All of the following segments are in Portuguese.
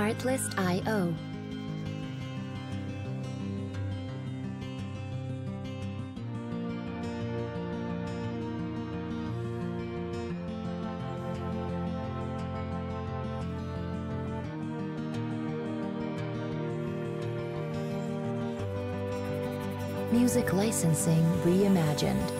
Artlist.io. Music Licensing Reimagined.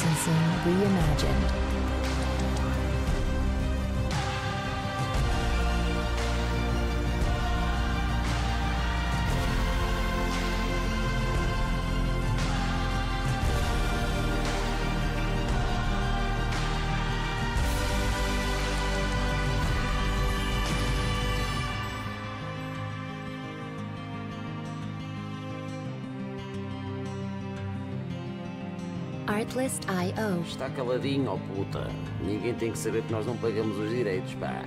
licensing reimagined. Simplest.io. Está caladinho, ó oh puta. Ninguém tem que saber que nós não pagamos os direitos, pá.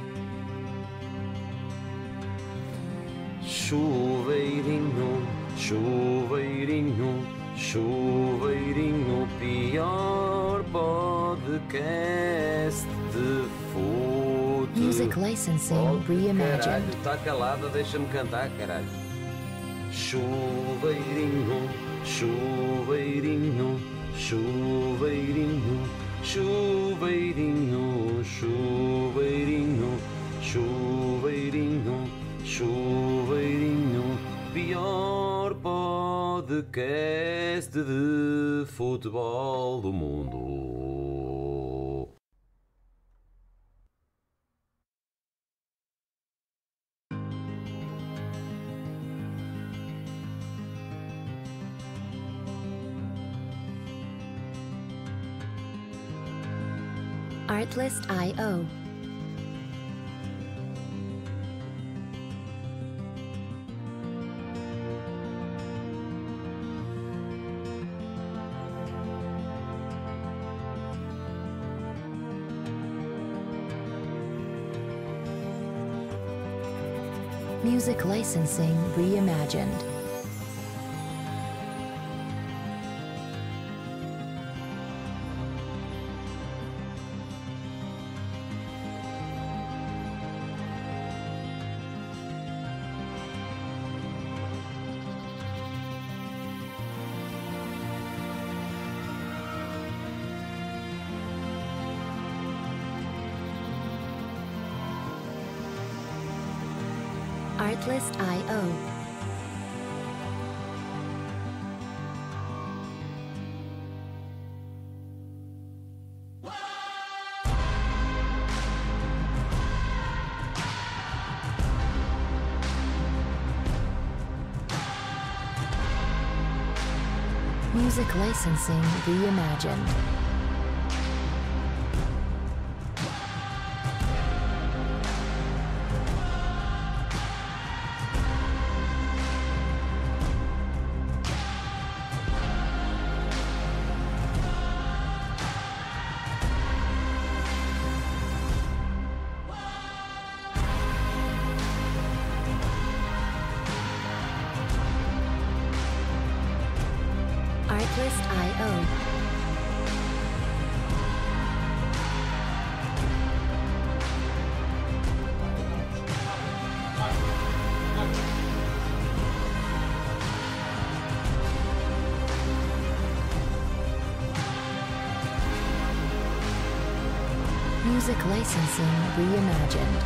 Chuveirinho, chuveirinho, chuveirinho, pior podcast de fute. Music Licensing Reimagined. Caralho, está calada, deixa-me cantar, caralho. Chuveirinho, chuveirinho. Chuveirinho, chuveirinho, chuveirinho, chuveirinho, chuveirinho, pior podcast de futebol do mundo. List I.O. Music Licensing Reimagined I.O. Music licensing reimagined. Reimagined.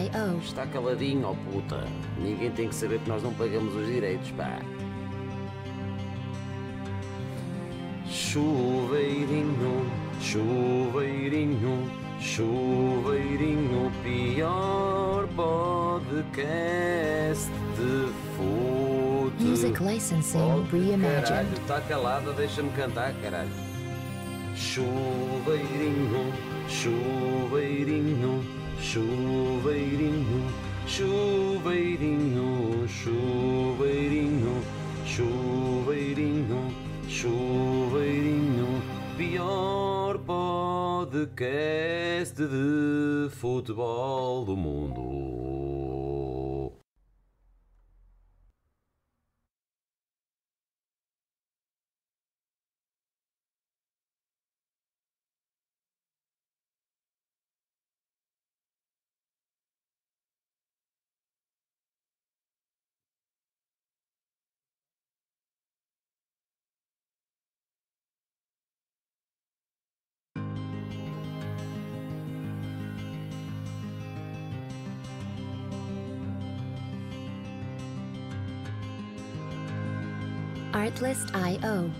Oh. Está caladinho, ó oh puta. Ninguém tem que saber que nós não pagamos os direitos, pá. Chuveirinho, chuveirinho, chuveirinho, pior podcast de food. Music licensing oh, eh, reimagined. Caralho, está calada, deixa-me cantar, caralho. Chuveirinho, chuveirinho. Chuveirinho, chuveirinho, chuveirinho, chuveirinho, chuveirinho, pior podcast de futebol do mundo. Artlist.io.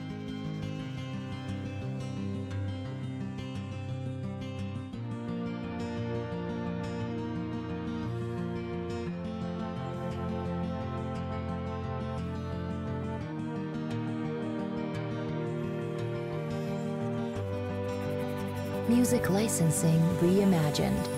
Music Licensing Reimagined.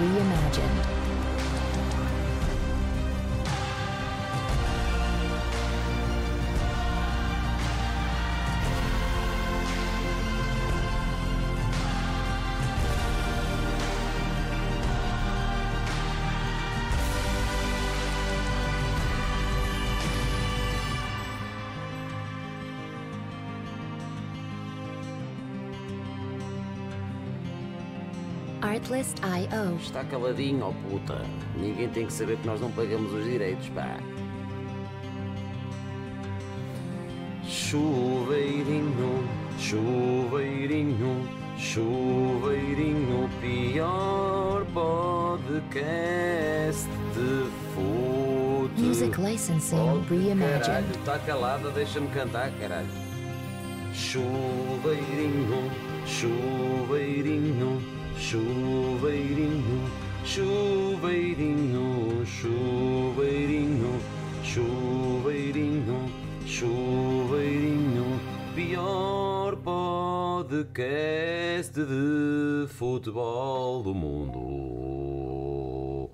reimagined. Artlist Está caladinho, ó oh puta. Ninguém tem que saber que nós não pagamos os direitos, pá. Chuveirinho, chuveirinho, chuveirinho, pior podcast de fute. Music licensing oh, reimagined. Caralho, está calada, deixa-me cantar, caralho. Chuveirinho, chuveirinho. Chuveirinho, chuveirinho, chuveirinho, chuveirinho, chuveirinho, pior podcast de futebol do mundo.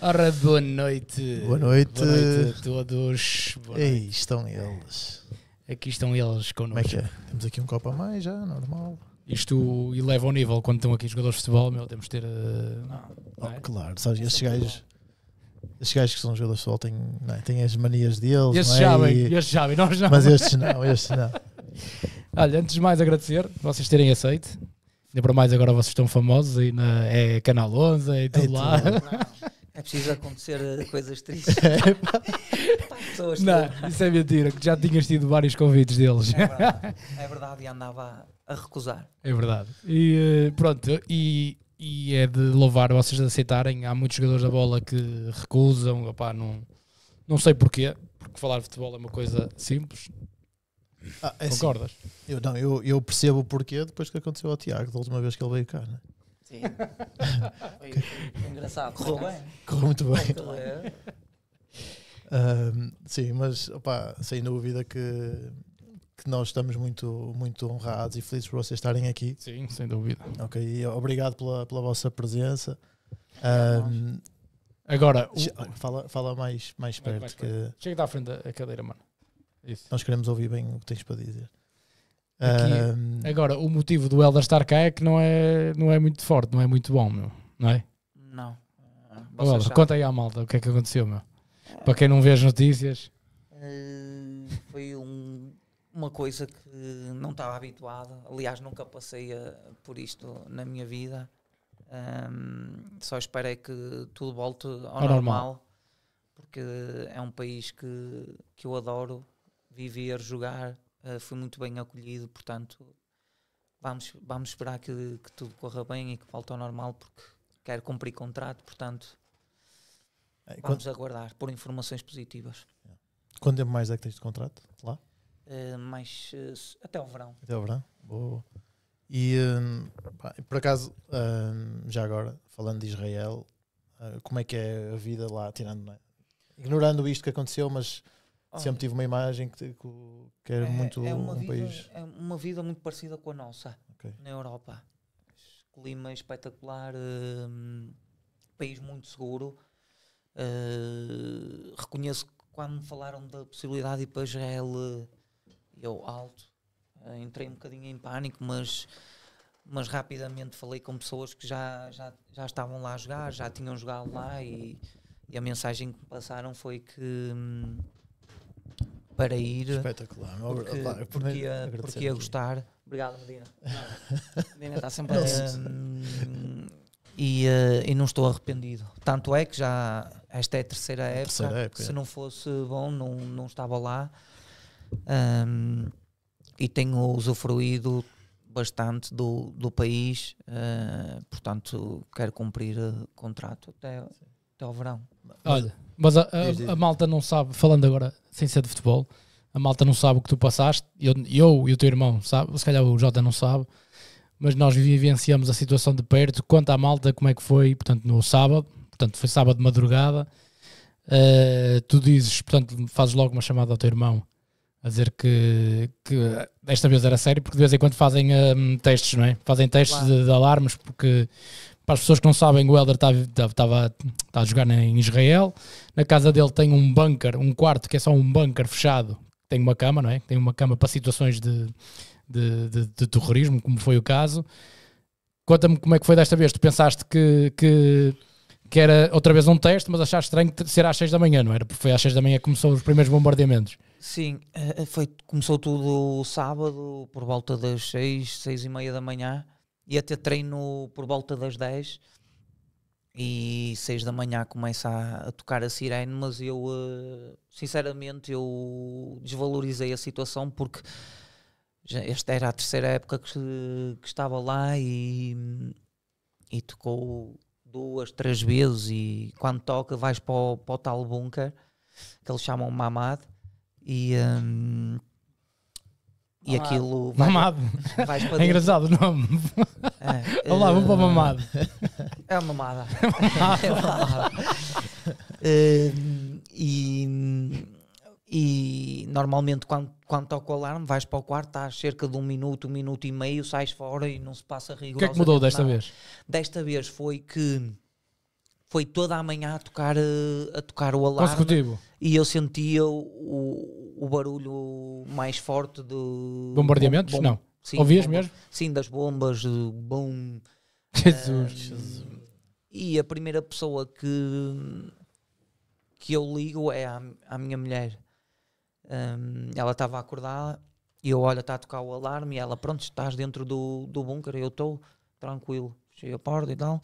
Ora, boa noite. Boa noite. Boa noite a todos. Boa Ei, estão eles. Aqui estão eles connosco. Como é que é? Temos aqui um copo a mais já, normal isto eleva o nível quando estão aqui jogadores de futebol, meu, temos de ter. Eh, não, não oh, é? oh, claro, sabes, esses gajos. Estes gajos que são jogadores de futebol têm, não é? têm as manias deles. Estes sabem, é? estes sabem, nós não. Mas estes não, estes não. Olha, antes de mais agradecer vocês terem aceito. Ainda para mais agora vocês estão famosos e na é Canal 11 e é tudo é lá. É preciso acontecer eh, coisas tristes. É não, isso é mentira, que já tinhas tido vários convites deles. É verdade, é verdade e andava a recusar. É verdade. E eh, pronto, e, e é de louvar vocês de aceitarem. Há muitos jogadores da bola que recusam, opá, não, não sei porquê, porque falar de futebol é uma coisa simples. Ah, é assim, Concordas? eu, não, eu, eu percebo o porquê depois que aconteceu ao Tiago, da última vez que ele veio cá, né? Sim. foi, foi engraçado. Correu bem. Correu muito bem. Correu. Ah, sim, mas opa, sem dúvida que que nós estamos muito, muito honrados e felizes por vocês estarem aqui. Sim, sem dúvida. Ok, obrigado pela, pela vossa presença. Um, Agora, o... fala, fala mais, mais perto. Mais perto. Que... chega da frente da cadeira, mano. Isso. Nós queremos ouvir bem o que tens para dizer. Aqui, um... Agora, o motivo do Elder estar cá é que não é, não é muito forte, não é muito bom, meu. não é? Não. Elder, conta aí à malta o que é que aconteceu, meu. É. Para quem não vê as notícias uma coisa que não estava habituado. Aliás, nunca passei por isto na minha vida. Um, só espero é que tudo volte ao, ao normal, normal, porque é um país que, que eu adoro viver, jogar. Uh, fui muito bem acolhido, portanto, vamos, vamos esperar que, que tudo corra bem e que volte ao normal, porque quero cumprir contrato, portanto, é, vamos aguardar por informações positivas. Quanto tempo mais é que tens de contrato lá? uh, mais uh, até o verão. Até o verão, boa. E um, pá, por acaso, um, já agora, falando de Israel, uh, como é que é a vida lá, tirando, é, ignorando isto que aconteceu, mas sempre tive uma imagem que, que era é, muito é um vida, país. É uma vida muito parecida com a nossa okay. na Europa. Clima espetacular, um, país muito seguro. Uh, reconheço que quando me falaram da possibilidade de ir para Israel eu alto, eh, entrei um bocadinho em pânico, mas, mas rapidamente falei com pessoas que já, já, já estavam lá a jogar, já tinham jogado lá e, e a mensagem que me passaram foi que hum, para ir espetacular porque, claro, porque, ia, porque ia gostar obrigado Medina Medina está sempre a, hum, e, uh, e não estou arrependido tanto é que já esta é a terceira época, terceira época se é. não fosse bom não, não estava lá um, e tenho usufruído bastante do, do país, uh, portanto quero cumprir o ah, contrato até, até ao verão. Olha, mas a, a, a, malta não sabe, falando agora sem ser de futebol, a malta não sabe o que tu passaste, eu, eu e o teu irmão, sabe, se calhar o Jota não sabe, mas nós vivenciamos a situação de perto, quanto à malta, como é que foi, portanto, no sábado, portanto, foi sábado de madrugada, uh, tu dizes, portanto, fazes logo uma chamada ao teu irmão, a dizer que, que desta vez era sério, porque de vez em quando fazem um, testes, não é? Fazem testes claro. de, de, alarmes, porque para as pessoas que não sabem, o Helder estava tá, tá, tá a jogar em Israel, na casa dele tem um bunker, um quarto que é só um bunker fechado, tem uma cama, não é? Tem uma cama para situações de, de, de, de terrorismo, como foi o caso. Conta-me como é que foi desta vez, tu pensaste que, que que era outra vez um teste, mas achaste estranho ser às 6 da manhã, não era? Porque foi às 6 da manhã que começou os primeiros bombardeamentos. Sim, eh, eh, foi, começou tudo sábado por volta das 6, 6 e meia da manhã. e até treino por volta das 10 e 6 da manhã começa a, a tocar a sirene, mas eu eh, sinceramente eu desvalorizei a situação porque esta era a terceira época que, que estava lá e, e tocou duas, três vezes e quando toca vais para o, para o tal bunker que eles chamam Mamad e, um, e aquilo. Vai, mamado. Vais é engraçado o nome. É, Olá, uh, para o hum, mamado. É, é uma mamada. É uma mamada. uh, e, e normalmente quando, quando toca o alarme vais para o quarto, estás cerca de um minuto, um minuto e meio, sais fora e não se passa rigorosamente O que é que mudou desta nada. vez? Desta vez foi que foi toda a manhã a tocar, eh, a tocar o alarme. Consecutivo. E eu sentia o, o barulho mais forte de. Bombardeamentos? Bom, bom, não. Sim, Ouvias mesmo? Sim, das bombas, bom. Jesus. Uh, Jesus. E a primeira pessoa que, que eu ligo é a, a minha mulher. Um, ela estava acordada e eu, olho está a tocar o alarme e ela, pronto, estás dentro do, do bunker, eu estou tranquilo, cheio a porta e tal.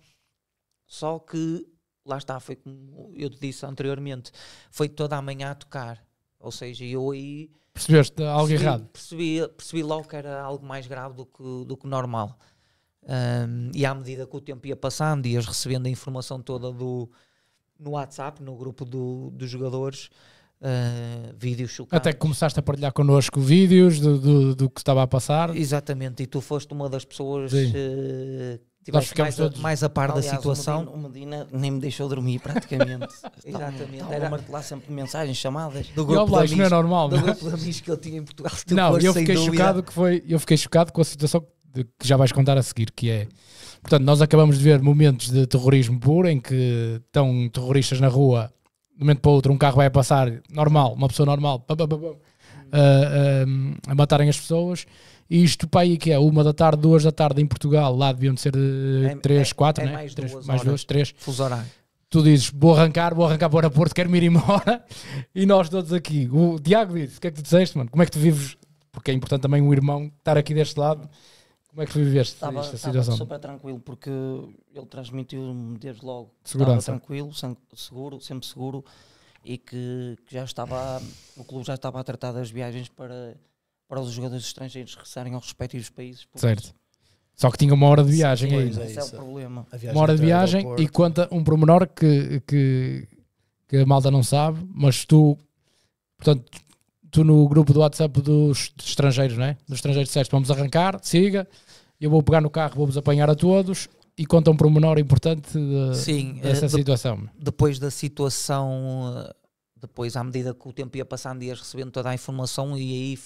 Só que lá está, foi como eu te disse anteriormente, foi toda a manhã a tocar. Ou seja, eu aí. Percebeste algo percebi, errado? Percebi, percebi logo que era algo mais grave do que, do que normal. Um, e à medida que o tempo ia passando, ias recebendo a informação toda do, no WhatsApp, no grupo do, dos jogadores, uh, vídeos chocantes. Até que começaste a partilhar connosco vídeos do, do, do, que estava a passar. Exatamente, e tu foste uma das pessoas uh, nós ficamos mais, todos... mais a par Aliás, da situação. O Medina, o Medina, nem me deixou dormir praticamente. Exatamente. Era martelar sempre mensagens, chamadas. Do grupo, de amigos, não é normal, do é? grupo de amigos que ele tinha em Portugal. Não, eu fiquei chocado que foi. Eu fiquei chocado com a situação que já vais contar a seguir, que é. Portanto, nós acabamos de ver momentos de terrorismo puro em que estão terroristas na rua, de um momento para o outro, um carro vai passar normal, uma pessoa normal, pá, pá, pá, hum. Uh, a, a, a matarem as pessoas. E isto para aí que é uma da tarde, duas da tarde em Portugal, lá deviam de ser de eh, é, é, três, é, quatro, é, né? mais, três, duas, mais duas, três. Fuso horário. Tu dizes, vou arrancar, vou arrancar para o aeroporto, quero-me ir embora. E nós todos aqui. O Diago disse, o que é que tu disseste, mano? Como é que tu vives? Porque é importante também um irmão estar aqui deste lado. Como é que tu viveste estava, esta situação? Estava super tranquilo, porque ele transmitiu-me desde logo. Segurança. Estava tranquilo, seguro, sempre seguro. E que, que já estava, o clube já estava a tratar das viagens para para os jogadores estrangeiros regressarem aos respectivos países. Certo. Só que tinha uma hora de viagem aí. Esse é, é o problema. Uma hora de viagem e conta um promenor que, que, que a malta não sabe, mas tu, portanto, tu no grupo do WhatsApp dos estrangeiros, não é? Dos estrangeiros disseste, vamos arrancar, siga, eu vou pegar no carro, vou-vos apanhar a todos e conta um promenor importante de, Sim, dessa eh, de, situação. Depois da situação, eh, depois à medida que o tempo ia passando ias recebendo toda a informação e aí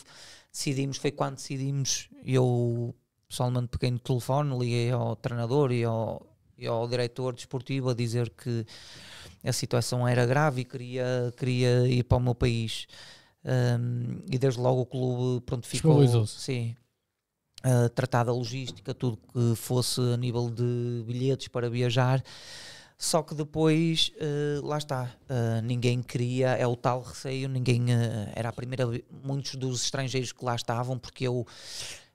decidimos, foi quando decidimos, eu pessoalmente peguei no telefone, liguei ao treinador e ao, e ao diretor desportivo a dizer que a situação era grave e queria, queria ir para o meu país. Um, e desde logo o clube pronto, ficou sim, uh, tratada a logística, tudo que fosse a nível de bilhetes para viajar. Só que depois, uh, lá está, uh, ninguém queria, é o tal receio, ninguém. Uh, era a primeira. Muitos dos estrangeiros que lá estavam, porque eu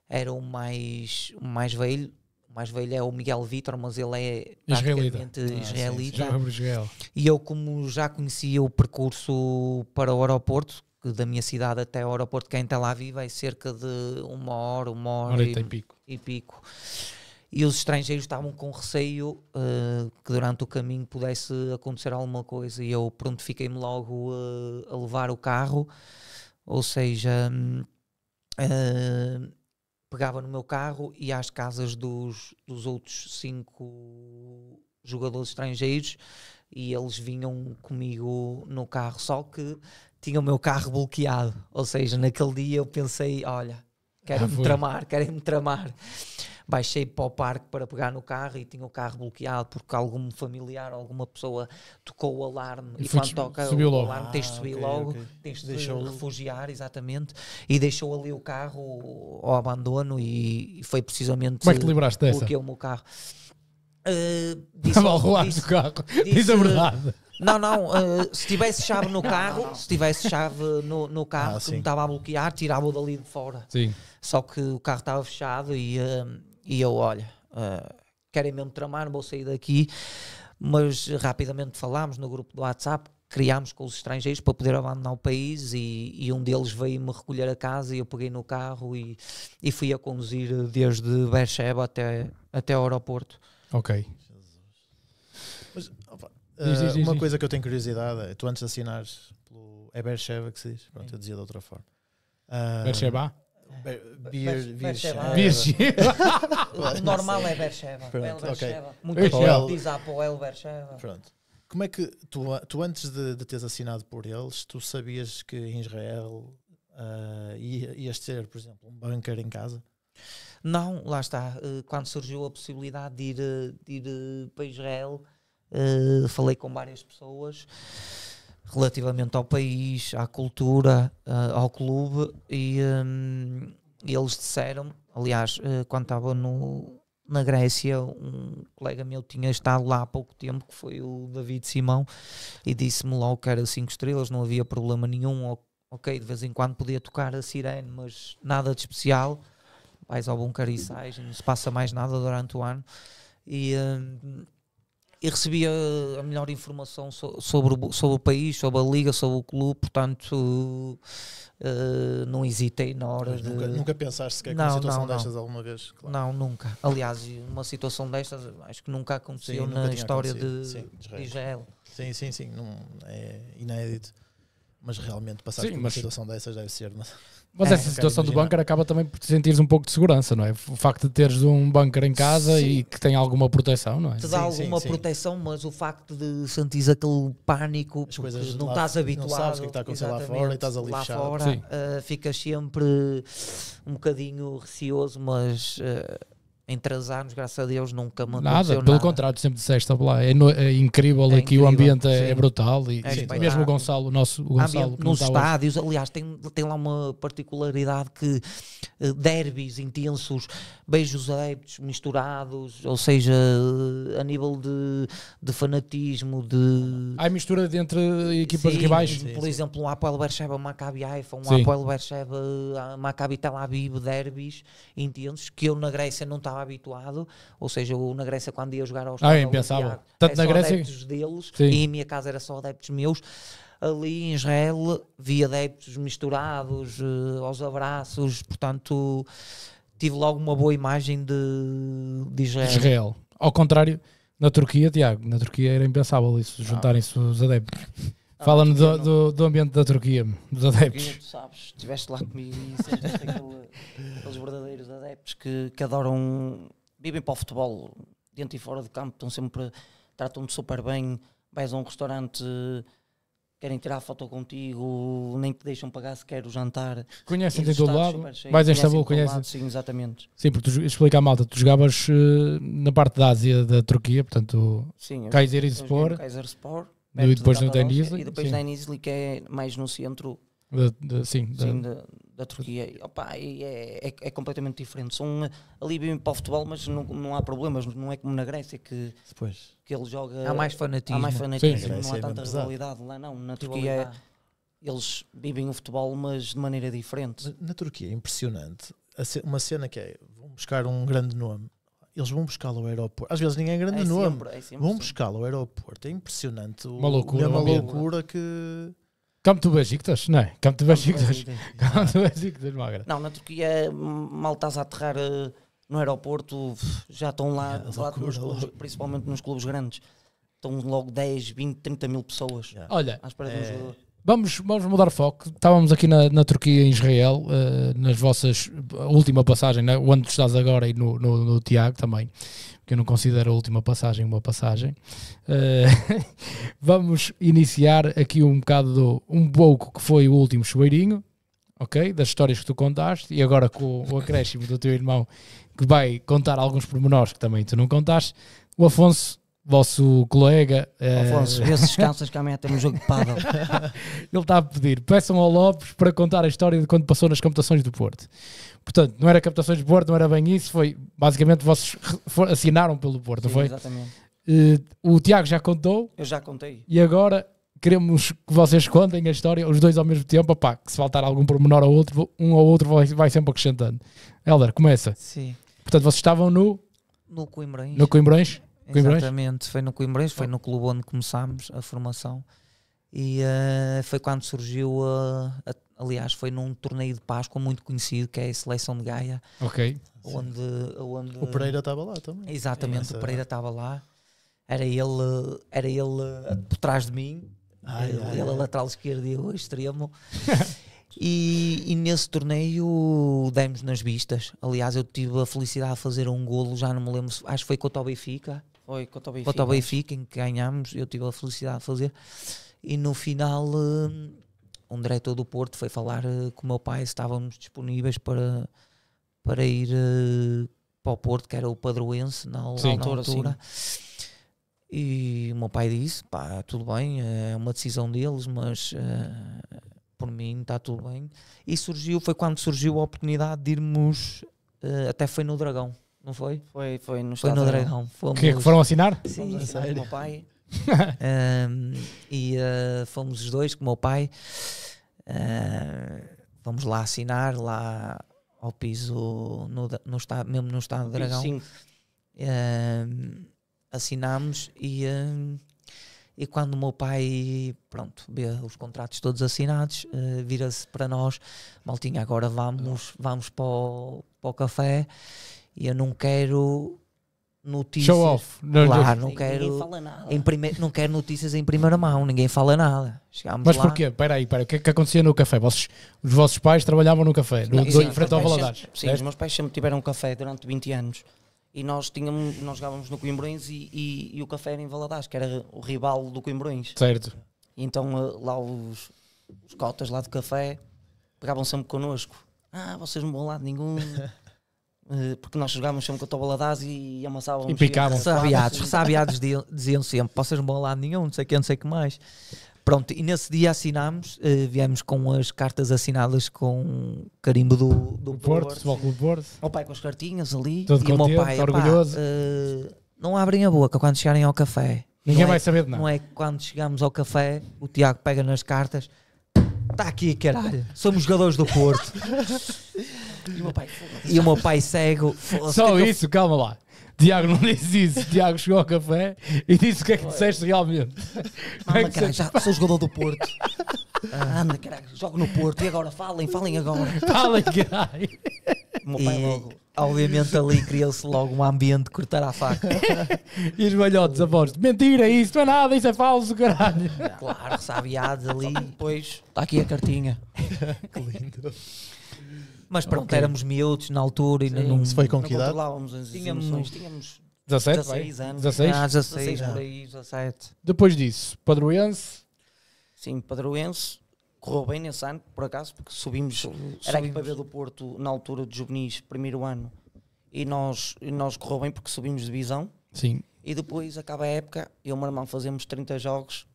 era o mais, o mais velho. O mais velho é o Miguel Vitor, mas ele é praticamente israelita. Ah, Sim, Israel. E eu, como já conhecia o percurso para o aeroporto, que da minha cidade até o aeroporto, que é em Tel Aviv, é cerca de uma hora, uma hora, hora e, e pico. E pico e os estrangeiros estavam com receio uh, que durante o caminho pudesse acontecer alguma coisa e eu fiquei me logo uh, a levar o carro, ou seja, uh, pegava no meu carro e às casas dos, dos outros cinco jogadores estrangeiros e eles vinham comigo no carro, só que tinha o meu carro bloqueado, ou seja, naquele dia eu pensei, olha Querem-me ah, tramar, querem-me tramar. Baixei para o parque para pegar no carro e tinha o carro bloqueado porque algum familiar, alguma pessoa tocou o alarme. E, e quando toca o logo. alarme, tens de ah, subir logo, okay, tens de deixou... refugiar, exatamente. E deixou ali o carro ao abandono e, foi precisamente. Como é que te livraste dessa? Bloqueou o meu carro. Uh, Estava ao disse, do carro, diz a verdade. Não, não, uh, se tivesse chave no carro, não, não. se tivesse chave no, no carro ah, que sim. me estava a bloquear, tirava-o dali de fora. Sim. Só que o carro estava fechado e, uh, e eu, olha, uh, querem mesmo tramar, não vou sair daqui. Mas rapidamente falámos no grupo do WhatsApp, criámos com os estrangeiros para poder abandonar o país e, e um deles veio-me recolher a casa e eu peguei no carro e, e fui a conduzir desde Beersheba até, até o aeroporto. Ok. Mas, opa, diz, diz, eh, diz, uma coisa que eu tenho curiosidade é, tu antes de assinares pelo... É Beersheba que se diz? Pronto, eu dizia de outra forma. Uh, Beersheba? Beersheba. Normal é Beersheba. muito El okay. diz Apoel é Beersheba. Pronto. Como é que tu, tu antes de, de teres assinado por eles, tu sabias que em Israel uh, ias ter, por exemplo, um bunker em casa? Não, lá está. Eh, quando surgiu a possibilidade de ir, eh, de ir eh, para Israel, uh, falei com várias pessoas relativamente ao país, à cultura, uh, ao clube, e um, eles disseram, aliás, uh, quando estava no, na Grécia, um colega meu tinha estado lá há pouco tempo, que foi o David Simão, e disse-me logo que era 5 estrelas, não havia problema nenhum, ok, de vez em quando podia tocar a sirene, mas nada de especial, vais ao bunker e sais, não se passa mais nada durante o ano, e... Um, e recebia eh, a melhor informação so, sobre, sobre o país, sobre a liga, sobre o clube, portanto uh, não hesitei na hora de... Nunca, nunca pensaste sequer não, que uma situação não, não. destas alguma vez? Claro. Não, nunca. Aliás, uma situação destas acho que nunca aconteceu sim, nunca na história acontecido. de, Israel. Sim, sim, sim, não, é inédito. Mas realmente passar por uma situação dessas deve ser... Mas... Mas é, essa situação do bunker acaba também por te sentires um pouco de segurança, não é? O facto de teres um bunker em casa sim. e que tem alguma proteção, não é? Te dá alguma sim, proteção, sim. mas o facto de sentires aquele pânico, As coisas não lá, estás habituado. Não sabes o que é está acontecendo lá fora e estás ali lá fechado. fora, uh, ficas sempre um bocadinho receoso, mas uh, em três anos, graças a Deus, nunca me nada, pelo nada. contrário, sempre disseste, lá, é, no, é incrível é aqui, incrível, o ambiente é, sim. é brutal e é mesmo o Gonçalo, o nosso o Gonçalo. Nos estádios, hoje. aliás, tem, tem lá uma particularidade que eh, derbys intensos, beijos adeptos misturados, ou seja, a nível de, de fanatismo, de... Há mistura de entre equipas sim, rivais? Sim, por exemplo, um Apoel Bercheva, Maccabi Haifa, um Apoel Bercheva, Maccabi Tel Aviv, derbys intensos, que eu na Grécia não estava habituado, ou seja, eu na Grécia quando ia jogar aos ah, impensável. Tanto é na Grécia adeptos deles Sim. e a minha casa era só adeptos meus. Ali em Israel vi adeptos misturados, uh, aos abraços, portanto tive logo uma boa imagem de, de Israel. Israel. Ao contrário, na Turquia, Tiago, na Turquia era impensável isso, ah. juntarem-se os adeptos. Ah, Fala-me do, do, do, ambiente da Turquia, dos adeptos. Turquia, tu sabes, estiveste lá comigo e sentiste aqueles verdadeiros adeptos que, que adoram, vivem para o futebol, dentro e fora de campo, estão sempre, tratam-te super bem, vais a um restaurante, querem tirar foto contigo, nem te deixam pagar sequer o jantar. Conhecem-te em todo lado, mais em Istambul, conhecem. Sim, exatamente. Sim, porque tu explica à malta, tu jogavas uh, na parte da Ásia, da Turquia, portanto, Sport. Kaiser Sport e depois no Denizli. E depois Denizli, que é mais no centro de, de, sim, da, da, da, Turquia. Opa, é, é, é, completamente diferente. São ali bem para o futebol, mas não, não há problemas. Não é como na Grécia que, depois que ele joga. Há mais fanatismo. Há mais fanatismo, sim, não há é tanta rivalidade lá, não. Na Turquia eles vivem o futebol, mas de maneira diferente. Na, na Turquia é impressionante uma cena que é vão buscar um grande nome eles vão buscá-lo ao aeroporto. Às vezes ninguém é grande é nome. Sempre, é sempre, vão buscá-lo ao aeroporto. É impressionante. Uma loucura. É uma loucura que. Campo do Besiktas, não é? Campo do Besiktas. Campo do Besiktas, Magra. Não, na Turquia, mal estás a aterrar eh, no aeroporto, já estão lá, é, lá nos clubes, principalmente nos clubes grandes, estão logo 10, 20, 30 mil pessoas. Yeah. Olha, à espera de um eh, jogador. Vamos, vamos mudar foco. Estávamos aqui na, na Turquia, em Israel, uh, nas vossas última passagem, né? onde estás agora e no, no, no, Tiago também, porque eu não considero a última passagem uma passagem. Uh, vamos iniciar aqui um bocado do, um pouco que foi o último chuveirinho, ok? Das histórias que tu contaste e agora com o acréscimo do teu irmão que vai contar alguns pormenores que também tu não contaste. O Afonso vosso colega eh, Afonso, vê se descansas que amanhã tem um jogo de pádel ele está a pedir, peçam ao Lopes para contar a história de quando passou nas captações do Porto portanto, não era captações do Porto não era bem isso, foi basicamente vocês assinaram pelo Porto, Sim, não foi? exatamente uh, o Tiago já contou eu já contei e agora queremos que vocês contem a história os dois ao mesmo tempo, opá, que se faltar algum pormenor ao outro, um ao outro vai, vai sempre acrescentando Helder, começa Sim. portanto, vocês estavam no no Coimbrões no Coimbrões Coimbrões? Exatamente, foi no Coimbrões, foi oh. no clube onde começámos a formação e uh, foi quando surgiu a, eh, a, aliás foi num torneio de Páscoa muito conhecido que é a seleção de Gaia ok onde, onde o Pereira estava lá também exatamente o Pereira estava lá era ele era ele eh, por trás de mim ai, ele, ai, ele é ai. a lateral esquerdo e eu a é extremo e, e, nesse torneio demos nas vistas aliás eu tive a felicidade de fazer um golo já não me lembro acho que foi contra o Benfica foi contra o Benfica. Contra o Benfica, em que ganhámos, eu tive a felicidade de fazer. E no final, eh, um diretor do Porto foi falar com eh, o meu pai se estávamos disponíveis para, para ir eh, para o Porto, que era o Padroense na, sim, na altura. altura. E o meu pai disse: pá, tudo bem, é uma decisão deles, mas uh, por mim está tudo bem. E surgiu, foi quando surgiu a oportunidade de irmos, uh, até foi no Dragão não foi? Foi, foi no Foi no Dragão. Fomos, que, é que foram assinar? Sim, o meu pai. um, e uh, fomos os dois com o meu pai. Uh, fomos lá assinar, lá ao piso, no, no estado, mesmo no estado do Dragão. Sim. Uh, assinámos e, uh, e quando o meu pai pronto, vê os contratos todos assinados, uh, vira-se para nós, maltinha, agora vamos, vamos para, o, para o café e eu não quero notícias. Show off. Não, lá, não, não quero. Em Não quero notícias em primeira mão, ninguém fala nada. Chegámos Mas lá. porquê? Espera aí, espera o que é que acontecia no café? Vossos, os vossos pais trabalhavam no café, no, não, sim, em frente ao Valadares. Sempre, sim, os meus pais sempre tiveram café durante 20 anos e nós tínhamos, nós jogávamos no Coimbrões e, e, e, o café era em Valadares, que era o rival do Coimbrões. Certo. E então eh, lá os, os cotas lá do café pegavam sempre connosco. Ah, vocês não vão lá de nenhum. Eh, porque nós jogávamos sempre contra a Baladares e amassávamos. E picavam. Ressabiados, ressabiados diziam sempre, vocês não vão lá nenhum, não sei o que, não sei o que mais. Pronto, e nesse dia assinámos, uh, viemos com as cartas assinadas com carimbo do, do Porto. Porto. Futebol Clube Porto. O pai com as cartinhas ali. Todo e o meu pai, orgulhoso. uh, não abrem a boca quando chegarem ao café. Ninguém é vai saber de nada. Não é que quando chegamos ao café, o Tiago pega nas cartas está aqui, caralho, somos jogadores do Porto. e o meu pai, e o meu pai cego. Só que é isso, eu... calma lá. Tiago não disse isso. Tiago chegou ao café e disse o que é que disseste realmente. Mama, é que caralho, já sou jogador do Porto. Ah, anda, caralho, jogo no Porto. E agora falem, falem agora. falem caralho. E, obviamente ali criou-se logo um ambiente de cortar a faca. E os velhotes a voz: Mentira, isso não é nada, isso é falso, caralho. Claro, ressabiados ali. Depois está aqui a cartinha. Que lindo. Mas pronto, Ok. éramos miúdos na altura e não, Se foi com que idade? Tínhamos- Tínhamos 17, vai? 16 anos. 16? Ah, 16, 16 por aí, 17. Depois disso, Padroense, Sim, Padroense correu bem nesse ano, por acaso, porque subimos, subimos. era a equipa B do Porto na altura de juvenis, primeiro ano, e nós, nós correu bem porque subimos de visão. Sim. E depois acaba a época, eu e o meu irmão fazemos 30 jogos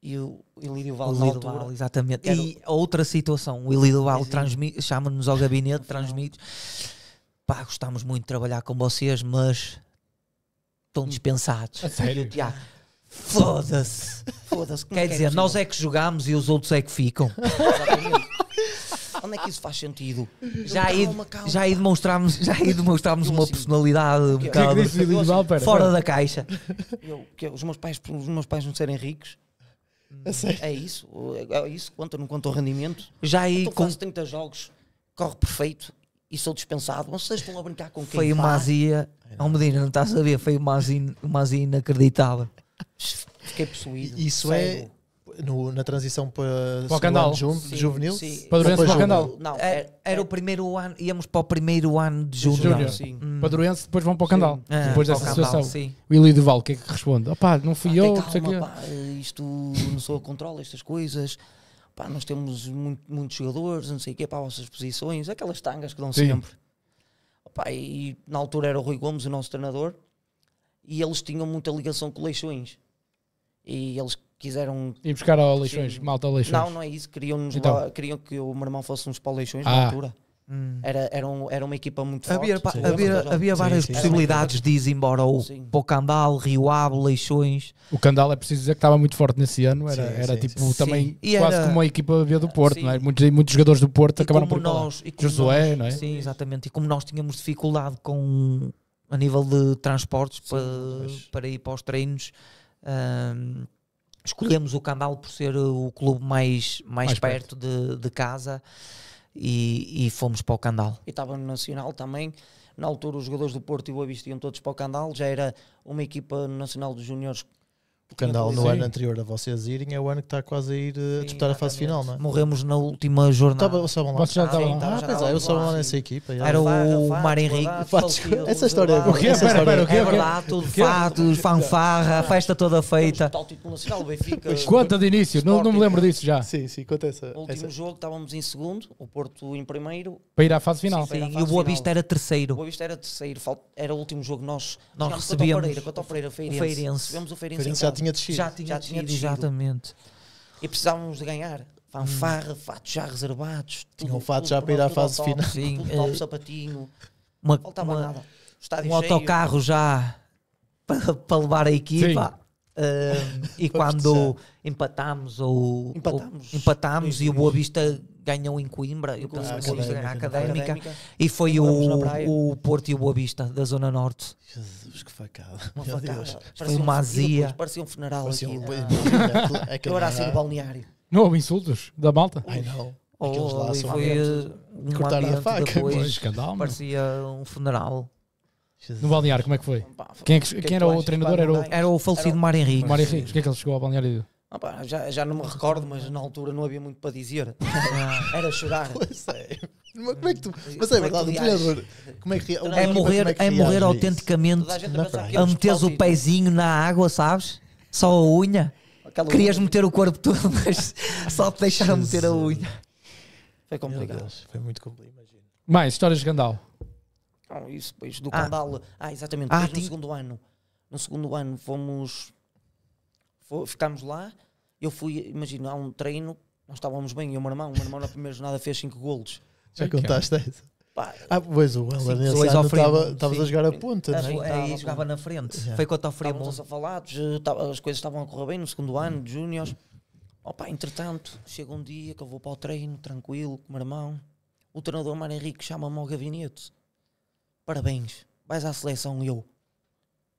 e o Ilídio Val, o Val exatamente. E outra situação, o Ilídio Val chama-nos ao gabinete, transmite. Pá, gostamos muito de trabalhar com vocês, mas estão dispensados. A sério? Já. Foda-se. Foda-se. Quer é dizer, nós é que jogamos e os outros é que ficam. Onde é que isso faz sentido? Já aí, já aí demonstrámos, já aí demonstramos uma assim, personalidade um é bocado é fora da caixa. Eu, que, os, meus pais, os meus pais não serem ricos. Hum, é isso? É, é isso? Conta, não conta o rendimento? Já aí. Então, com... 30 jogos, corre perfeito e sou dispensado. Vocês estão a brincar com quem? Foi uma azia. Ao Medina, não estás a ver? Foi uma azia, uma azia inacreditável. Fiquei possuído. Isso é. No, na transição para, o canal ju sim, juvenil? Sim. Padroense para, para o canal. Não, é, era, era, o primeiro ano, íamos para o primeiro ano de júnior. Hum. Padroense, depois vão para o canal. Ah, depois dessa situação. Sim. O Ili Duval, o que é que responde? opa não fui ah, eu. Calma, pá, isto não sou a controle, estas coisas. Pá, nós temos muito, muitos jogadores, não sei o quê, para as vossas posições, aquelas tangas que dão sim. sempre. Opá, e na altura era o Rui Gomes, o nosso treinador, e eles tinham muita ligação com Leixões e eles quiseram. Ir buscar a Leixões, malta Leixões. Não, não é isso. Queriam, então. lá, queriam que o meu irmão fosse um para Leixões ah. na altura. Hum. Era, era, um, era uma equipa muito havia, forte. Sim. Havia, sim. havia várias sim, possibilidades de ir embora para o Candal, Rio Ave, Leixões. O Candal é preciso dizer que estava muito forte nesse ano, era, era tipo também e quase era... como a equipa B do Porto, não é? muitos, muitos jogadores do Porto e acabaram por nós, Josué, nós, não é? Sim, exatamente. E como nós tínhamos dificuldade com a nível de transportes para, para ir para os treinos escolhemos o Candal por ser o clube mais, mais, mais perto, perto, De, de casa e, e, fomos para o Candal. E estava no Nacional também. Na altura, os jogadores do Porto e o Avis iam todos para o Candal. Já era uma equipa nacional dos Júniores o canal no ano anterior a vocês irem é o ano que está quase a ir a eh, disputar a fase final, não é? Morremos na última jornada. Tava, estavam lá. Vocês já Ah, pois é, eu sou lá nessa equipa. Era o Mar Henrique. Essa história é O que é? Espera, espera, é? verdade, tudo, fatos, fanfarra, festa toda feita. Tal Conta de início, não, me lembro disso já. Sim, sim, conta essa. No último jogo estávamos em segundo, o Porto em primeiro. Para ir à fase final. Sim, e o Boa Vista era terceiro. O Boa Vista era terceiro, era o último jogo. Nós recebíamos. Contra o Pereira, contra o Feirense. Recebemos o Feirense tinha descido. Já tinha, já tinha descido. Exatamente. E precisávamos de ganhar. Fanfarra, hum. fatos já reservados. Tinha um fato tudo, já para ir à fase top, final. Sim. Tudo top, eh, sapatinho. Uma, Faltava uma, nada. um cheio. autocarro já para, para levar a equipa. Uh, e quando empatámos ou empatámos, ou, empatámos e o Boa Vista ganhou em Coimbra, eu penso que foi na académica, e foi o, o Porto e o Boa Vista da Zona Norte. Jesus, que facada! Uma facada. Deus. Foi uma azia. Parecia um funeral parecia aqui. Um... eu era assim no balneário. Não houve insultos da malta? Ai não. Oh, Aqueles lá são foi uh, um cortar a faca. Depois, parecia um funeral. No balneário, como é que foi? Quem, é que, quem era o treinador? Era o, era o falecido Mário Henrique. Mário Henrique, o que é que ele chegou ao balneário Opa, ah, já, já não me recordo, mas na altura não havia muito para dizer. Ah. Era chorar. Pois é. Como é que tu. É mas é verdade, o Como é que, é, é que, é, morrer, é morrer autenticamente a, meteres o pezinho na água, sabes? Só a unha. Aquela Querias unha. meter o corpo todo, mas só te deixaram Jesus. meter a unha. Foi complicado. Deus, foi muito complicado, imagino. Mais histórias de Gandal. Ah, isso, pois, do ah. Gandal. Ah, exatamente. Ah, no segundo ano. No segundo ano fomos ficámos lá. Eu fui, imagina, há um treino, nós estávamos bem, e o meu irmão, o meu irmão na primeira jornada fez 5 golos. Já contaste isso? Pá, ah, pois o Weller nesse ano estavas a jogar a ponta, não é? Aí é, jogava na frente, yeah. foi quanto o Fremont. Estávamos a falar, eh, as coisas estavam a correr bem no segundo ano, hum. de Júnior Opa, entretanto, chega um dia que eu vou para o treino, tranquilo, com o meu irmão. O treinador Mário Henrique chama-me ao gabinete. Parabéns, vais à seleção. E eu,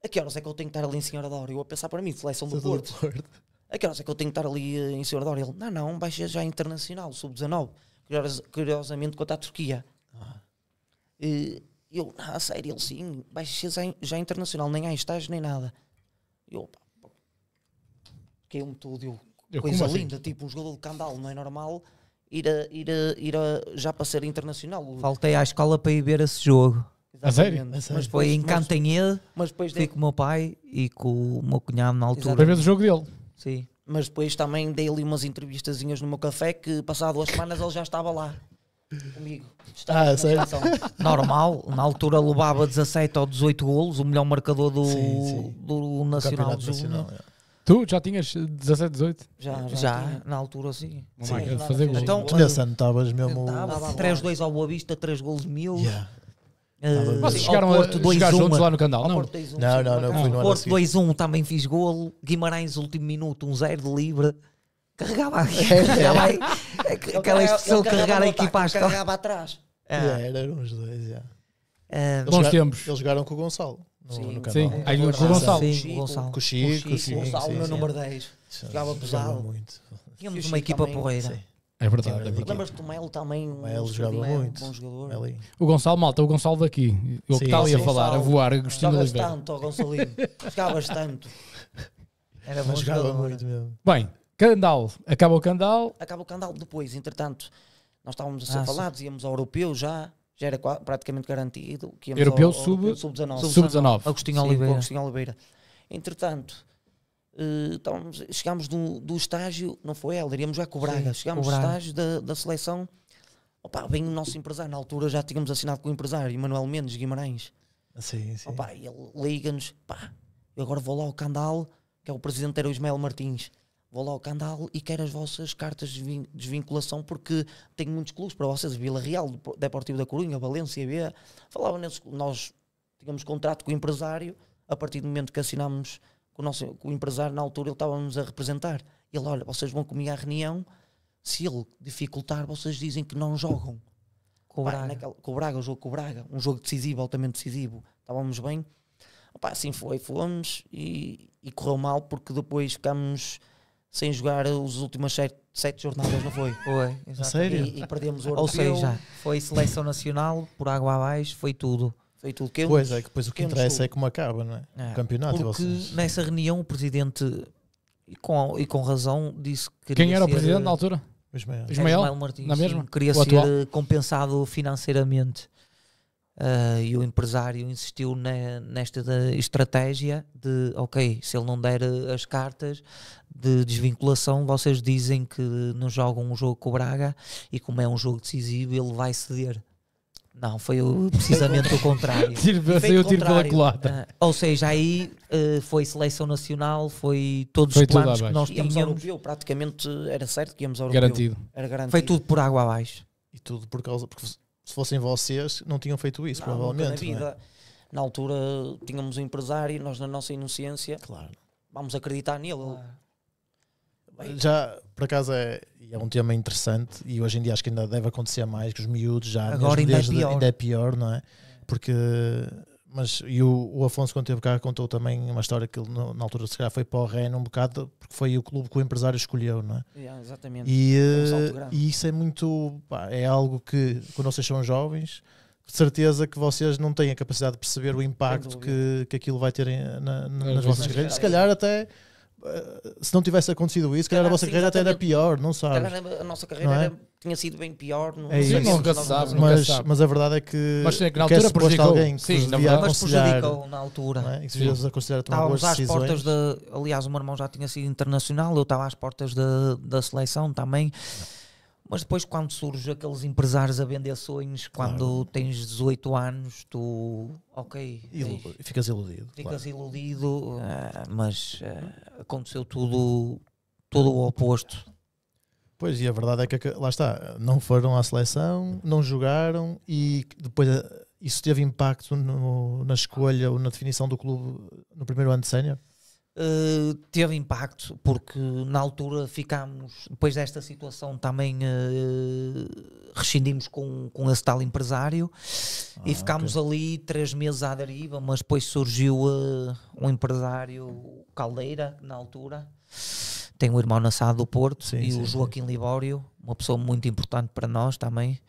a que horas é que eu tenho que estar ali em Senhora da Hora? Eu a pensar para mim, seleção do Porto. Porto. A que horas é que eu tenho que estar ali eh, em Senhora da Hora? Ele, não, não, vai ser já internacional, sub-19. Curiosamente, contra a Turquia. Ah. E eh, eu, não sério, ele sim, vai ser já, já internacional, nem há estágio nem nada. Eu, pá, caiu-me é tudo. Eu, eu coisa assim? linda, assim? tipo um jogador de candal, não é normal ir, a, ir, a, ir a, já para ser internacional. Faltei à escola para ir ver esse jogo. A sério? Mas foi em Cantanhede, mas depois fui com o meu pai e com o meu cunhado na altura. Para ver o jogo dele. Sim. Mas depois também dei lhe umas entrevistazinhas no meu café que passado duas semanas ele já estava lá. Comigo. Estava ah, sério? Normal, na altura levava 17 ou 18 golos, o melhor marcador do, sim, sim. do Nacional do Nacional, é. Tu já tinhas 17, 18? Já, já, já na altura sim. sim. Fazer então, tu nesse ano estavas mesmo. 3-2 ao Boa Vista, 3 golos mil. Yeah. Uh, ah, Vocês chegaram ao Porto a 2 lá no canal? Não, 2, 1, não, não, não, Porto 2-1 um, também fiz golo. Guimarães, último minuto, 1-0 um de livre. Carregava aqui. é aí. É aquela expressão de carregar a equipa às Carregava atrás. É. é, eram os dois, já. Ah, Bons tempos. Eles jogaram com o Gonçalo. No, sim, no canal. Sim, aí com o Gonçalo. Sim, Gonçalo. Com o Chico. Gonçalo, meu número 10. Jogava pesado. Tínhamos uma equipa porreira. É verdade, é verdade. Lembras-te do Melo também? Um Melo jogava muito. Um bom jogador. O Gonçalo Malta, o Gonçalo daqui. O que estava tá a falar, a voar, Agostinho Oliveira. Jogavas tanto, Gonçalinho. jogavas tanto. Era bom jogava jogador. muito mesmo. Bem, Candal. Acaba o Candal. Acaba o Candal depois, entretanto. Nós estávamos a ser ah, falados, íamos ao Europeu já. Já era praticamente garantido. Que íamos europeu Sub-19. Sub-19. Sub Agostinho Oliveira. Agostinho Oliveira. Entretanto eh, então chegámos do, do estágio, não foi ela, iríamos já cobrar chegámos do estágio da, da seleção. Opa, vem o nosso empresário. Na altura já tínhamos assinado com o empresário, Emanuel Mendes Guimarães. Ah, sim, sim. Opa, ele liga-nos. Pá, eu agora vou lá ao Candal, que é o presidente era o Ismael Martins. Vou lá ao Candal e quero as vossas cartas de desvinculação, porque tenho muitos clubes para vocês. Vila Real, Deportivo da Corunha, Valência, B. Falava nesse, Nós tínhamos contrato com o empresário. A partir do momento que assinámos com o, nosso, com o empresário, na altura, ele estava a representar. Ele, olha, vocês vão comigo à reunião, se ele dificultar, vocês dizem que não jogam. Com o Braga. Naquela, com o Braga, o jogo com o Braga, um jogo decisivo, altamente decisivo. Estávamos bem. assim foi, fomos e, e, correu mal porque depois ficámos sem jogar os últimas sete, sete jornadas, não foi? Foi, exato. Sério? E, e perdemos o Ou seja, foi seleção nacional, por água abaixo, foi tudo feito o que Pois é, que depois o que interessa é como acaba, não é? é o campeonato. Porque vocês... nessa reunião o presidente, e com, e com razão, disse que. Quem era o presidente na altura? Ismael. Ismael, Martins. Na mesma? queria o ser atual? compensado financeiramente. Uh, e o empresário insistiu na, nesta estratégia de, ok, se ele não der as cartas de desvinculação, vocês dizem que não jogam um jogo com o Braga e como é um jogo decisivo, ele vai ceder. Não, foi o, precisamente o contrário. Saiu o tiro pela culata. Uh, ou seja, aí uh, foi seleção nacional, foi todos foi os planos que nós tínhamos. Íamos ao europeu, praticamente era certo que íamos ao europeu. Garantido. Era garantido. Foi tudo por água abaixo. E tudo por causa, porque se fossem vocês não tinham feito isso, não, provavelmente. Na, é? vida, é? na altura tínhamos um empresário, nós na nossa inocência, claro. vamos acreditar nele. Claro. Bem, Já, por acaso é é um tema interessante e hoje em dia acho que ainda deve acontecer mais, que os miúdos já Agora ainda é, pior. ainda é pior, não é? Porque mas e o, o Afonso quando teve cá contou também uma história que ele, no, na altura se calhar foi para o Reno um bocado porque foi o clube que o empresário escolheu, não é? Yeah, exatamente. E, é um eh, e, isso é muito pá, é algo que quando vocês são jovens de certeza que vocês não têm a capacidade de perceber o impacto que, que aquilo vai ter na, na, é, nas é vossas carreiras. Se calhar até se não tivesse acontecido isso, calhar a vossa carreira até era pior, não sabes. a nossa carreira é? era, tinha sido bem pior. Não é isso, nunca se sabe. Mas, sabe. mas a verdade é que, mas, é sim, que na altura prejudicou. alguém sim, mas prejudicou na altura. Não é? E se a tomar boas decisões. portas de, aliás, o meu irmão já tinha sido internacional, eu estava às portas da, da seleção também. Não mas depois, quando surgem aqueles empresários a vender sonhos, quando claro. tens 18 anos, tu. Ok. Ilu tens, ficas iludido. Ficas claro. iludido, eh, mas eh, aconteceu tudo, tudo o oposto. Pois, e a verdade é que lá está, não foram à seleção, não jogaram e depois eh, isso teve impacto no, na escolha ou na definição do clube no primeiro ano de sénior? Eh, teve impacto, porque na altura ficámos, depois desta situação também uh, rescindimos com, com esse tal empresário ah, e ficámos okay. ali três meses à deriva, mas depois surgiu uh, um empresário, Caldeira, na altura. Tem o irmão Nassado do Porto sim, e sim, o Joaquim sim. Libório, uma pessoa muito importante para nós também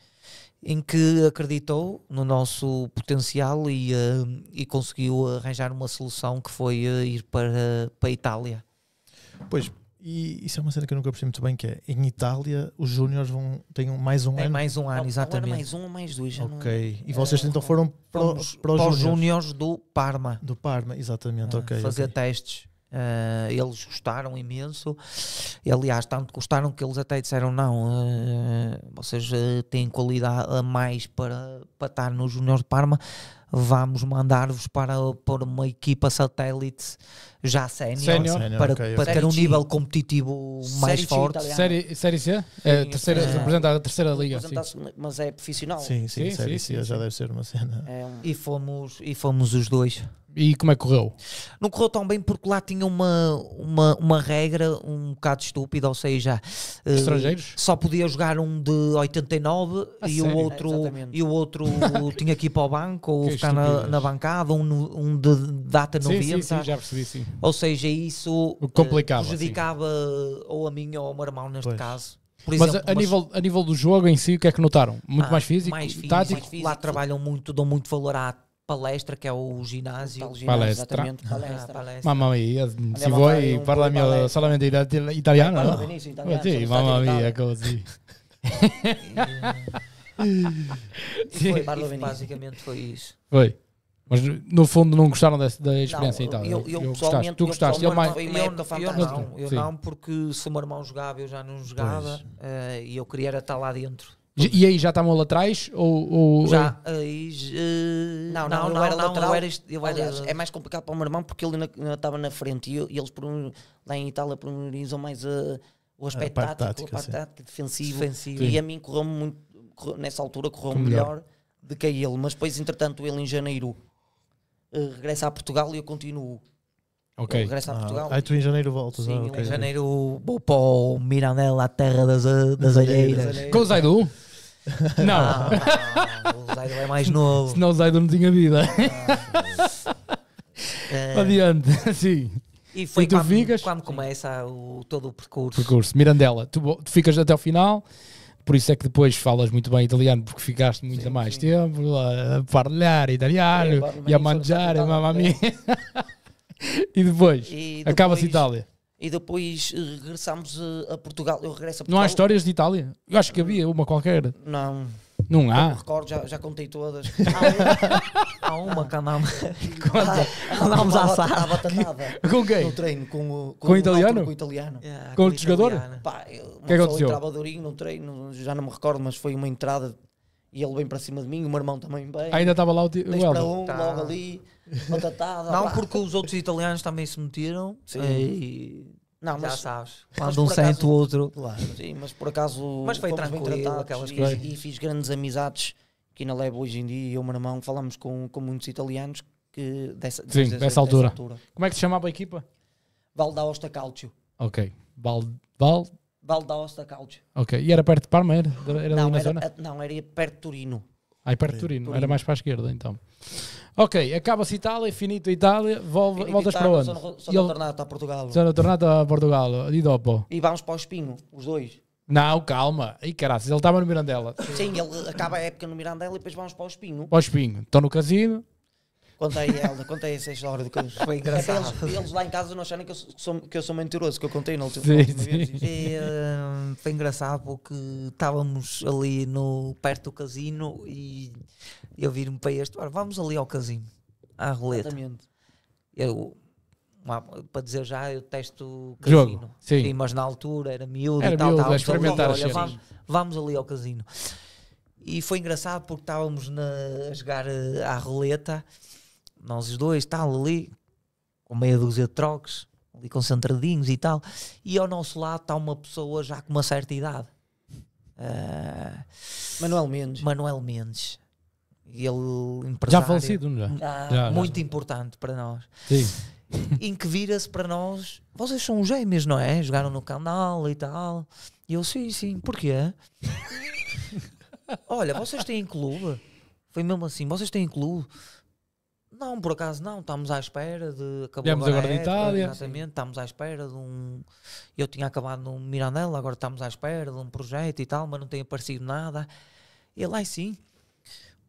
em que acreditou no nosso potencial e, uh, e conseguiu arranjar uma solução que foi uh, ir para, para a Itália. Pois, e isso é uma cena que eu nunca percebi muito bem, que é em Itália os júniores vão têm mais um é ano. mais um ano, exatamente. Um mais um ou mais dois. ok. Não... E é vocês então foram para, para, para os, júniores do Parma. Do Parma, exatamente, ah, ok. Fazer okay. testes. Uh, eles gostaram imenso. E, aliás, tanto gostaram que eles até disseram: não, uh, vocês uh, têm qualidade a mais para, para estar no Júnior de Parma. Vamos mandar-vos para, para uma equipa satélite já sénior, para, okay, para okay. ter um nível competitivo mais série tá forte. Série, série C? É, terceira, é, representa a terceira liga. Sim. A, mas é profissional. Sim, sim, sim Série sim, C já deve ser uma cena. É um... e, fomos, e fomos os dois. E como é que correu? Não correu tão bem porque lá tinha uma, uma, uma regra um bocado estúpida, ou seja, eh, estrangeiros uh, só podia jogar um de 89 e o, outro, é, e o outro tinha que ir para o banco ou que ficar na, na, bancada, um, um de data 90. Sim, sim, sim, já percebi, sim. Ou seja, isso eh, Complicava, prejudicava sim. Eh, ou a mim ou ao meu irmão neste pois. caso. Exemplo, mas, a, mas... nível, a nível do jogo em si, o que é que notaram? Muito ah, mais físico, mais físico, tático? Mais físico. Lá trabalham muito, dão muito valor à palestra, que é o ginásio. palestra. Palestra. Ah, palestra. Mamma mia, si vuoi parlami solamente italiano? mamma mia, così. foi, basicamente foi isso. Foi. Mas no fundo não gostaram da experiência não, e tal. É eu, eu, eu gostaste, tu gostaste. Eu, eu, eu, não, eu não, porque se o meu irmão jogava, eu já não jogava eh, e eu queria estar lá dentro. E aí já estavam lá atrás? Ou, ou, já, aí. Uh, não, não, não, eu era não, lateral. Eu era, eu era, aliás, é mais complicado para o meu irmão porque ele ainda estava na frente e, e eles lá em Itália priorizam mais uh, o aspecto tático, tática, a parte tática, defensivo. defensivo. E a mim correu muito, correu, nessa altura correu melhor. melhor do que a ele. Mas depois, entretanto, ele em janeiro eh, regressa a Portugal e eu continuo. Ok. a ah, Portugal. aí tu em janeiro voltas. Sim, ah, okay. em janeiro vou para o Mirandela, a terra das, eh, das alheiras. Com o Zaidu? Não. Ah, não, O Zaidu é mais novo. Senão o Zaidu não tinha vida. Ah, Adiante, sim. E foi e quando, ficas... quando, começa o, todo o percurso. Percurso, Mirandela. Tu, tu ficas até o final por isso é que depois falas muito bem italiano, porque ficaste muito sim, mais sim. tempo a parlar italiano é, e a manjar, mamma é. mia. e depois, e depois acaba-se Itália. E depois eh, regressamos eh, a Portugal. Eu regresso a Portugal. Não há histórias de Itália? Eu acho que havia uma qualquer. Não. Não há? Eu recordo, já, já contei todas. Há uma, que andámos, andámos à sarra. batanada. Com quem? No treino, com, o- com, Com o italiano? Com o italiano. Yeah, Com outro jogador? Pá, eu- uma é pessoa aconteceu? entrava durinho no treino, já não me recordo, mas foi uma entrada e ele bem para cima de mim, o meu irmão também bem. Ainda estava lá o ti- o Dois para Helder. um, Tá. logo ali, uma tatada. Não, pá. porque os outros italianos também se meteram. Sim. Eh, e não, já mas, sabes. Quando um sente o outro. Claro, sim, mas por acaso. Mas foi tranquilo aquelas e, coisas. E fiz grandes amizades que na levo hoje em dia. Eu e meu irmão falamos com, com muitos italianos que dessa, sim, dessa, dessa, altura. dessa, altura. Como é que se chamava a equipa? Valdaosta Calcio. Ok. Val, Val... Valdaosta Calcio. Ok. E era perto de Parma? Era, era não, ali na era, zona? A, não, era perto de Turino. Aí perto de Turino, Turino. era mais para a esquerda então. Ok, acaba-se Itália, finito Itália, vol Finito voltas para onde? Sono, sono tornado a Portugal. Já na a Portugal, de Dopo. E vamos para o Espinho, os dois. Não, calma. Ai, caraças, ele estava no Mirandela. Sim, ele acaba a época no Mirandela e depois vamos para o Espinho. Para o Espinho. Estão no casino. Contei ela, contei essa história. É que foi engraçado. eles, eles, lá em casa não acharam que eu sou, que eu sou mentiroso, que eu contei na última, vez. É, foi engraçado porque estávamos ali no, perto do casino e eu viro-me para este, ah, vamos ali ao casino, à roleta. Exatamente. Eu, para dizer já, eu testo casino. Jogo, sim. sim. mas na altura era miúdo era e tal, miúdo, experimentar ali, olha, vamos, vamos ali ao casino. E foi engraçado porque estávamos na, a jogar eh, à roleta nós os dois, tal, ali, com meia dúzia de troques ali concentradinhos e tal, e ao nosso lado está uma pessoa já com uma certa idade. Uh, Manuel Mendes. Manuel Mendes. Ele já falecido, não é? Ah, já muito já. importante para nós. Sim. em que vira-se para nós, vocês são gêmeos, não é? Jogaram no canal e tal. E eu, sim, sim, porquê? Olha, vocês têm clube? Foi mesmo assim, vocês têm clube? Não, por acaso não. Estamos à espera de. acabamos agora, de Itália. Exatamente, estamos à espera de um. Eu tinha acabado no Mirandela, agora estamos à espera de um projeto e tal, mas não tem aparecido nada. E lá sim.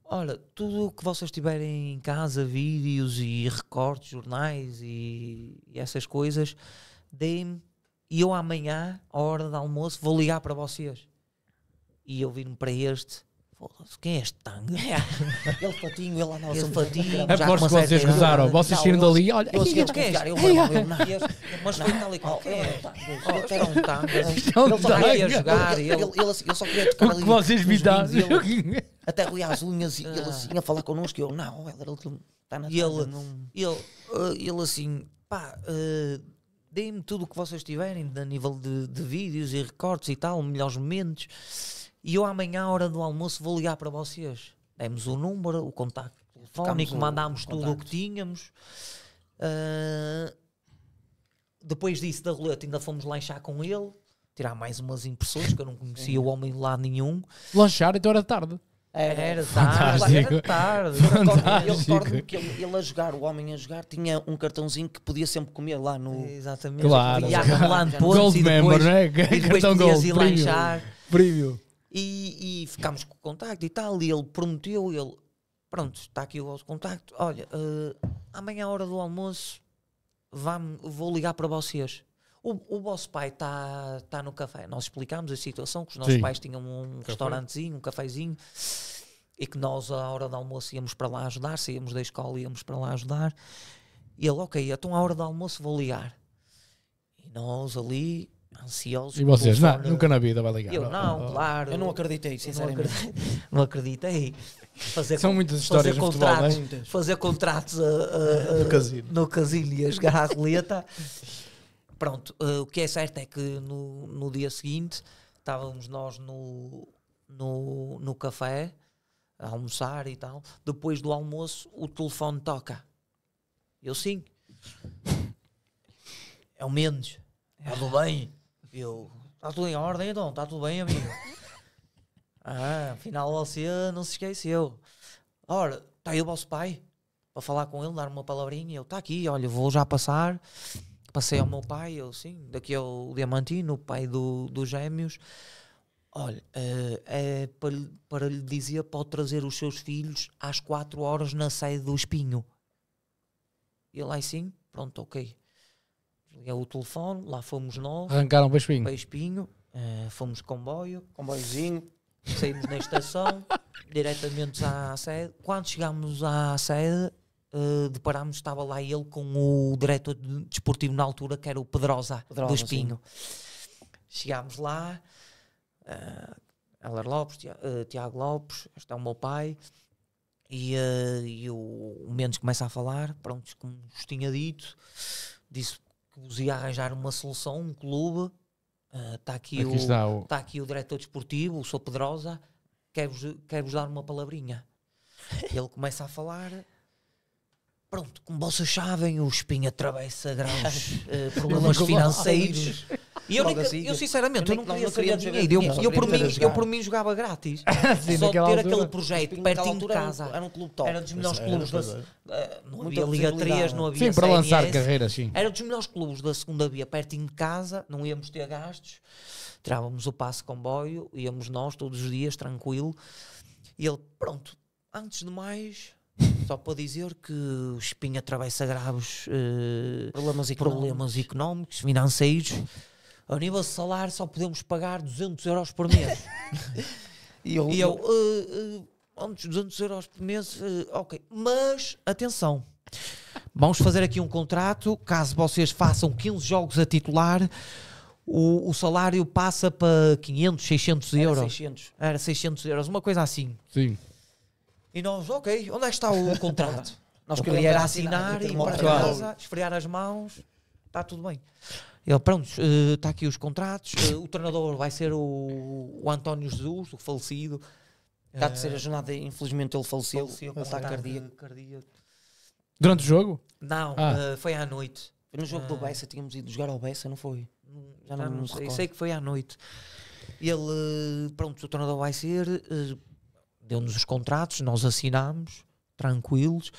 Olha, tudo o que vocês tiverem em casa, vídeos e recortes, jornais e, e essas coisas, deem-me e eu amanhã, à hora do almoço, vou ligar para vocês. E eu vim para este quem é este tango? É. ele patinho, ele andava ele patinho. Aposto que vocês gozaram. Vocês saíram dali, olha. Eu cheguei a desconfiar, eu Mas foi tal e qual. Era é tá- um tango. Ele ia tá é tá jogar. Assim, ele só queria tocar ali. O que vocês me dão? Até ruir as unhas e ele ah. assim a falar connosco. Eu, não, ele está na tela. Ah, ele assim, pá ah, deem-me tudo o que vocês tiverem, a nível de, vídeos e recortes e tal, melhores momentos e eu amanhã, à hora do almoço, vou ligar para vocês. Demos o número, o contacto telefónico, mandámos tudo o que tínhamos. Uh, depois disso, da roleta, ainda fomos lanchar com ele, tirar mais umas impressões, que eu não conhecia o homem de lado nenhum. Lanchar, então era tarde. Era, era tarde, era tarde. Eu que ele, ele, a jogar, o homem a jogar, tinha um cartãozinho que podia sempre comer lá no. Exatamente. Claro. E acumulando Gold e depois, member, né? E depois Cartão gold, ir lanchar. Preview. E, e ficámos com o contacto e tal. E ele prometeu, ele, pronto, está aqui o vosso contacto. Olha, uh, amanhã à hora do almoço vou ligar para vocês. O, o vosso pai está tá no café. Nós explicámos a situação, que os nossos Sim. pais tinham um café. restaurantezinho, um cafezinho, e que nós, à hora do almoço, íamos para lá ajudar, saímos da escola, íamos para lá ajudar. E ele, ok, então à hora do almoço vou ligar. E nós ali, ansiosos. E vocês, não, nunca na vida vai ligar. Eu não, oh, claro. Eu não acreditei, sinceramente. Não acreditei. Fazer, São muitas histórias é? fazer contratos, futebol, é? Fazer contratos a, a, a, no, casino. no casino e a jogar à roleta. Pronto, uh, o que é certo é que no, no dia seguinte estávamos nós no, no, no café a almoçar e tal. Depois do almoço o telefone toca. Eu sim. É o menos. é do bem eu, está tudo em ordem então? Está tudo bem, amigo? ah, afinal você não se esqueceu. Ora, está aí o vosso pai para falar com ele, dar uma palavrinha. Eu, está aqui, olha, vou já passar. Passei ao meu pai, eu, sim, daqui é o Diamantino, o pai do, dos gêmeos. Olha, uh, é para, para lhe dizer, pode trazer os seus filhos às 4 horas na sede do Espinho. Ele, lá sim, pronto, ok é o telefone, lá fomos nós. Arrancaram o Espinho. Para uh, fomos comboio. Comboiozinho. Saímos na estação, diretamente à sede. Quando chegámos à sede, uh, deparámos, estava lá ele com o diretor desportivo na altura, que era o Pedrosa, Pedrosa do Espinho. Sim. Chegámos lá, uh, Heller Lopes, eh, Tiago Lopes, este é o meu pai. E, uh, e o, o Mendes começa a falar, pronto, como vos tinha dito, disse que vos ia arranjar uma solução, um clube. Está ah, uh, aqui, aqui, o, está o... Tá aqui o diretor desportivo, o Sr. Pedrosa, quer-vos quer -vos dar uma palavrinha. Ele começa a falar. Pronto, como vocês sabem, o Espinho atravessa grandes uh, problemas financeiros e eu, assim, eu tipo, sinceramente, eu, eu não queria saber dinheiro. Eu, eu, por mim, eu por mim jogava grátis. Sim, Só ter altura, aquele projeto tipo, pertinho de casa. Era um clube top. Era dos melhores clubes. Eh, não havia Liga 3, não havia Sim, para lançar carreira sim. Era dos melhores clubes da segunda via pertinho de casa. Não íamos ter gastos. Tirávamos o passe comboio, íamos nós todos os dias, tranquilo. E ele, pronto, antes de mais, só para dizer que o Espinho atravessa graves eh, problemas, económicos. problemas, económicos. financeiros ao nível de salário só podemos pagar 200 euros por mês. e eu, e eu uh, uh, 200 euros por mês, uh, ok. Mas, atenção, vamos fazer aqui um contrato, caso vocês façam 15 jogos a titular, o, o salário passa para 500, 600 euros. Era 600. Era 600 euros, uma coisa assim. Sim. E nós, ok, onde é que está o contrato? nós queríamos assinar, assinar e ir para casa, esfriar as mãos está tudo bem. Ele, pronto, está eh, aqui os contratos, eh, o treinador vai ser o, o António Jesus, o falecido. Está a a eh, jornada, infelizmente ele faleceu, faleceu com ataque cardíaco. cardíaco. Durante o jogo? Não, ah. uh, foi à noite. Foi no jogo uh, do ah. Bessa, tínhamos ido jogar ao Bessa, não foi? Hum, já não, não, não sei. Sei que foi à noite. Ele, pronto, o treinador vai ser, uh, deu-nos os contratos, nós assinámos, tranquilos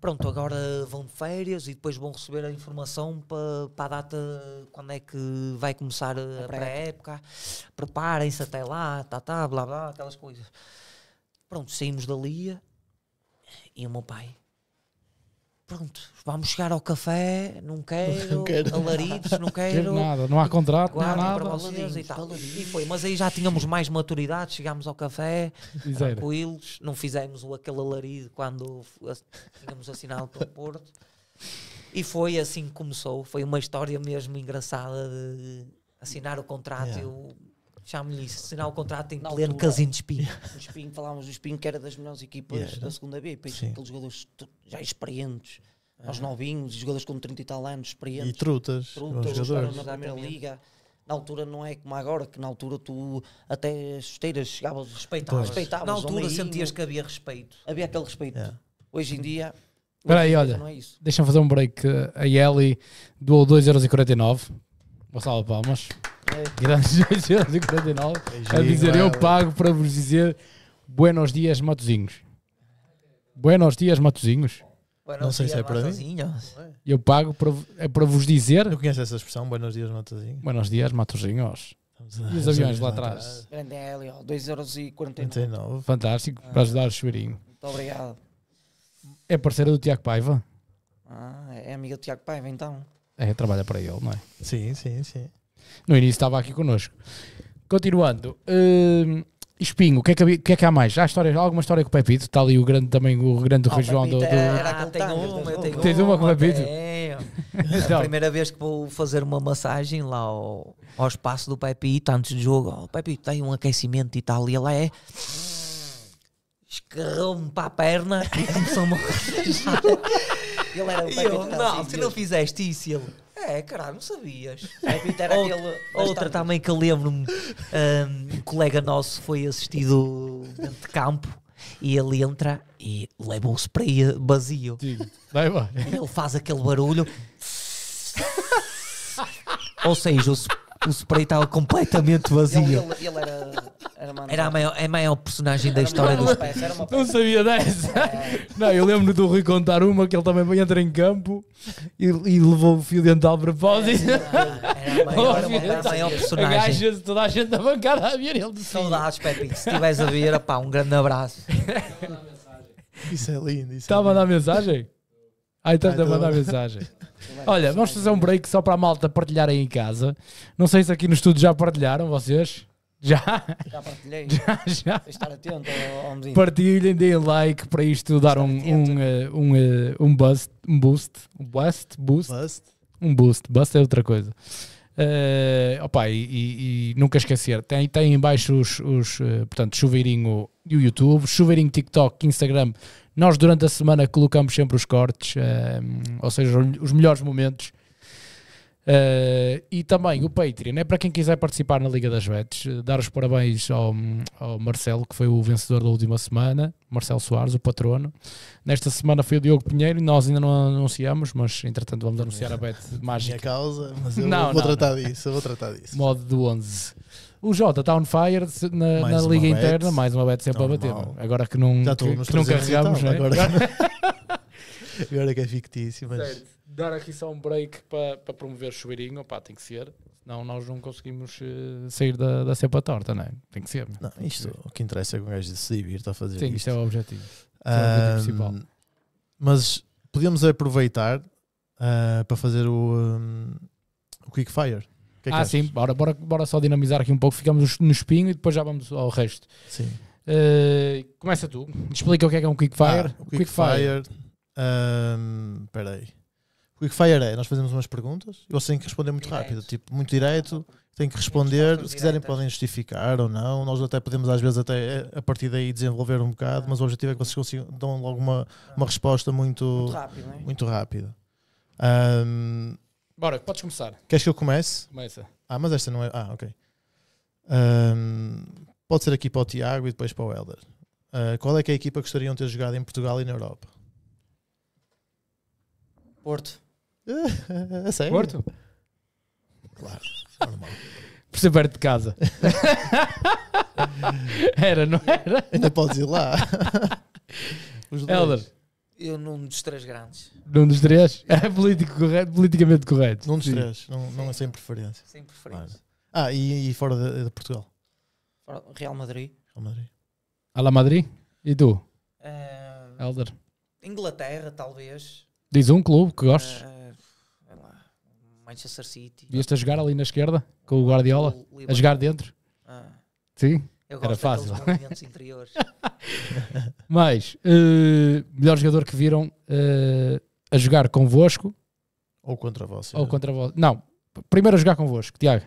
pronto, agora vão de férias e depois vão receber a informação para, para a data quando é que vai começar a, a pré-época. Preparem-se até lá, tá, tá, blá, blá, aquelas coisas. Pronto, saímos dali e o meu pai pronto, vamos chegar ao café, não quero, não quero alaridos, não quero. nada, não há contrato, não há nada. e, tal. e foi, mas aí já tínhamos mais maturidade, chegámos ao café, tranquilos, não fizemos aquele alarido quando tínhamos assinado pelo Porto. E foi assim que começou, foi uma história mesmo engraçada de assinar o contrato yeah. o já me lhe assinar o contrato em Na pleno altura, casinho de espinho. O espinho, falávamos do espinho que era das melhores equipas yeah. da segunda B, depois aqueles jogadores já experientes, ah. aos novinhos, jogadores com 30 e tal anos, experientes. E trutas. Trutas, jogadores. na primeira liga na altura não é como agora, que na altura tu até as esteiras chegavas, respeitavas, respeitavas. Na altura sentias que havia respeito. Havia aquele respeito. Yeah. Hoje em dia. Espera aí, olha, é deixa-me fazer um break. A Eli doou 2,49€. Uma salva de palmas. É. Grande Jorge 49 a é é, dizer: Eu pago para vos dizer Buenos dias, Matozinhos. Buenos dias, Matozinhos. não sei dias, se é para mim. Eu pago para, é para vos dizer. Eu conheço essa expressão, Buenos dias, Matozinhos. Buenos dias, Matozinhos. E os aviões lá atrás? Grande Hélio, 2,49€. Fantástico, ah. para ajudar o chuveirinho. Muito obrigado. É parceira do Tiago Paiva? Ah, é amiga do Tiago Paiva então. É, trabalha para ele, não é? Sim, sim, sim no início estava aqui connosco. Continuando, uh, Espinho, o que, é que, que, é que, há mais? Há história alguma história com o Pepito? Está ali o grande, também, o grande oh, região do. do... Ah, eu tenho Tens uma, uma com o Pepito? É. A primeira vez que vou fazer uma massagem lá ao, ao espaço do Pepito, antes do jogo, o oh, Pepito tem um aquecimento e tal, e ele é escarrou-me para a perna e começou a morrer. Ele era o Pepito. não, se não fizeste isso, ele é, caralho, não sabias. É, outra, também que eu lembro-me, um, um colega nosso foi assistido dentro de campo e ele entra e leva um spray vazio. vai, vai. Ele faz aquele barulho. Ou seja, o spray o spray estava completamente vazio. Ele, ele, ele era, era, era a, maior, é a maior personagem da história dos peça, Não sabia dessa. É. Não, eu lembro do Rui contar uma que ele também entra em campo e, e levou o fio dental para propósito. É, era, a maior, oh, era a maior personagem. A gaja, toda a gente da bancada a ver ele. Saudades, Pepe. Se estivesse a ver, um grande abraço. Isso é lindo. Isso Está é tá a mandar mensagem? Ah, então está a mandar mensagem. Olha, vamos fazer um break só para a malta partilharem em casa. Não sei se aqui no estúdio já partilharam vocês. Já? Já partilhei. Já, já. Estar atento ao Partilhem, deem like para isto dar um, um, eh, um, eh, um, boost. Um boost. Um boost. boost. Um boost. Boost é outra coisa. Uh, opa, e, e, nunca esquecer, tem, tem em baixo os, os portanto, chuveirinho e o YouTube, chuveirinho TikTok, Instagram, nós, durante a semana, colocamos sempre os cortes, eh, ou seja, os melhores momentos. Uh, e também o Patreon é para quem quiser participar na Liga das Betes. Eh, dar os parabéns ao, ao, Marcelo, que foi o vencedor da última semana, Marcelo Soares, o patrono. Nesta semana foi o Diogo Pinheiro, nós ainda não anunciamos, mas entretanto vamos anunciar a bet mágica. Minha causa, mas eu não, vou, não, tratar não. disso, eu vou tratar disso. Modo do 11. O Jota está on fire na, na liga interna, mais uma bet sempre Normal. a então, bater. É? Agora que não, é? que, que não carregamos, né? agora, agora que é fictício. Mas... Certo. Dar aqui só um break para, para promover chuveirinho, pá, tem que ser. Senão nós não conseguimos eh, sair da, da cepa torta, não é? Tem que ser. Não, isto, o que interessa é que o gajo se divirta a fazer Sim, isto. É isto é o objetivo. Um, é o objetivo mas podíamos aproveitar uh, para fazer o, um, o Quick Fire. Que é que ah, sim, bora, bora, bora só dinamizar aqui um pouco, ficamos no espinho e depois já vamos ao resto. Sim. Uh, começa tu, explica o que é que é um Quickfire. Ah, o Quickfire. Quick um, peraí. Quickfire é, nós fazemos umas perguntas e vocês têm que responder muito direto. rápido, tipo, muito direto, têm que responder, se quiserem podem justificar ou não, nós até podemos às vezes até eh, a partir daí desenvolver um bocado, tá. mas o objetivo é que vocês consigam, dão logo uma, uma resposta muito, muito rápida. É? Muito rápida. Um, Bora, podes começar. Queres que eu comece? Começa. Ah, mas esta não é. Ah, ok. Um, pode ser aqui para o Tiago e depois para o Helder. Uh, qual é que é a equipa que gostariam de ter jogado em Portugal e na Europa? Porto. É, sério? Porto? Claro, normal. Por ser perto de casa. era, não era? Ainda podes ir lá. Helder. Eu num dos três grandes. Num dos três? É político correto, politicamente correto. Num dos Sim. três, não, não é sem preferência. Sem preferência. Ah, ah e, e, fora de, de Portugal? Real Madrid. Real Madrid. Alá Madrid? E tu? Uh, eh, Elder. Inglaterra, talvez. Diz um clube que gostes. Uh, Manchester City. Vieste a jogar ali na esquerda com o Guardiola? O a jogar dentro? Ah. Sim. Eu gosto Era fácil. movimentos interiores. Mas, uh, eh, melhor jogador que viram uh, a jogar convosco. Ou contra vocês. Ou contra vocês. Não, primeiro a jogar convosco, Tiago.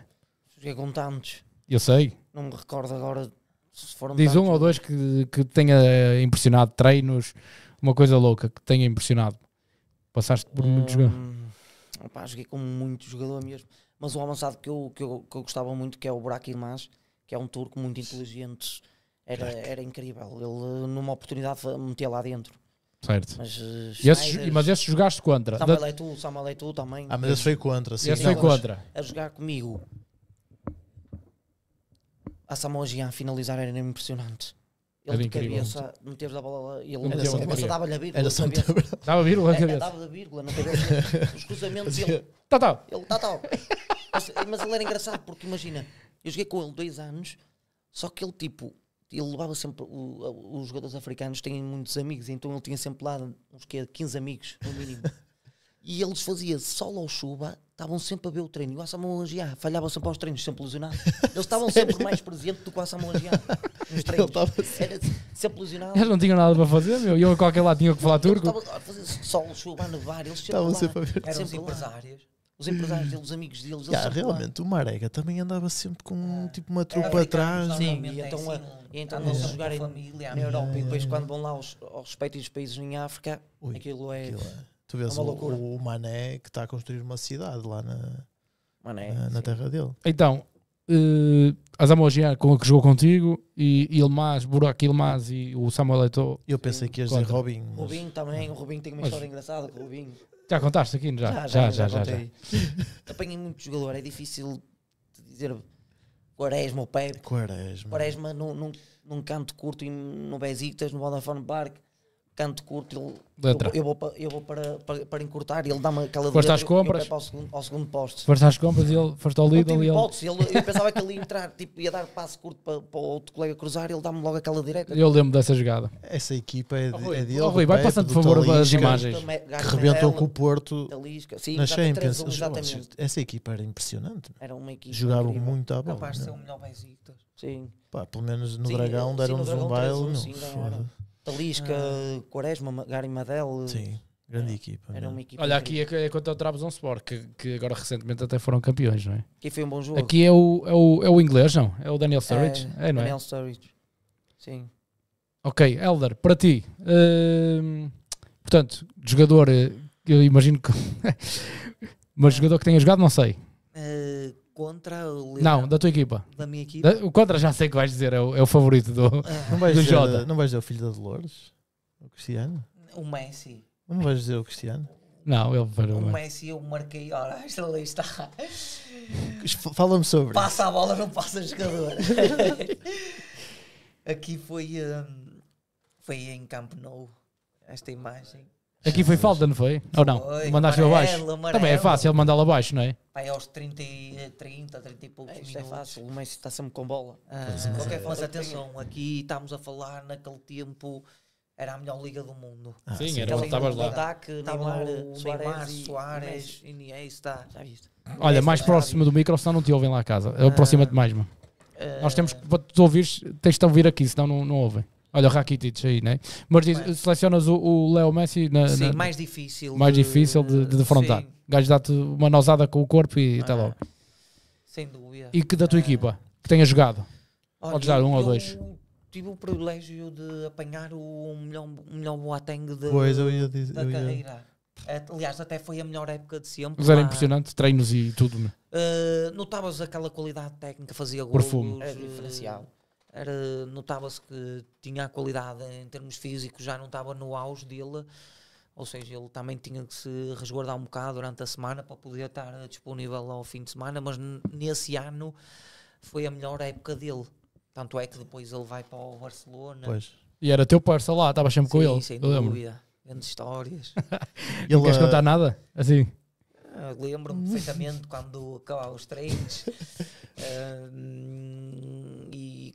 Joguei com tantos. Eu sei. Não me recordo agora se foram Diz tantos, um ou dois que, que tenha impressionado, treinos, uma coisa louca que tenha impressionado. Passaste por hum, muito jogador. joguei com muito jogador mesmo. Mas o avançado que eu, que eu, que eu gostava muito, que é o Braque que é um turco muito inteligente. Era, era incrível. Ele, numa oportunidade, metia lá dentro. Certo. Mas, uh, eh, esses, mas esse jogaste contra? Samuel da... Etu, Samuel Etu também. Ah, mas esse foi contra. Sim. Esse foi contra. A, jogar comigo. A Samuel Gian finalizar era impressionante. Ele era de incrível. cabeça, meteu a bola lá e ele era cabeça dava-lhe a vírgula. Era só Dava vírgula na cabeça. Dava-lhe a vírgula na cabeça. Os cruzamentos ele... Tá, tá. Ele, tá, tá. Mas, mas ele era engraçado porque imagina eu joguei com ele dois anos, só que ele, tipo, ele levava sempre. O, os jogadores africanos têm muitos amigos, então ele tinha sempre lá uns 15 amigos, no mínimo. e eles faziam solo ou chuva, estavam sempre a ver o treino. E o Assamoah Giá falhava sempre aos treinos, sempre lesionado. Eles estavam sempre mais presentes do que o Assamoah Giá nos treinos. Assim. Era sempre lesionado. Eles não tinham nada para fazer, meu. E eu a qualquer lado tinha que falar turco. Estavam a fazer solo, chuva, a nevar. Eles sempre, estavam sempre a ver. Eram os empresários os empresários deles, os amigos deles. Yeah, realmente, lá. o Marega também andava sempre com ah. tipo, uma tropa é, atrás. Sim, é então assim, e então, é a, e então ah, eles é. jogarem família, na Europa e depois quando vão lá aos, aos respectivos países em África, Ui, aquilo é. Aquilo é. Tu é vês o, o, Mané que está a construir uma cidade lá na, Mané, na, na terra dele. Então, uh, eh, Azamogiar com a que jogou contigo e Ilmaz, Burak Ilmaz e o Samuel Eto'o. Eu pensei que ias dizer Robin. Mas... Robin também, o Robin tem uma mas... história engraçada com o Robin. Já contaste aqui? Já, já, já. já, já, já, Apanhei muito jogador, é difícil dizer Quaresma ou Pepe. Quaresma. Quaresma num, num, num canto curto e no Besiktas, no Vodafone Park canto curto, ele, eu, eu, vou, para, eu vou para, para, para encurtar e ele dá-me aquela foste letra, às compras, eu, ao, segundo, ao segundo posto. Foste às compras e ele foste ao lido e hipótese, ele... ele... Eu pensava que ele ia entrar, tipo, ia dar passo curto para, para o outro colega cruzar e ele dá-me logo aquela direita. Eu lembro dessa jogada. Essa equipa é de, oh, é oh, Rui, vai passando, por favor, as imagens. Que, que rebentou com o Porto Sim, na Champions. Exatamente. Essa equipa era impressionante. Era uma equipa Jogaram incrível. muito à bola. Capaz de ser o melhor Besiktas. Sim. Pá, pelo menos no Dragão deram-nos um baile. Talisca, ah. Quaresma, Gary Madel. Sim. Grande é. equipa, Era né? uma equipa. Olha, incrível. aqui é, é ao Trabzon Trabzonspor, que, que agora recentemente até foram campeões, não é? Aqui foi um bom jogo. Aqui é o, é o, é o inglês, não? É o Daniel Sturridge? É, é, não é? Daniel é? Sturridge, sim. Ok, Elder, para ti, uh, portanto, jogador, eh, eu imagino que. mas é. jogador que tenha jogado, não sei. Uh, contra o líder. Não, da tua equipa. Da minha equipa. Da, o contra já sei que vais dizer, é o, é o favorito do, não vais do dizer, Jota. Não vais dizer o filho da Dolores? O Cristiano? O Messi. Não vais dizer o Cristiano? Não, ele parou. O Messi eu marquei, ora, esta ali está. Fala-me sobre. Passa a bola, não passa o jogador. Aqui foi, um, foi em Camp Nou, esta imagem. Aqui foi falta, não foi? Ou não? Foi, Mandaste amarelo, abaixo? Amarelo. Também é fácil ele mandá-lo abaixo, não é? Pai, é aos 30, 30, 30 e poucos é, isto é minutos. é fácil, mas está sempre com bola. Ah, qualquer é. atenção, aqui estamos a falar naquele tempo era a melhor liga do mundo. Ah, sim, sim, era onde estavas lá. Ataque, Neymar, Neymar, Soares, Iniesta. Já viste? Olha, mais próximo do micro, senão não te ouvem lá a casa. Ah, Aproxima-te mais, mano. Nós temos ah. que, para te ouvir, tens de ouvir aqui, senão não, não ouvem. Olha, o Rakitic aí, né? Mas diz, selecionas o Leo Messi na, Sim, na, mais difícil. Mais de, difícil de, de defrontar. Sim. O gajo dá-te uma nosada com o corpo e até ah, logo. Sem dúvida. E que da tua ah. equipa? Que tenha jogado? Olha, Podes dar um eu, ou dois. Tive o privilégio de apanhar o melhor, melhor Boateng de, pois, eu ia dizer, da eu carreira. Ia. É, aliás, até foi a melhor época de sempre. Mas era lá. impressionante, treinos e tudo. Uh, notavas aquela qualidade técnica, fazia gols. Perfume. Era é diferencial era notava-se que tinha a qualidade em termos físicos, já não estava no auge dele, ou seja, ele também tinha que se resguardar um bocado durante a semana para poder estar disponível ao fim de semana, mas nesse ano foi a melhor época dele. Tanto é que depois ele vai para o Barcelona. Pois. E era teu parça lá, estava sempre sim, com ele. Sem dúvida. Grandes histórias. ele, não queres contar ah, nada? Assim? Lembro-me perfeitamente quando acabava os treinos. uh,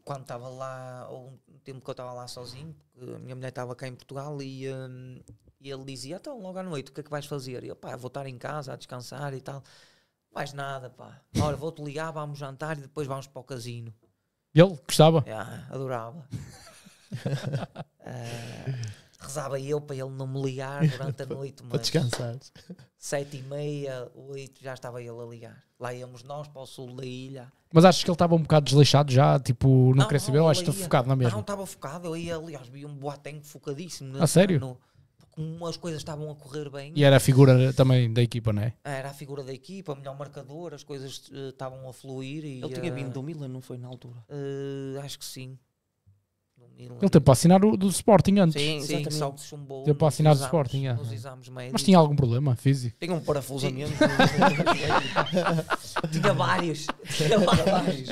quando estava lá, ou um tempo que eu estava lá sozinho, porque a minha mulher estava cá em Portugal e, um, e ele dizia: Então, logo à noite, o que é que vais fazer? E eu, pá, vou estar em casa a descansar e tal. Mais nada, pá. Ora, vou-te ligar, vamos jantar e depois vamos para o casino. ele gostava? Yeah, adorava. uh, rezava eu para ele não me ligar durante a noite. Mas para descansar. Sete e meia, oito, já estava ele a ligar. Lá íamos nós para o sul da ilha. Mas achas que ele estava um bocado desleixado já? Tipo, não, não queria saber? ou acho que estava focado na mesma? Não, estava focado. Eu ia, aliás, vi um Boateng focadíssimo. a sério? No, as coisas estavam a correr bem. E era a figura também da equipa, não é? Era a figura da equipa, melhor marcador, as coisas eh, estavam uh, a fluir. E, ele tinha eh, vindo do Milan, não foi na altura? Uh, acho que sim. Ele teve para assinar o do Sporting antes. Sim, sim, Exatamente. só que se chumbou. Teve para assinar do Sporting, é. exames médicos. Mas tinha algum problema físico? Tinha um parafusamento. tinha vários. Tinha vários.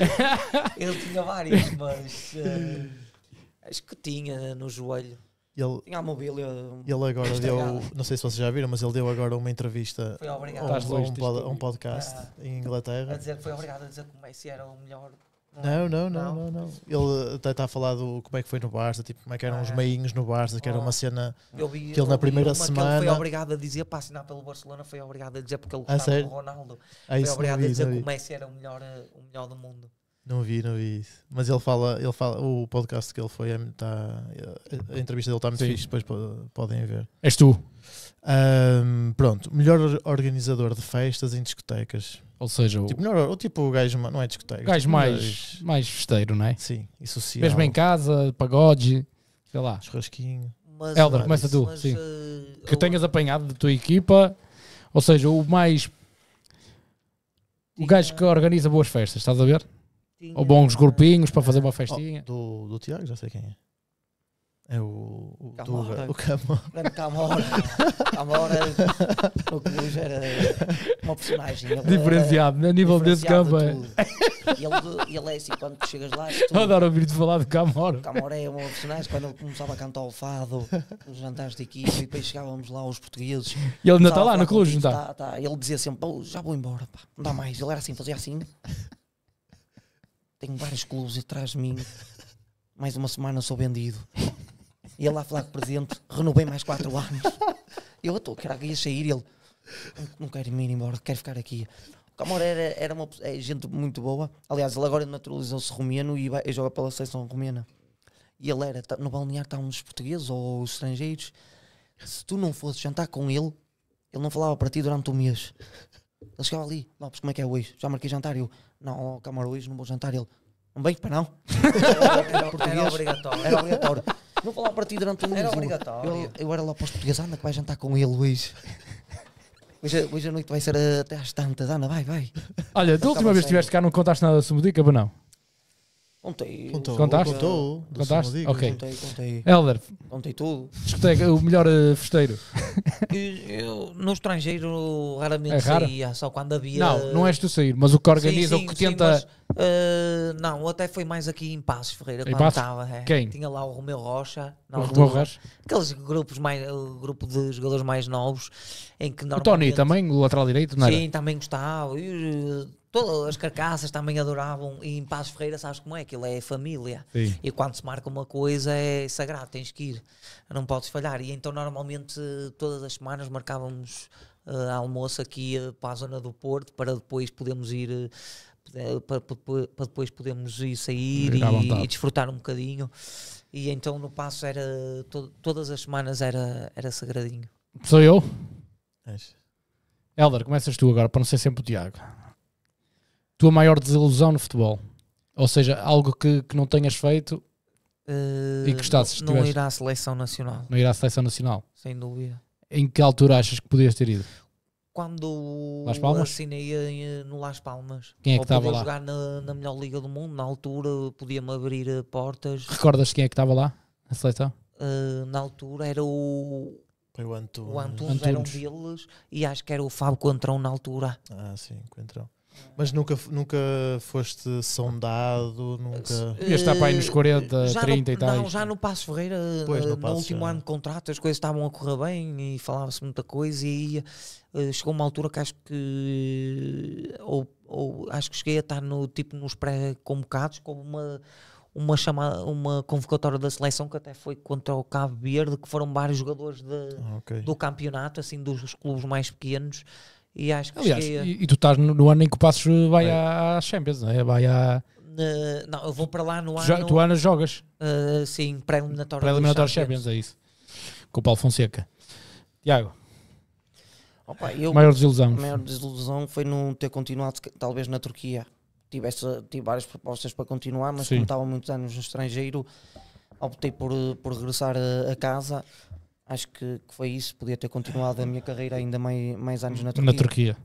Ele tinha vários, mas. Uh, acho que tinha no joelho. Ele, tinha a mobília. Ele agora deu. Não sei se vocês já viram, mas ele deu agora uma entrevista. Foi obrigado. A um, um, um podcast ah. em Inglaterra. A dizer que foi obrigado a dizer que o Messi era o melhor não, não, não, não, não. Ele até está a falar do como é que foi no Barça, tipo, como é que eram os ah. meinhos no Barça, que era uma ah. cena vi, que ele na primeira semana. Que ele foi obrigado a dizer para assinar pelo Barcelona, foi obrigado a dizer porque ele ah, gostava do Ronaldo. foi obrigado a dizer que o Messi era o melhor, o melhor do mundo. Não vi, não vi isso. Mas ele fala, ele fala o podcast que ele foi, é, tá, a entrevista dele está muito Sim. fixe, depois podem ver. És tu. Um, pronto, melhor organizador de festas em discotecas. Ou seja, tipo, o, melhor, ou tipo o gajo, não é discoteca. Gajo tipo, mais, gajo, mais festeiro, não é? Sim, e social. Mesmo em casa, pagode, sei lá. Churrasquinho. Helder, Elder, ah, começa tu. Mas, sim. Uh, que eu... tenhas apanhado da tua equipa, ou seja, o mais. O gajo que organiza boas festas, estás a ver? Tinha... Ou bons grupinhos para fazer uma festinha. Oh, do, do Tiago, já sei quem é. É o, o Camora. O Camora. Camora. Camora é o que era uma personagem. Ele diferenciado, né? a nível desse campo. é. ele, ele é assim, quando tu chegas lá. Tu, Adoro ouvir-te falar de Camora. Camora é uma personagem, quando ele começava a cantar o fado, os jantares de equipe, e depois chegávamos lá os portugueses. E ele ainda está lá no Cluj, não está? Tá, tá. Ele dizia sempre, já vou embora, pá. não dá mais. Ele era assim, fazia assim tenho vários clubes atrás de mim. Mais uma semana sou vendido. E ele lá falar com o presidente, renovei mais 4 anos. Eu estou, caraca, ia sair. Ele, não quero ir embora, quero ficar aqui. O Camor era, era uma é gente muito boa. Aliás, ele agora naturalizou-se romeno e, e joga pela seleção romena. E ele era, tá, no balneário estavam tá os portugueses ou os estrangeiros. Se tu não fosses jantar com ele, ele não falava para ti durante um mês. Ele chegava ali, Lopes, como é que é hoje? Já marquei jantar? Eu, não, oh, calma, hoje não vou jantar. Ele, não bem para não. Era, era, era, obrigatório. Era obrigatório. Não falava para ti durante um mês. Era obrigatório. Eu, eu era lá para os portugueses, anda que vai jantar com ele hoje. Hoje, hoje à noite vai ser até às tantas, Ana, vai, vai. Olha, da última vez que estiveste cá não contaste nada da o Dica, não? Contei. Contaste? Contou. Contaste? Ok. Contei, contei. Helder. Contei tudo. Discoteca, o melhor uh, festeiro. Eu, no estrangeiro, raramente é raro? saía, só quando havia... Não, não és tu sair, mas o que organiza, sim, sim, o que sim, tenta... Mas, uh, não, até foi mais aqui em Passos Ferreira, em Passos? Estava, é. Quem? Tinha lá o Romeu Rocha. O Romeu Rocha? Aqueles grupos mais... O grupo de jogadores mais novos, em que normalmente... O Tony também, o lateral direito, não era? Sim, também gostava. E, eh, todas as carcaças também adoravam. E em Paz Ferreira, sabes como é? que ele é família. Sim. E quando se marca uma coisa é sagrado, tens que ir, não podes falhar. E então, normalmente, todas as semanas marcávamos uh, almoço aqui uh, para a zona do Porto para depois podermos ir. Uh, para, para, para, depois podermos ir sair e, e desfrutar um bocadinho e então no passo era to todas as semanas era, era sagradinho. Sou eu? É. começas tu agora para não ser sempre o Tiago. Tua maior desilusão no futebol? Ou seja, algo que, que não tenhas feito uh, e que eh, gostasses Não, não ir à seleção nacional. Não ir à seleção nacional? Sem dúvida. Em que altura achas que podias ter ido? Quando Las Palmas? assinei eh, no Las Palmas. Quem é que estava lá? jogar na, na melhor liga do mundo, na altura podia-me abrir eh, portas. Recordas quem é que estava lá, na seleção? Uh, na altura era o... Foi o Antunes. O Antunes, Antunes. eram deles e acho que era o Fábio Coentrão na altura. Ah, sim, Coentrão. Mas nunca, nunca foste sondado, nunca. Este está para aí nos 40, eh, 30 no, e tal. Não, já no Passo Ferreira, pois, no, eh, no último já. ano de contrato, as coisas estavam a correr bem e falava-se muita coisa. E aí eh, chegou uma altura que acho que. Ou, ou acho que cheguei a estar no, tipo, nos pré-convocados, com uma uma chamada, uma convocatória da seleção que até foi contra o Cabo Verde, que foram vários jogadores de, okay. do campeonato, assim dos clubes mais pequenos e acho que Aliás, cheguei e, e, tu estás no, no, ano em que o Passos vai é. à Champions, não é? Vai à... Uh, não, eu vou para lá no ano... tu, ano jogas? Uh, sim, pré-eliminatório Pré-eliminatório Champions. Champions, é isso. Com o Paulo Fonseca. Tiago. Opa, eu, maior desilusão. A maior desilusão foi não ter continuado, talvez, na Turquia. Tive, tive várias propostas para continuar, mas Sim. como estava muitos anos no estrangeiro, optei por, eh, por regressar a, eh, a casa acho que, que, foi isso. Podia ter continuado a minha carreira ainda mais, mais anos na Turquia. Na Turquia.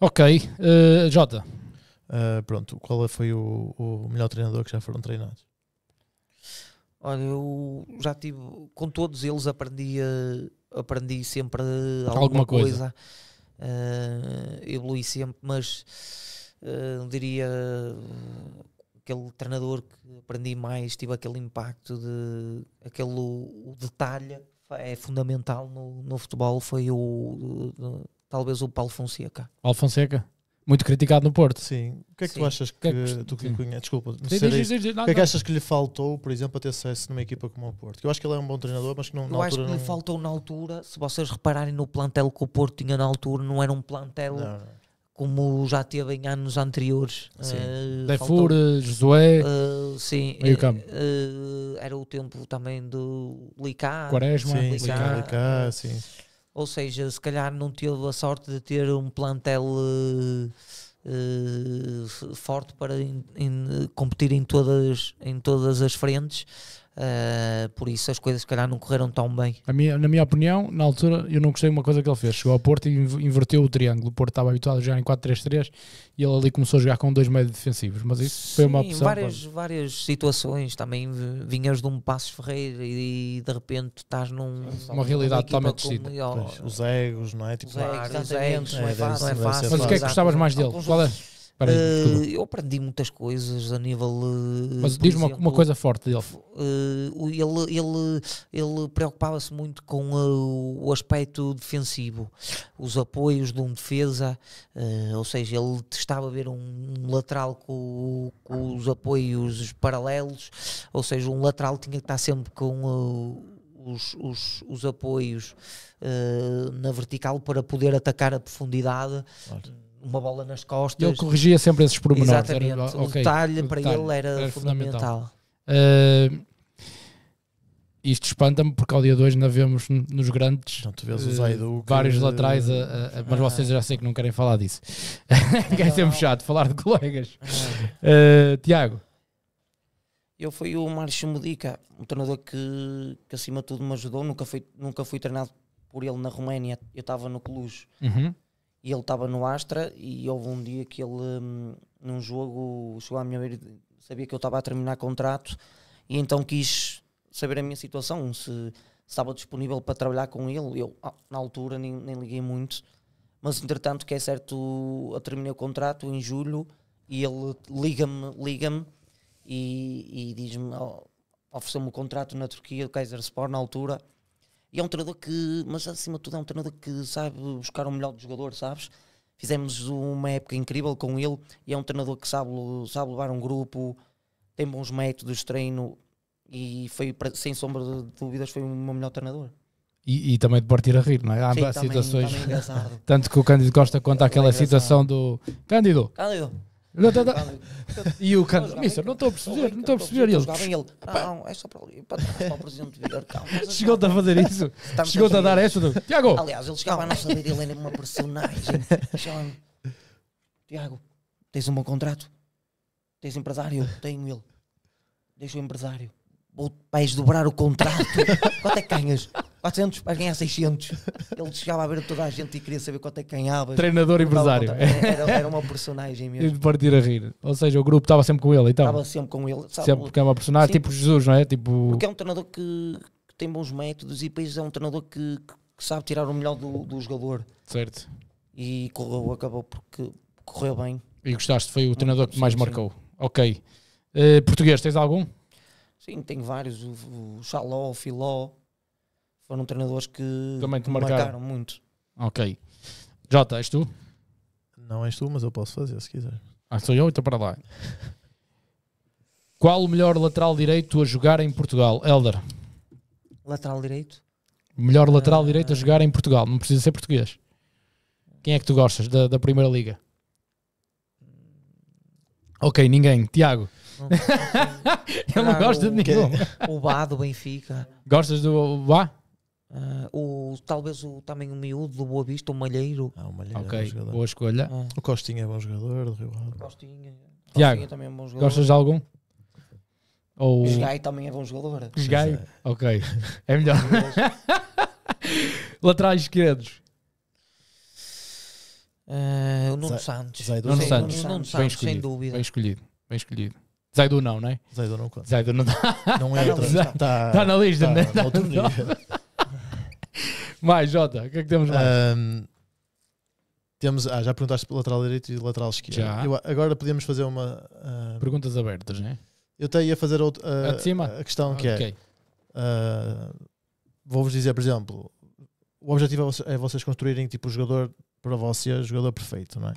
Ok. Uh, Jota. Uh, pronto, qual foi o, o, melhor treinador que já foram treinados? Olha, eu já tive. Com todos eles aprendi, eh, aprendi sempre alguma, alguma coisa. coisa. Uh, evolui sempre, mas uh, diria aquele treinador que aprendi mais, tive aquele impacto de aquele o detalhe é fundamental no, no futebol foi o, talvez o Paulo Fonseca. Paulo Fonseca? Muito criticado no Porto. Sim. O que é que sim. tu achas que, que, é que tu conheces? Desculpa, não sei. Diz, diz, diz, não, o que é que achas que lhe faltou, por exemplo, a ter sucesso numa equipa como o Porto? Eu acho que ele é um bom treinador, mas que não. Eu acho que não... lhe faltou na altura, se vocês repararem no plantel que o Porto tinha na altura, não era um plantel. Não, não como já teve em anos anteriores. Uh, eh, Defur, Josué, uh, sim, eh, meio campo. Uh, era o tempo também do Licá. Quaresma, sim, Licá, Licá, Licá, sim. Ou seja, se calhar não teve a sorte de ter um plantel forte para in, in, competir em todas, em todas as frentes Uh, por isso as coisas, calhar, não correram tão bem. Minha, na minha opinião, na altura, eu não gostei de uma coisa que ele fez. Chegou ao Porto e inverteu o triângulo. O Porto estava habituado a jogar em 4-3-3 e ele ali começou a jogar com dois meios defensivos. Mas isso Sim, foi uma opção. Várias, para... várias situações. Também vinhas de um passo Ferreira e, de repente estás num. Uma realidade totalmente distinta. Os egos, não é? Tipo, os egos, Não é, né? é fácil, Mas o que é que gostavas mais dele? Qual é? Aí, eh, eu aprendi muitas coisas a nível. Eh, Mas diz-me uma, uma coisa forte dele. Eh, ele ele, ele preocupava-se muito com o aspecto defensivo, os apoios de um defesa, ou seja, ele testava ver um lateral com, com os apoios paralelos, ou seja, um lateral tinha que estar sempre com. Os, os, os, apoios uh, na vertical para poder atacar a profundidade. Claro uma bola nas costas. Ele corrigia sempre esses pormenores. Exatamente, era, okay, o, detalhe o detalhe para ele era, era fundamental. fundamental. Uh, isto espanta-me porque ao dia de hoje ainda vemos nos grandes então, tu vês o eh, Zaidu, vários laterais, a, mas ah. vocês já sei que não querem falar disso. que é sempre chato falar de colegas. Uh, Tiago. Eu fui o Márcio Modica, um treinador que, que acima de tudo me ajudou. Nunca fui, nunca fui treinado por ele na Roménia, eu estava no Cluj. Uhum e ele estava no Astra e houve um dia que ele hum, num jogo chegou à minha beira sabia que eu estava a terminar contrato e então quis saber a minha situação se estava disponível para trabalhar com ele eu ah, na altura nem, nem liguei muito mas entretanto que é certo eu terminei o contrato em julho e ele liga-me liga-me e, e diz-me oh, ofereceu-me o um contrato na Turquia do Kaiserspor na altura e é um treinador que, mas acima de tudo, é um treinador que sabe buscar o melhor do jogador, sabes? Fizemos uma época incrível com ele e é um treinador que sabe, sabe levar um grupo, tem bons métodos de treino e foi, sem sombra de dúvidas, foi o meu melhor treinador. E, e, também de partir a rir, não é? Há Sim, situações. Também, também é tanto que o Cândido Costa conta é aquela é situação do Cândido. Cândido. Não, não, tá, não. Tá. E o Cano, Mister, não estou a perceber, não estou a perceber. E ele, não, é só para ali, para o presidente Vitor, Chegou-te a fazer isso? Chegou-te a dar esta? Do... Tiago! Aliás, ele chegava à nossa vida, ele era uma personagem. Chama-me, Tiago, tens um bom contrato? Tens empresário? Tenho ele. Deixa o empresário. Vou vais dobrar o contrato. Quanto é que ganhas? 400 para ganhar é 600. Ele chegava a ver toda a gente e queria saber quanto é que ganhava. Treinador empresário. Era, era uma personagem mesmo. E de partir a rir. Ou seja, o grupo estava sempre com ele. Então. Estava sempre com ele. Sabe? Sempre porque é uma personagem, Sim. tipo Jesus, não é? Tipo... Porque é um treinador que, que tem bons métodos e depois é um treinador que, que sabe tirar o melhor do, do jogador. Certo. E correu, acabou porque correu bem. E gostaste, foi o treinador que mais marcou. Ok. Uh, português, tens algum? Sim, tenho vários. O, o Xaló, o Filó, foram treinadores que também te marcaram. marcaram muito. Ok. Jota, és tu? Não és tu, mas eu posso fazer se quiser. Ah, sou eu, então para lá. Qual o melhor lateral direito a jogar em Portugal? Helder. Lateral direito? Melhor lateral ah. direito a jogar em Portugal. Não precisa ser português. Quem é que tu gostas da, da Primeira Liga? Ok, ninguém. Tiago. Não, não, não, eu não gosto de ninguém. O Bá do Benfica. Gostas do Bá? Uh, ah, o, talvez o, também o miúdo do Boa Vista, o Malheiro. Ah, o Malheiro é bom é boa escolha. Ah. O Costinha é bom jogador do Rio Alto. Costinha. Tiago, também é bom jogador. gostas de algum? Ou... O Gai também é bom jogador. O Gai? Ok, é melhor. Laterais esquerdos. Uh, o Nuno Zé, Santos. Zaidu. Nuno, Santos. Nuno, Nuno Santos, sem dúvida. Bem escolhido, bem escolhido. Zaidu não, né Zaidu não conta. Zaidu não, não outro Está tá, tá na lista, tá, né? Tá, mais, Jota, o que é que temos mais? Um, temos, ah, já perguntaste pelo lateral direito e lateral esquerdo. Já. Eu, agora podíamos fazer uma. Uh, Perguntas abertas, né? Eu tenho a fazer outro, uh, ah, a, de cima? a questão que é. Uh, Vou-vos dizer, por exemplo, o objetivo é, é vocês construírem tipo o jogador para vocês, jogador perfeito, não é?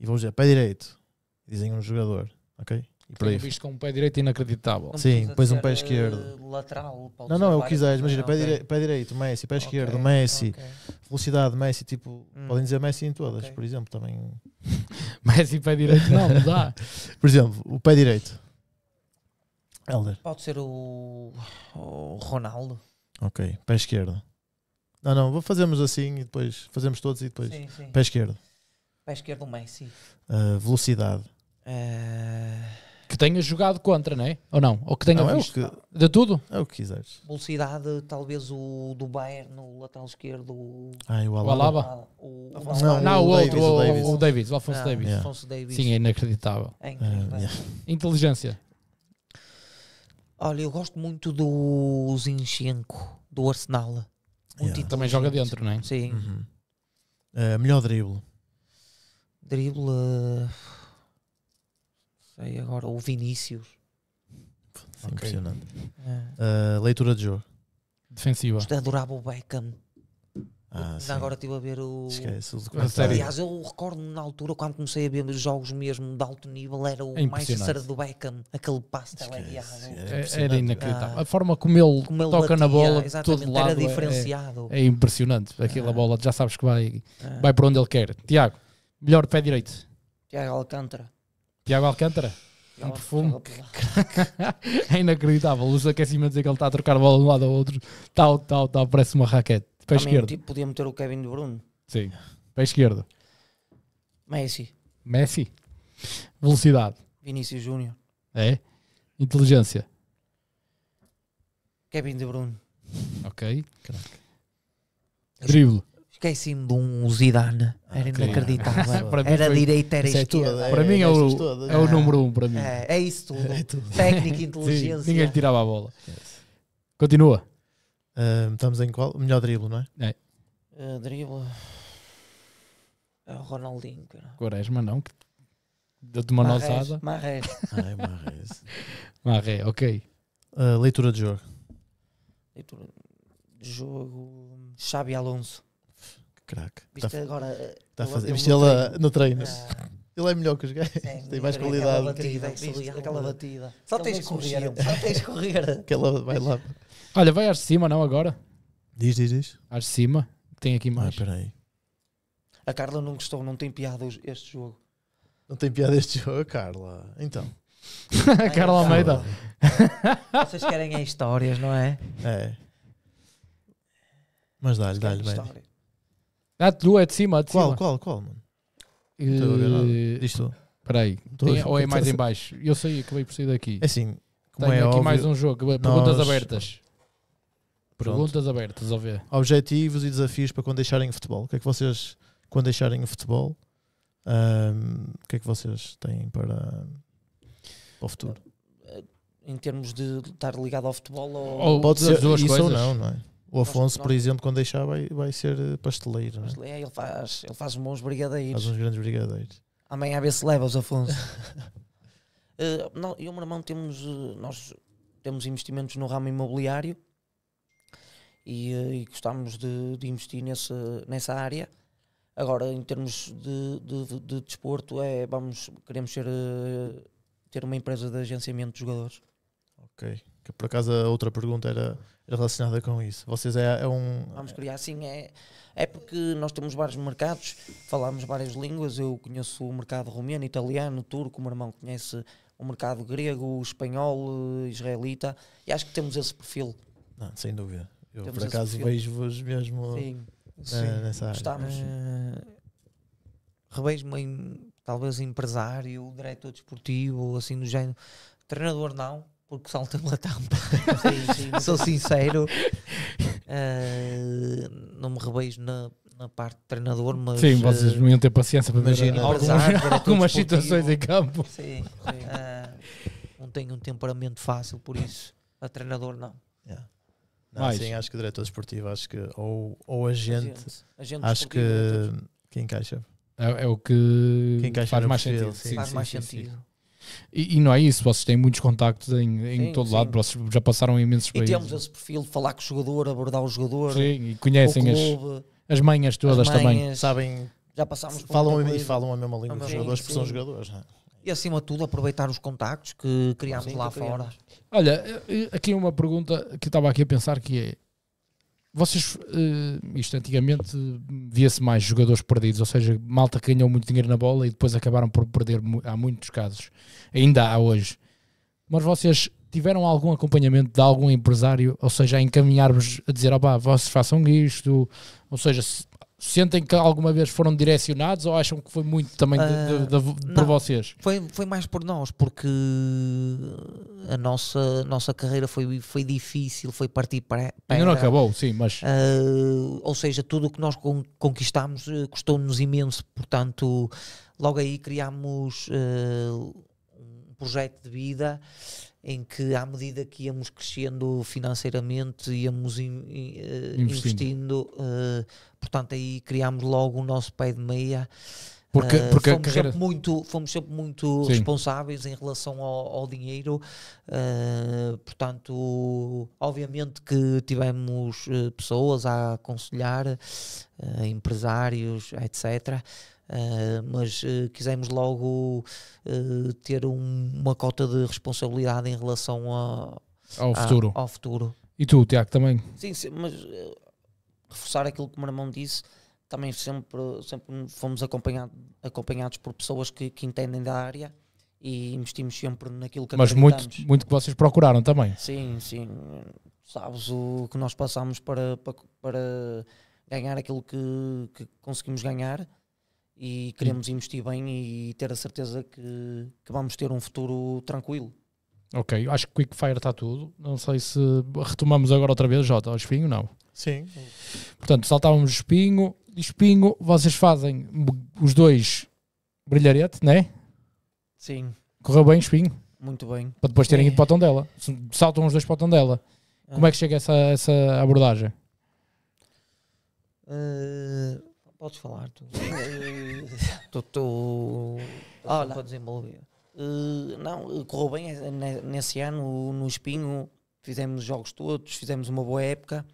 E vou dizer, pé direito, dizem um jogador, ok? E visto com um pé direito inacreditável. Não Sim, depois um pé eh, esquerdo. Lateral, não, não, é o que quiseres. Imagina, pé, pé direito, Messi, pé okay, esquerdo, Messi, okay. velocidade, Messi, tipo, hum. podem dizer Messi em todas, okay. por exemplo, também. Messi, pé direito, não, não dá. por exemplo, o pé direito. Elder. Pode ser o, o Ronaldo. Ok, pé esquerdo. Não, não, fazemos assim e depois fazemos todos e depois. Sim, sim. Pé esquerdo. Pé esquerdo, Messi. Uh, velocidade. Uh que tenha jogado contra, não é? Ou não? Ou que tenha não, é visto? É que, de tudo? É o que quiseres. Velocidade, talvez o do Bayern, no lateral esquerdo. Ah, ah, o Alaba. O Alaba. não, não, o, outro, o, Davis. o, o Davis, o Alfonso ah, Davis. Yeah. Alfonso Davis. Sim, é inacreditável. É incrível. Ah, Inteligência. Olha, eu gosto muito do Zinchenko, do Arsenal. Yeah. Também joga dentro, não é? Sim. Uhum. Uh, melhor drible. Drible. Uh sei agora, o Vinícius. Impressionante. É. Uh, leitura de jogo. Defensiva. Isto é adorava o Beckham. Ah, agora estive a ver o. Esquece, o Aliás, eu recordo na altura, quando comecei a ver os jogos mesmo de alto nível, era o é mais do Beckham, aquele passe Era é, inacreditável. Ah, a forma como ele, como ele toca na bola, todo lado. Era é- diferenciado. É, é impressionante. Aquela ah, bola, já sabes que vai, ah. vai para onde ele quer. Tiago, melhor pé direito. Tiago Alcântara. Tiago Alcântara. Um perfume é inacreditável. Os aquecimento, dizer que ele está a trocar bola de um lado ao outro, tal, tal, tal, parece uma raquete. Para esquerdo. esquerda. Tipo, podia meter o Kevin de Bruno. Sim, para esquerdo. esquerda. Messi. Messi. Velocidade. Vinícius Júnior. É. Inteligência. Kevin de Bruno. Ok. Drible esqueci-me é assim de um Zidane. Ah, era okay. inacreditável. era foi... direita, era é esquerda. É para mim é, é, o, é o, número um. Para mim. É, é isso tudo. tudo. Técnica, inteligência. Sim, ninguém lhe tirava a bola. Yes. Continua. Uh, estamos em qual? Melhor drible, não é? É. Uh, eh, drible. É o Ronaldinho. Cara. Quaresma, não. Deu-te uma nozada. Marré. Ah, Marré, ok. Uh, leitura de jogo. Leitura de jogo. Xabi Alonso. Crack. Viste tá, agora. Eh, tá fazer, viste ele eh, treino. no treino. Ah. Ele é melhor que os gajos. Tem mais qualidade. aquela batida. Só tens de correr. Só tens de correr. Aquela vai lá. Olha, vai às cima, não agora? Diz, diz, diz. Às cima. Tem aqui ah, mais. Ah, peraí. A Carla não gostou, não tem piada este jogo. Não tem piada este jogo, Carla. Então. A Carla Almeida. Vocês querem é histórias, não é? É. Mas dá-lhe, dá-lhe bem. Ah, de é de cima, é de Qual, cima. qual, qual, mano? Eh, não estou a ver nada. ou é mais em baixo? Eu sei, acabei por sair daqui. É assim, como Tenho é aqui óbvio, mais um jogo. Perguntas nós- abertas. Perguntas abertas, ao ver. objetivos e desafios para quando deixarem o futebol. O que é que vocês, quando deixarem o futebol, o que é que vocês têm para, para o futuro? Em termos de estar ligado ao futebol ou Ou Pode ser duas isso ou não, não é? O Afonso, por exemplo, quando deixar, vai, vai ser eh, pasteleiro. é? ele, faz, ele faz bons brigadeiros. Faz uns grandes brigadeiros. Amanhã a ver se leva os Afonso. uh, não, eu e o meu irmão temos, eh, nós temos investimentos no ramo imobiliário e, uh, e gostamos de, de, investir nesse, nessa área. Agora, em termos de, de, de desporto, é, vamos, queremos ser, uh, ter uma empresa de agenciamento de jogadores. Ok. Que por acaso a outra pergunta era, relacionada com isso. Vocês é, é um. Vamos criar, sim. É, é porque nós temos vários mercados, falamos várias línguas. Eu conheço o mercado romeno, italiano, turco. O meu irmão conhece o mercado grego, espanhol, eh, israelita. E acho que temos esse perfil. Não, sem dúvida. Eu temos por acaso vejo-vos mesmo sim, na, eh, sim, nessa área. Estamos. Eh, revejo-me em talvez empresário, diretor desportivo, assim do género. Treinador não, porque salta pela tampa. Sim, sim, Sou sincero, uh, não me revejo na, na parte de treinador, mas. Sim, vocês não iam ter paciência para imaginar algumas, algumas situações em campo. Sim, sim. Uh, não tenho um temperamento fácil, por isso, a treinador não. Yeah. Não, sim, acho que diretor esportivo, acho que, ou, ou agente, agente. acho que, quem encaixa. É, é o que, que faz, mais sentido, sim, faz mais sentido. faz mais sentido. E, e, não é isso, vocês têm muitos contactos em, em sim, todo sim. lado, vocês já passaram em imensos e países. E temos esse perfil de falar com o jogador, abordar o jogador. Sim, e conhecem clube, as, as manhas todas as manhas, também. Sabem, já passámos falam a, e falam a mesma língua dos jogadores, porque são jogadores, não é? E acima de tudo, aproveitar os contactos que criámos lá que fora. Olha, aqui é uma pergunta que estava aqui a pensar que é vocês, eh, isto antigamente via-se mais jogadores perdidos, ou seja, malta que ganhou muito dinheiro na bola e depois acabaram por perder, há muitos casos, ainda há hoje. Mas vocês tiveram algum acompanhamento de algum empresário, ou seja, a encaminhar-vos a dizer, opá, vocês façam isto, ou seja, se sentem que alguma vez foram direcionados ou acham que foi muito também de, de, ah, de, não, por vocês? Foi, foi mais por nós, porque a nossa, nossa carreira foi, foi difícil, foi partir para. para Ainda não acabou, sim, mas. Uh, ou seja, tudo o que nós conquistámos eh, custou-nos imenso, portanto, logo aí criámos uh, um projeto de vida em que à medida que íamos crescendo financeiramente, íamos in, in, uh, investindo, investindo uh, portanto aí criámos logo o nosso pé de meia. Porque, ah, porque fomos, carreira... sempre muito, fomos sempre muito Sim. responsáveis em relação ao, ao dinheiro, uh, portanto, obviamente que tivemos ah, pessoas a aconselhar, empresários, etc. mas quisemos logo ter um, uma cota de responsabilidade em relação a, ao, a, futuro. ao futuro. E tu, Tiago, também? Sim, sim mas reforçar aquilo que o meu irmão disse, também sempre, sempre fomos acompanhado, acompanhados por pessoas que, que entendem da área e investimos sempre naquilo que Mas muito, muito que vocês procuraram também. Sim, sim. Sabes o que nós passamos para, para, para ganhar aquilo que, que conseguimos ganhar e queremos sim. investir bem e ter a certeza que, que vamos ter um futuro tranquilo. Ok, acho que Quickfire está tudo. Não sei se retomamos agora outra vez, Jota, aos fim ou não. Sim. Portanto, saltávamos espinho. Espinho, vocês fazem os dois brilharete, né? Sim. Correu bem, espinho? Muito bem. Para depois terem é. ido para o dela. Saltam os dois para o Tondela. Ah. Como é que chega essa, essa abordagem? Uh, podes falar, tu. Estou a desenvolver. Uh, não, correu bem né, nesse ano no Espinho. Fizemos jogos todos, fizemos uma boa época.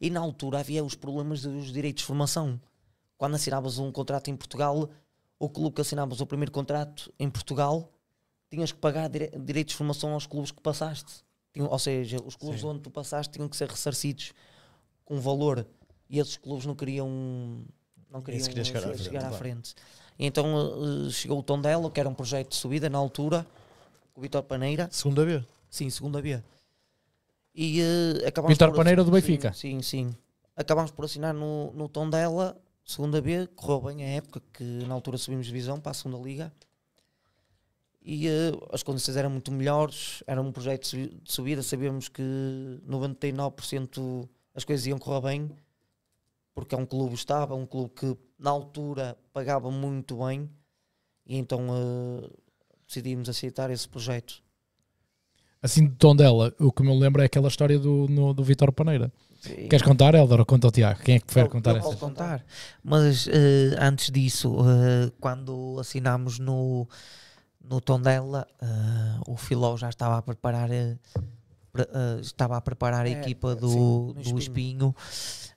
E na altura havia os problemas dos direitos de formação. Quando assinavas um contrato em Portugal, o clube que assinavas o primeiro contrato em Portugal, tinhas que pagar dire direitos de formação aos clubes que passaste. ou seja, os clubes Sim. onde tu passaste tinham que ser ressarcidos com valor. E esses clubes não queriam, não queriam chegar, chegar, à frente. Chegar à frente. E então uh, chegou o Tondela, que era um projeto de subida na altura, com o Vitor Paneira. Segunda B? Sim, segunda B. E uh, Vitor Paneiro do Benfica. Sim, sim. Acabámos por assinar no, no tom dela, segunda B, correu bem a época que na altura subimos divisão para a segunda liga. E uh, as condições eram muito melhores, era um projeto de subida, sabíamos que 99% as coisas iam correr bem, porque é um clube estava, um clube que na altura pagava muito bem, e então uh, decidimos aceitar esse projeto. Assim, do tom dela, o que me lembra é aquela história do, no, do Vitor Paneira. Sim. Queres contar, Eldor, ou conta ao Tiago? Quem é que prefere contar eu contar, mas uh, antes disso, uh, quando assinámos no, no Tondela, uh, eh, o Filó já estava a preparar... estava a preparar a é, equipa é, do, sim, do Espinho, espinho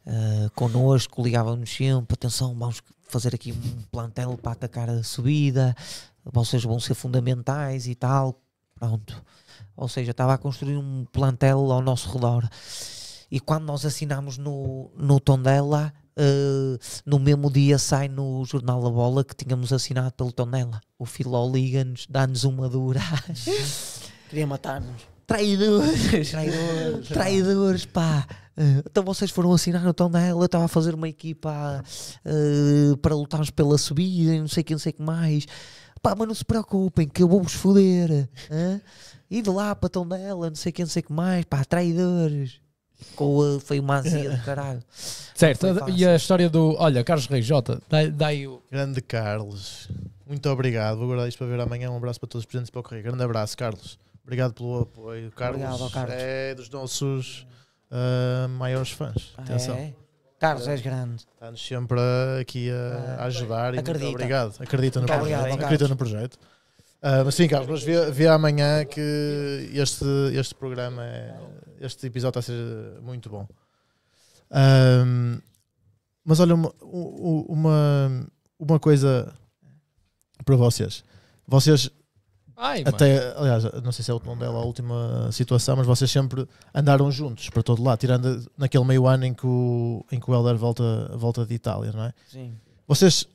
uh, connosco, ligávamos sempre, atenção, vamos fazer aqui um plantel para atacar a subida, vocês vão ser fundamentais e tal, pronto. Ou seja, estava a construir um plantel ao nosso redor. E quando nós assinámos no, no Tondela, uh, no mesmo dia sai no Jornal da Bola que tínhamos assinado pelo Tondela. O Filó liga-nos, dá-nos uma dura. Queria matar-nos. Traidores, traidores, é. traidores, pá. Eh, então vocês foram assinar o Tondela, estava a fazer uma equipa uh, para lutarmos pela subida, não sei o que, não sei o que mais pá, mas não se preocupem, que eu vou-vos foder. E de lá para Tondela, não sei quem, não sei o que mais, pá, traidores. Com foi uma ansia de caralho. Certo, e a história do. Olha, Carlos Reis Jota, daí o. Grande Carlos, muito obrigado. Vou guardar isto para ver amanhã. Um abraço para todos os presentes para o Correio. Grande abraço, Carlos. Obrigado pelo apoio. Carlos, obrigado, Carlos. é dos nossos uh, maiores fãs. Ah, Atenção. É. Carlos, é. és grande. Estás sempre aqui a, a ah, ajudar. Acredita. E muito obrigado. Acredita no projeto. Obrigado, acredita no projeto. Uh, mas sim, Carlos, mas vê, vê amanhã que este, este programa, é, este episódio está a ser muito bom. Um, mas olha, uma, uma, uma coisa para vocês. Vocês Ai, Até, aliás, não sei se é o tom dela a última situação, mas vocês sempre andaram juntos para todo lado, tirando naquele meio ano em que o, em que o Helder volta, volta de Itália, não é? Sim. Vocês,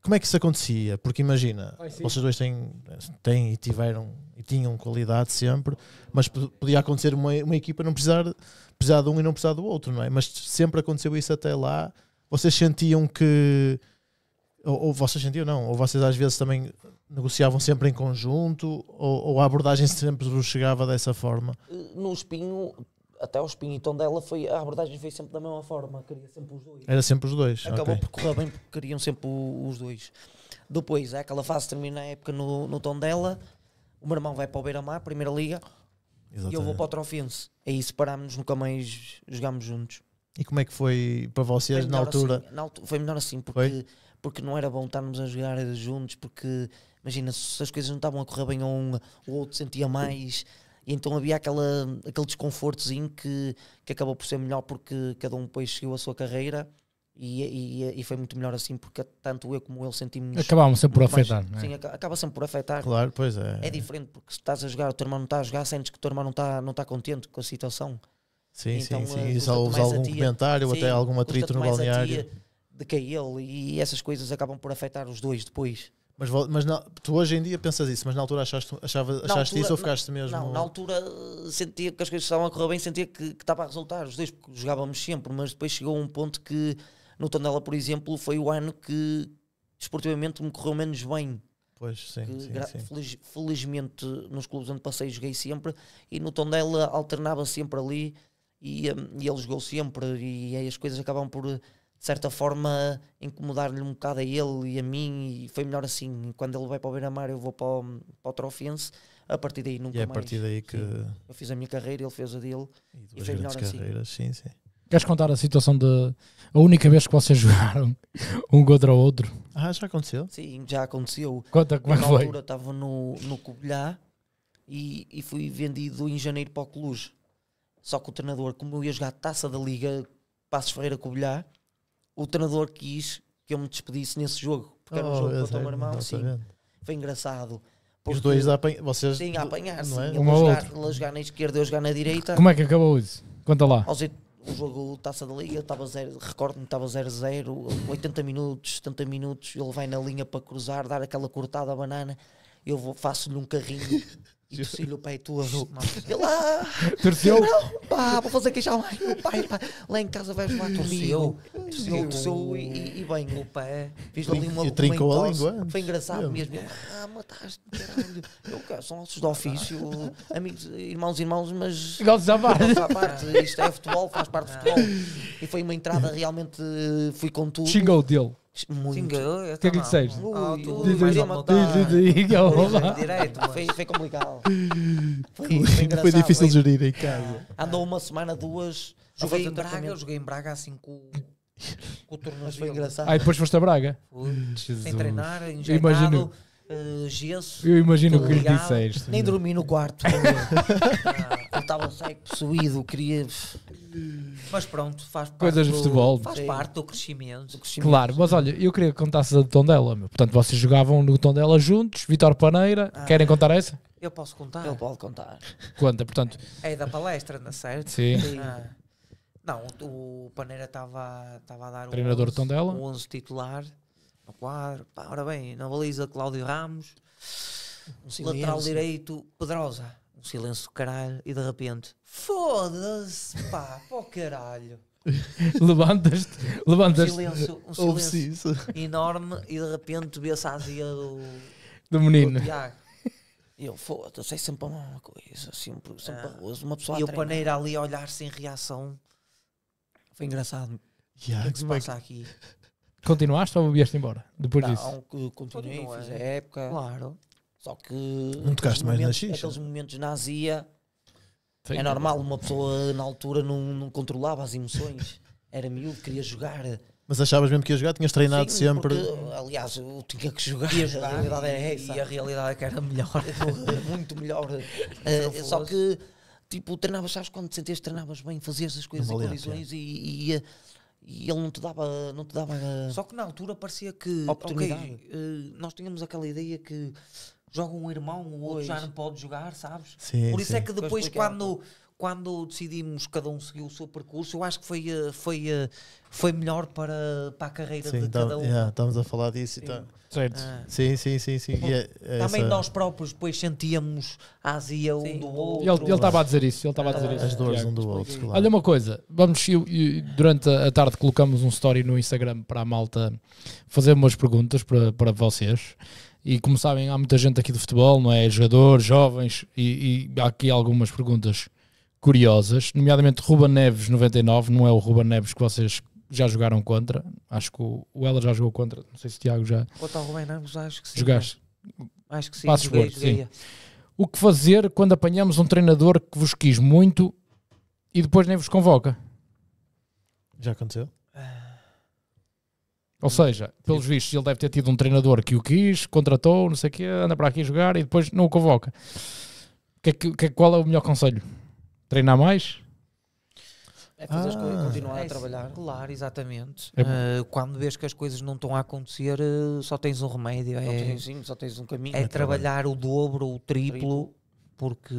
como é que isso acontecia? Porque imagina, Ai, vocês dois têm, têm e tiveram e tinham qualidade sempre, mas podia acontecer uma, uma equipa não precisar, precisar de um e não precisar do outro, não é? Mas sempre aconteceu isso até lá. Vocês sentiam que ou, ou vocês sentiam não, ou vocês às vezes também negociavam sempre em conjunto ou, ou, a abordagem sempre vos chegava dessa forma? No Espinho, até ao Espinho e Tondela, foi, a abordagem foi sempre da mesma forma, queria sempre os dois. Era sempre os dois. Acabou okay. por correr bem porque queriam sempre os dois. Depois, é aquela fase termina a época no, no Tondela, o meu irmão vai para o Beira-Mar, Primeira Liga, Exatamente. e eu vou para o Trofense. Aí é separámos-nos, nunca mais jogámos juntos. E como é que foi para vocês foi na altura? Assim, na, foi melhor assim, porque, porque não era bom estarmos a jogar juntos, porque imagina, se as coisas não estavam a correr bem a um, o outro sentia mais. E então havia aquela, aquele desconfortozinho que, que acabou por ser melhor porque cada um depois seguiu a sua carreira e, e, e foi muito melhor assim porque tanto eu como ele sentimos. Acabámos sempre por afetar. Mais, é? Sim, acaba sempre por afetar. Claro, pois é. É diferente porque se estás a jogar, o teu irmão não está a jogar, sentes que o teu irmão não está, não está contente com a situação. Sim, então, sim, eh, sim. E se houve algum tia, comentário, sim, até algum atrito no balneário. De que é ele e essas coisas acabam por afetar os dois depois. Mas, mas na, tu hoje em dia pensas isso, mas na altura achaste, achava, achaste altura, isso ou ficaste na, mesmo? Não, na altura eh, sentia que as coisas estavam a correr bem, sentia que, que estava a resultar, os dois, jogávamos sempre, mas depois chegou um ponto que no Tondela, por exemplo, foi o ano que desportivamente me correu menos bem. Pois, sim, que, sim, sim. Feliz, Felizmente nos clubes onde passei joguei sempre e no Tondela alternava sempre ali e, eh, e ele jogou sempre e aí as coisas acabam por de certa forma incomodar-lhe um bocado a ele e a mim e foi melhor assim, quando ele vai para o Beira-Mar eu vou para o, para o Trofense a partir daí nunca e é a partir daí que sim, eu fiz a minha carreira, ele fez a dele e, e foi melhor assim. carreiras, assim sim, sim. Queres contar a situação de a única vez que vocês jogaram um contra o outro? Ah, já aconteceu? Sim, já aconteceu. Conta como é que foi. Na altura estava no, no Cobilhá e, e fui vendido em janeiro para o Cluj. Só que o treinador, como eu ia jogar taça da Liga Passos Ferreira Cobilhá, o treinador quis que eu me despedisse nesse jogo, porque era um oh, jogo contra o meu irmão, sim. Foi engraçado. Os dois a apanhar, vocês... Sim, a apanhar, sim. É? Um ele, jogar, ele jogar na esquerda, eu jogar na direita. Como é que acabou isso? Conta lá. Ao o jogo Taça da Liga, estava zero, recordo-me, estava 0-0, 80 minutos, 70 minutos, ele vai na linha para cruzar, dar aquela cortada à banana, eu faço-lhe um carrinho E tu filho, pai, tu avô. lá! Ah, torceu? Não, pá, vou fazer queixa ao pai, pá. Lá em casa vais lá torceu. Torceu, torceu e, e bem, o pé. Fiz ali uma. E trincou a língua. Foi engraçado mesmo. Ah, mataste, caralho. Eu, cara, são ossos de ofício, amigos, irmãos e irmãos, mas. Gostos Igual-se à parte. Isto é futebol, faz parte do futebol. E foi uma entrada realmente. Fui com tudo. Xingou dele. Muito. Sim, eu, o que é que disseste? Diz aí, calma. Direito, foi, foi complicado. Foi, foi, foi difícil de gerir em casa. Ah, andou uma semana, duas. Joguei em Braga, joguei em Braga assim com, com o tornozelo. foi engraçado. Ah, depois foste a Braga? Sem treinar, injetado. Uh, eh, gesso. Eu imagino o que lhe disseste. Nem né? dormi no quarto. Ah, estava ah, seco, possuído, queria. Mas pronto, faz parte. Coisas do, de futebol. Faz sim. parte do crescimento, do crescimento, Claro, mas olha, eu queria que contasse a do Tondela. Meu. Portanto, vocês jogavam no Tondela juntos, Vitor Paneira. Ah, Querem contar essa? Eu posso contar. Ele pode contar. Conta, portanto. É da palestra, não é certo? Sim. Ah. sim. Ah, não, o Paneira estava a dar o Treinador 11, Tondela. 11 titular no quadro. Pá, ora bem, na baliza Cláudio Ramos, Sim, lateral direito Pedrosa silêncio do caralho e de repente, foda-se, pá, pô caralho. levantas-te, levantas-te. Um silêncio, um silêncio enorme e de repente vê-se a azia do, do menino. Do eu foda-se, é sempre a mesma coisa, sempre, sempre ah. arroz, uma pessoa E o paneiro ali a olhar sem reação. Foi engraçado. Yeah, o que é se é passa que... aqui? Continuaste ou vieste embora? Depois Não, disso? Continuei, fiz a época. Claro. Só que. Não tocaste mais momentos, na X? Aqueles momentos nazia. é normal, uma pessoa na altura não, não controlava as emoções. Era miúdo, queria jogar. Mas achavas mesmo que ia jogar? Tinhas treinado Sim, sempre? Porque, aliás, eu tinha que jogar. jogar a realidade era essa. E a realidade é que era melhor. Muito melhor. uh, só que, tipo, treinavas, sabes, quando te sentias, treinavas bem, fazias as coisas em condições é. e, e, e, ele não te dava. Não te dava só que na altura parecia que. Okay, eh, nós tínhamos aquela ideia que joga um irmão, o outro pois. já não pode jogar, sabes? Sim, Por isso sim. é que depois, quando, quando decidimos cada um seguir o seu percurso, eu acho que foi, eh, foi, eh, foi melhor para, para a carreira sim, de então, cada um. Yeah, estamos a falar disso. Então. Sim. Tá. Certo. Ah. Sim, sim, sim. sim. Bom, yeah, é, é também essa... nós próprios depois sentíamos a azia sim. um do outro. Ele estava a dizer isso. Ele estava a dizer ah. isso. As dores um do outro, claro. Olha uma coisa, vamos, eu, eu, durante a tarde colocamos um story no Instagram para a malta fazer umas perguntas para, para vocês. E como sabem, há muita gente aqui do futebol, não é? Jogadores, jovens, e, e há aqui algumas perguntas curiosas, nomeadamente Ruba Neves 99, não é o Ruba Neves que vocês já jogaram contra, acho que o, Ela já jogou contra, não sei se o Tiago já. Contra o Ruben Neves, acho que sim. Jogaste? Né? Acho que sim. Passos joguei, joguei. Sim. O que fazer quando apanhamos um treinador que vos quis muito e depois nem vos convoca? Já aconteceu? Ou seja, pelos Sim. vistos, ele deve ter tido um treinador que o quis, contratou, não sei o quê, anda para aqui jogar e depois não o convoca. Que, é que, é, qual é o melhor conselho? Treinar mais? É fazer ah, as coisas, ah. continuar é a trabalhar. Claro, exatamente. É. Uh, quando vês que as coisas não estão a acontecer, uh, só tens um remédio. É, sim, só tens um caminho. É, é trabalhar trabalho. o dobro, o triplo, triplo, porque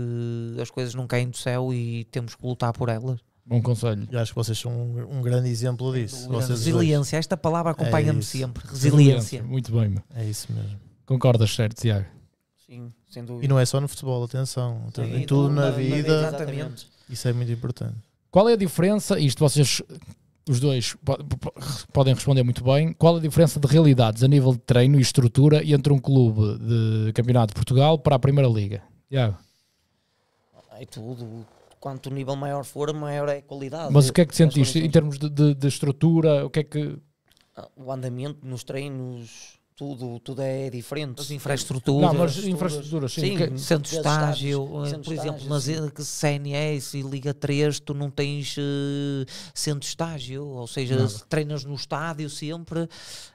as coisas não caem do céu e temos que lutar por elas. Bom conselho. Eu acho que vocês são um, um grande exemplo disso. resiliência, dois. esta palavra é acompanha-me é sempre. Resiliência. Muito bem. É isso mesmo. Concordas, certo, Tiago? Sim, sem dúvida. E não é só no futebol, atenção. Sim, em tudo na, na vida. Exatamente. Isso é muito importante. Qual é a diferença? Isto vocês, os dois, podem responder muito bem. Qual é a diferença de realidades a nível de treino e estrutura entre um clube de Campeonato de Portugal para a Primeira Liga? Tiago? É tudo quanto o nível maior for, maior é a qualidade. Mas o que é que sentiste em termos de, de, de estrutura? O que é que. Ah, o andamento nos treinos, tudo, tudo é diferente. As infraestruturas. Não, mas infraestruturas, sim. sim centro de estágio, por, eh, por exemplo, sim. Eh, nas CNS e Liga 3, tu não tens uh, centro de estágio, ou seja, treinas no estádio sempre,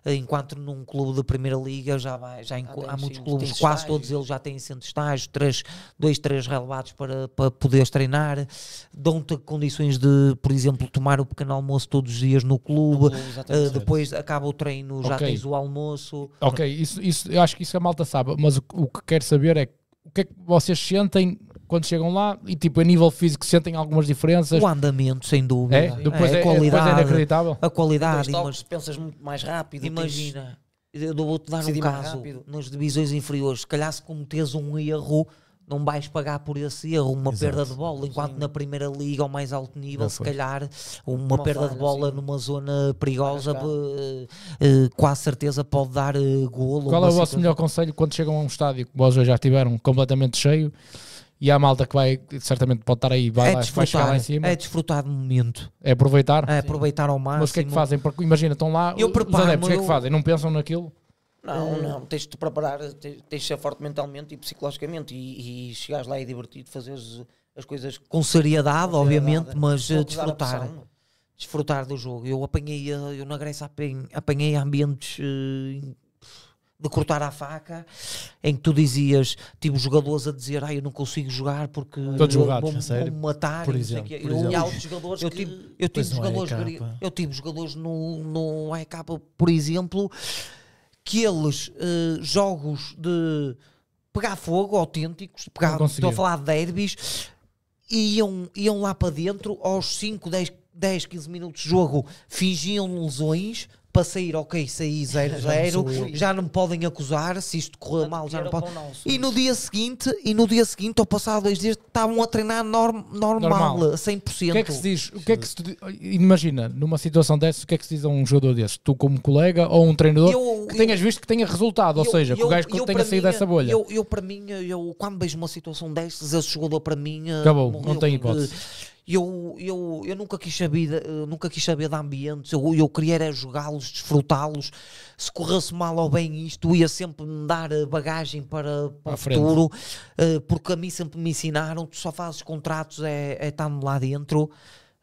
enquanto num clube da Primeira Liga já, vai, já em, ah, há muitos sim, clubes, quase estágio. todos eles já têm centro de estágio, três, dois, três relevados para, para poderes treinar, dão-te condições de, por exemplo, tomar o pequeno almoço todos os dias no clube, no clube uh, depois acaba o treino, já okay. tens o almoço. Ok, isso, isso, eu acho que isso a malta sabe, mas o, o que quero saber é o que é que vocês sentem quando chegam lá e tipo a nível físico sentem algumas diferenças. O andamento, sem dúvida. É? Depois é, a é- é qualidade, é inacreditável. A qualidade, então, mas pensas muito mais rápido. Imagina, tens, eu vou-te dar um caso, nas divisões inferiores, se calhar se cometes um erro não vais pagar por esse erro uma Exato. perda de bola, enquanto sim. na primeira liga ou mais alto nível, se calhar uma, uma perda falha, de bola numa zona perigosa com a eh, eh, quase certeza pode dar uh, golo. Qual é o vosso melhor conselho quando chegam a um estádio que vocês já tiveram completamente cheio? E há malta que vai, certamente pode estar aí, vai, é lá, vai chegar lá em cima. É desfrutar do momento. É aproveitar? É aproveitar ao máximo. Mas o que é que fazem? Porque, imagina, estão lá, eu os adeptos, o que é que fazem? Não pensam naquilo? Não, ah. não, tens de te preparar, tens, de ser forte mentalmente e psicologicamente e, e chegares lá e divertido, fazeres as coisas com seriedade, com obviamente, mas eh, desfrutar desfrutar do jogo. Eu apanhei, eh, eu na Grécia apanhei ambientes eh, de cortar a faca, em que tu dizias, tive jogadores a dizer, ah, eu não consigo jogar porque Todos jogados, a sério? matar. Por exemplo, por eu, exemplo. jogadores eu tive, eu tive é jogadores, eu tive jogadores no, no EK, por exemplo, que eles, uh, jogos de pegar fogo autênticos, pegar, estou a falar de derbys, iam, iam lá para dentro aos 5, 10, 10, 15 minutos de jogo, fingiam lesões, para sair, ok, saí 0-0, já não me podem acusar, se isto correu mal, já não podem. E no dia seguinte, e no dia seguinte, ao passado dois dias, estavam a treinar norm, normal, normal, 100%. O que é que se diz? O que é que se, imagina, numa situação dessas, o que é que se diz a um jogador desse? Tu, como colega ou um treinador, eu, que tenhas eu, visto que tenha resultado, eu, ou seja, que o gajo que tenha saído dessa bolha. Eu, para mim, eu, quando vejo uma situação dessas, esse jogador para mim. Acabou, eh, tá morreu, não tem hipótese eu, eu, eu nunca quis saber, eh, nunca quis saber de ambientes, eu, eu queria era jogá-los, desfrutá-los. Se corresse mal ou bem isto, ia sempre me dar eh, bagagem para, para o futuro, eh, porque a mim sempre me ensinaram: tu só fazes contratos, é, é estando lá dentro.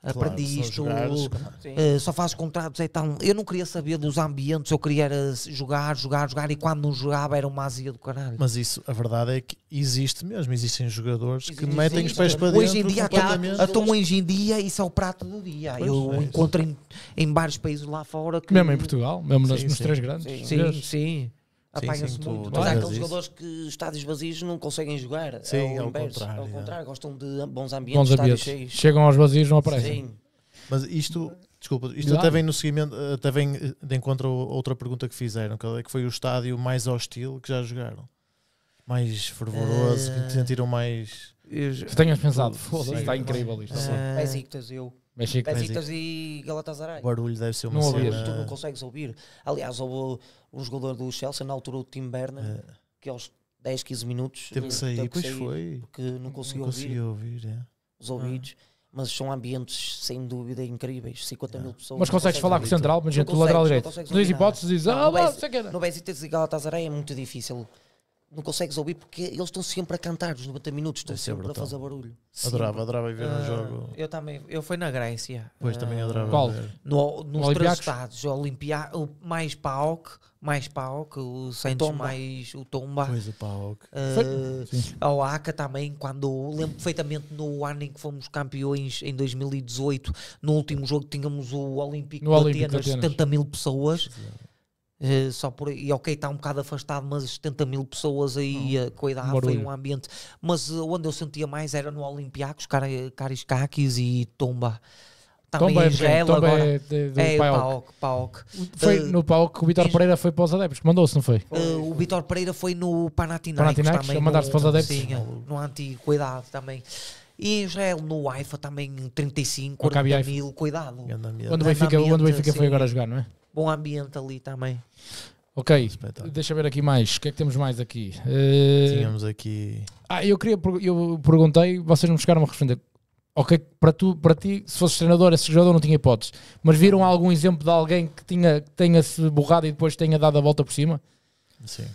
Claro, aprendi isto, jogares, uh, eh, só faço contratos, e é tal Eu não queria saber dos ambientes, eu queria jogar, jogar, jogar, e quando não jogava era uma azia do caralho. Mas isso, a verdade é que existe mesmo, existem jogadores existe, que metem existe, os pés para dentro. Hoje em dia, a então hoje em dia, isso é o prato do dia. Pois eu é encontro em, em vários países lá fora. Que... Mesmo em Portugal, mesmo sim, nos, sim. nos três grandes. Sim, sim. sim apanha-se muito. Mas há aqueles isso. jogadores que estádios vazios não conseguem jogar. É sim, ao, ao é contrário. Ao é. contrário, é. gostam de bons ambientes, bons ambientes. Cheios. Chegam aos vazios, não aparecem. Sim. Mas isto, desculpa, isto até vem no seguimento, até vem de encontro a outra pergunta que fizeram, que foi o estádio mais hostil que já jogaram. Mais fervoroso, uh... que eh, sentiram mais. Eu Tenhas pensado, foda-se, está incrível isto. Uh... Eh, Besiktas, eu. México, e Galatasaray. O barulho deve ser uma não cena... Tu não consegues ouvir. Aliás, houve um jogador do Chelsea, na altura o Tim Berner, é. que aos 10, 15 minutos... Teve que sair, teve que pois sair, foi. Porque não conseguiu ouvir. Conseguiu ouvir, é. Os ouvidos. Ah. Mas são ambientes, sem dúvida, incríveis. 50 é. mil pessoas. Mas consegues, falar com o central, mas gente, o lateral direito. Nas hipóteses, dizes... Ah, não, no Besitas e Galatasaray é muito difícil não consegues ouvir porque eles estão sempre a cantar os 90 minutos, estão é sempre brutal. a fazer barulho. Adorava, adorava ver uh, um ah, jogo. Eu também, eu fui na Grécia. Pois uh, também ah, adorava. Qual? No, nos três estados, o Olimpia, o mais PAOK, mais PAOK, o Santos mais o Tomba. Pois o PAOK. Uh, ah, a OACA também, quando lembro perfeitamente no ano em que fomos campeões em 2018, no último jogo tínhamos o Olímpico no de Atenas, Atenas, 70 mil pessoas. Eh, só por, e ok, está um bocado afastado, mas 70 mil pessoas aí cuidado foi um ambiente. Mas onde eu sentia mais era no Olympiacos, Cariscaques e Tomba. Também Tomba é agora. É, de, do é Foi uh, no Paok que o Vitor Pereira foi para os adeptos, mandou-se, não foi? Uh, o Vitor Pereira foi no Panathinaikos, Panathinaikos também. mandar-se para os adeptos. Sim, no cuidado também. E em Israel, no Haifa também 35, 40 mil, cuidado. Quando o Benfica, quando Benfica foi agora a jogar, não é? bom ambiente ali também. Ok, deixa ver aqui mais. O que é que temos mais aqui? Uh... Tínhamos aqui. Ah, eu queria. Eu perguntei, vocês não chegaram a responder. Ok, para, tu, para ti, se fosses treinador, esse jogador não tinha hipóteses. Mas viram algum exemplo de alguém que, tinha, tenha se borrado e depois tenha dado a volta por cima? Sim.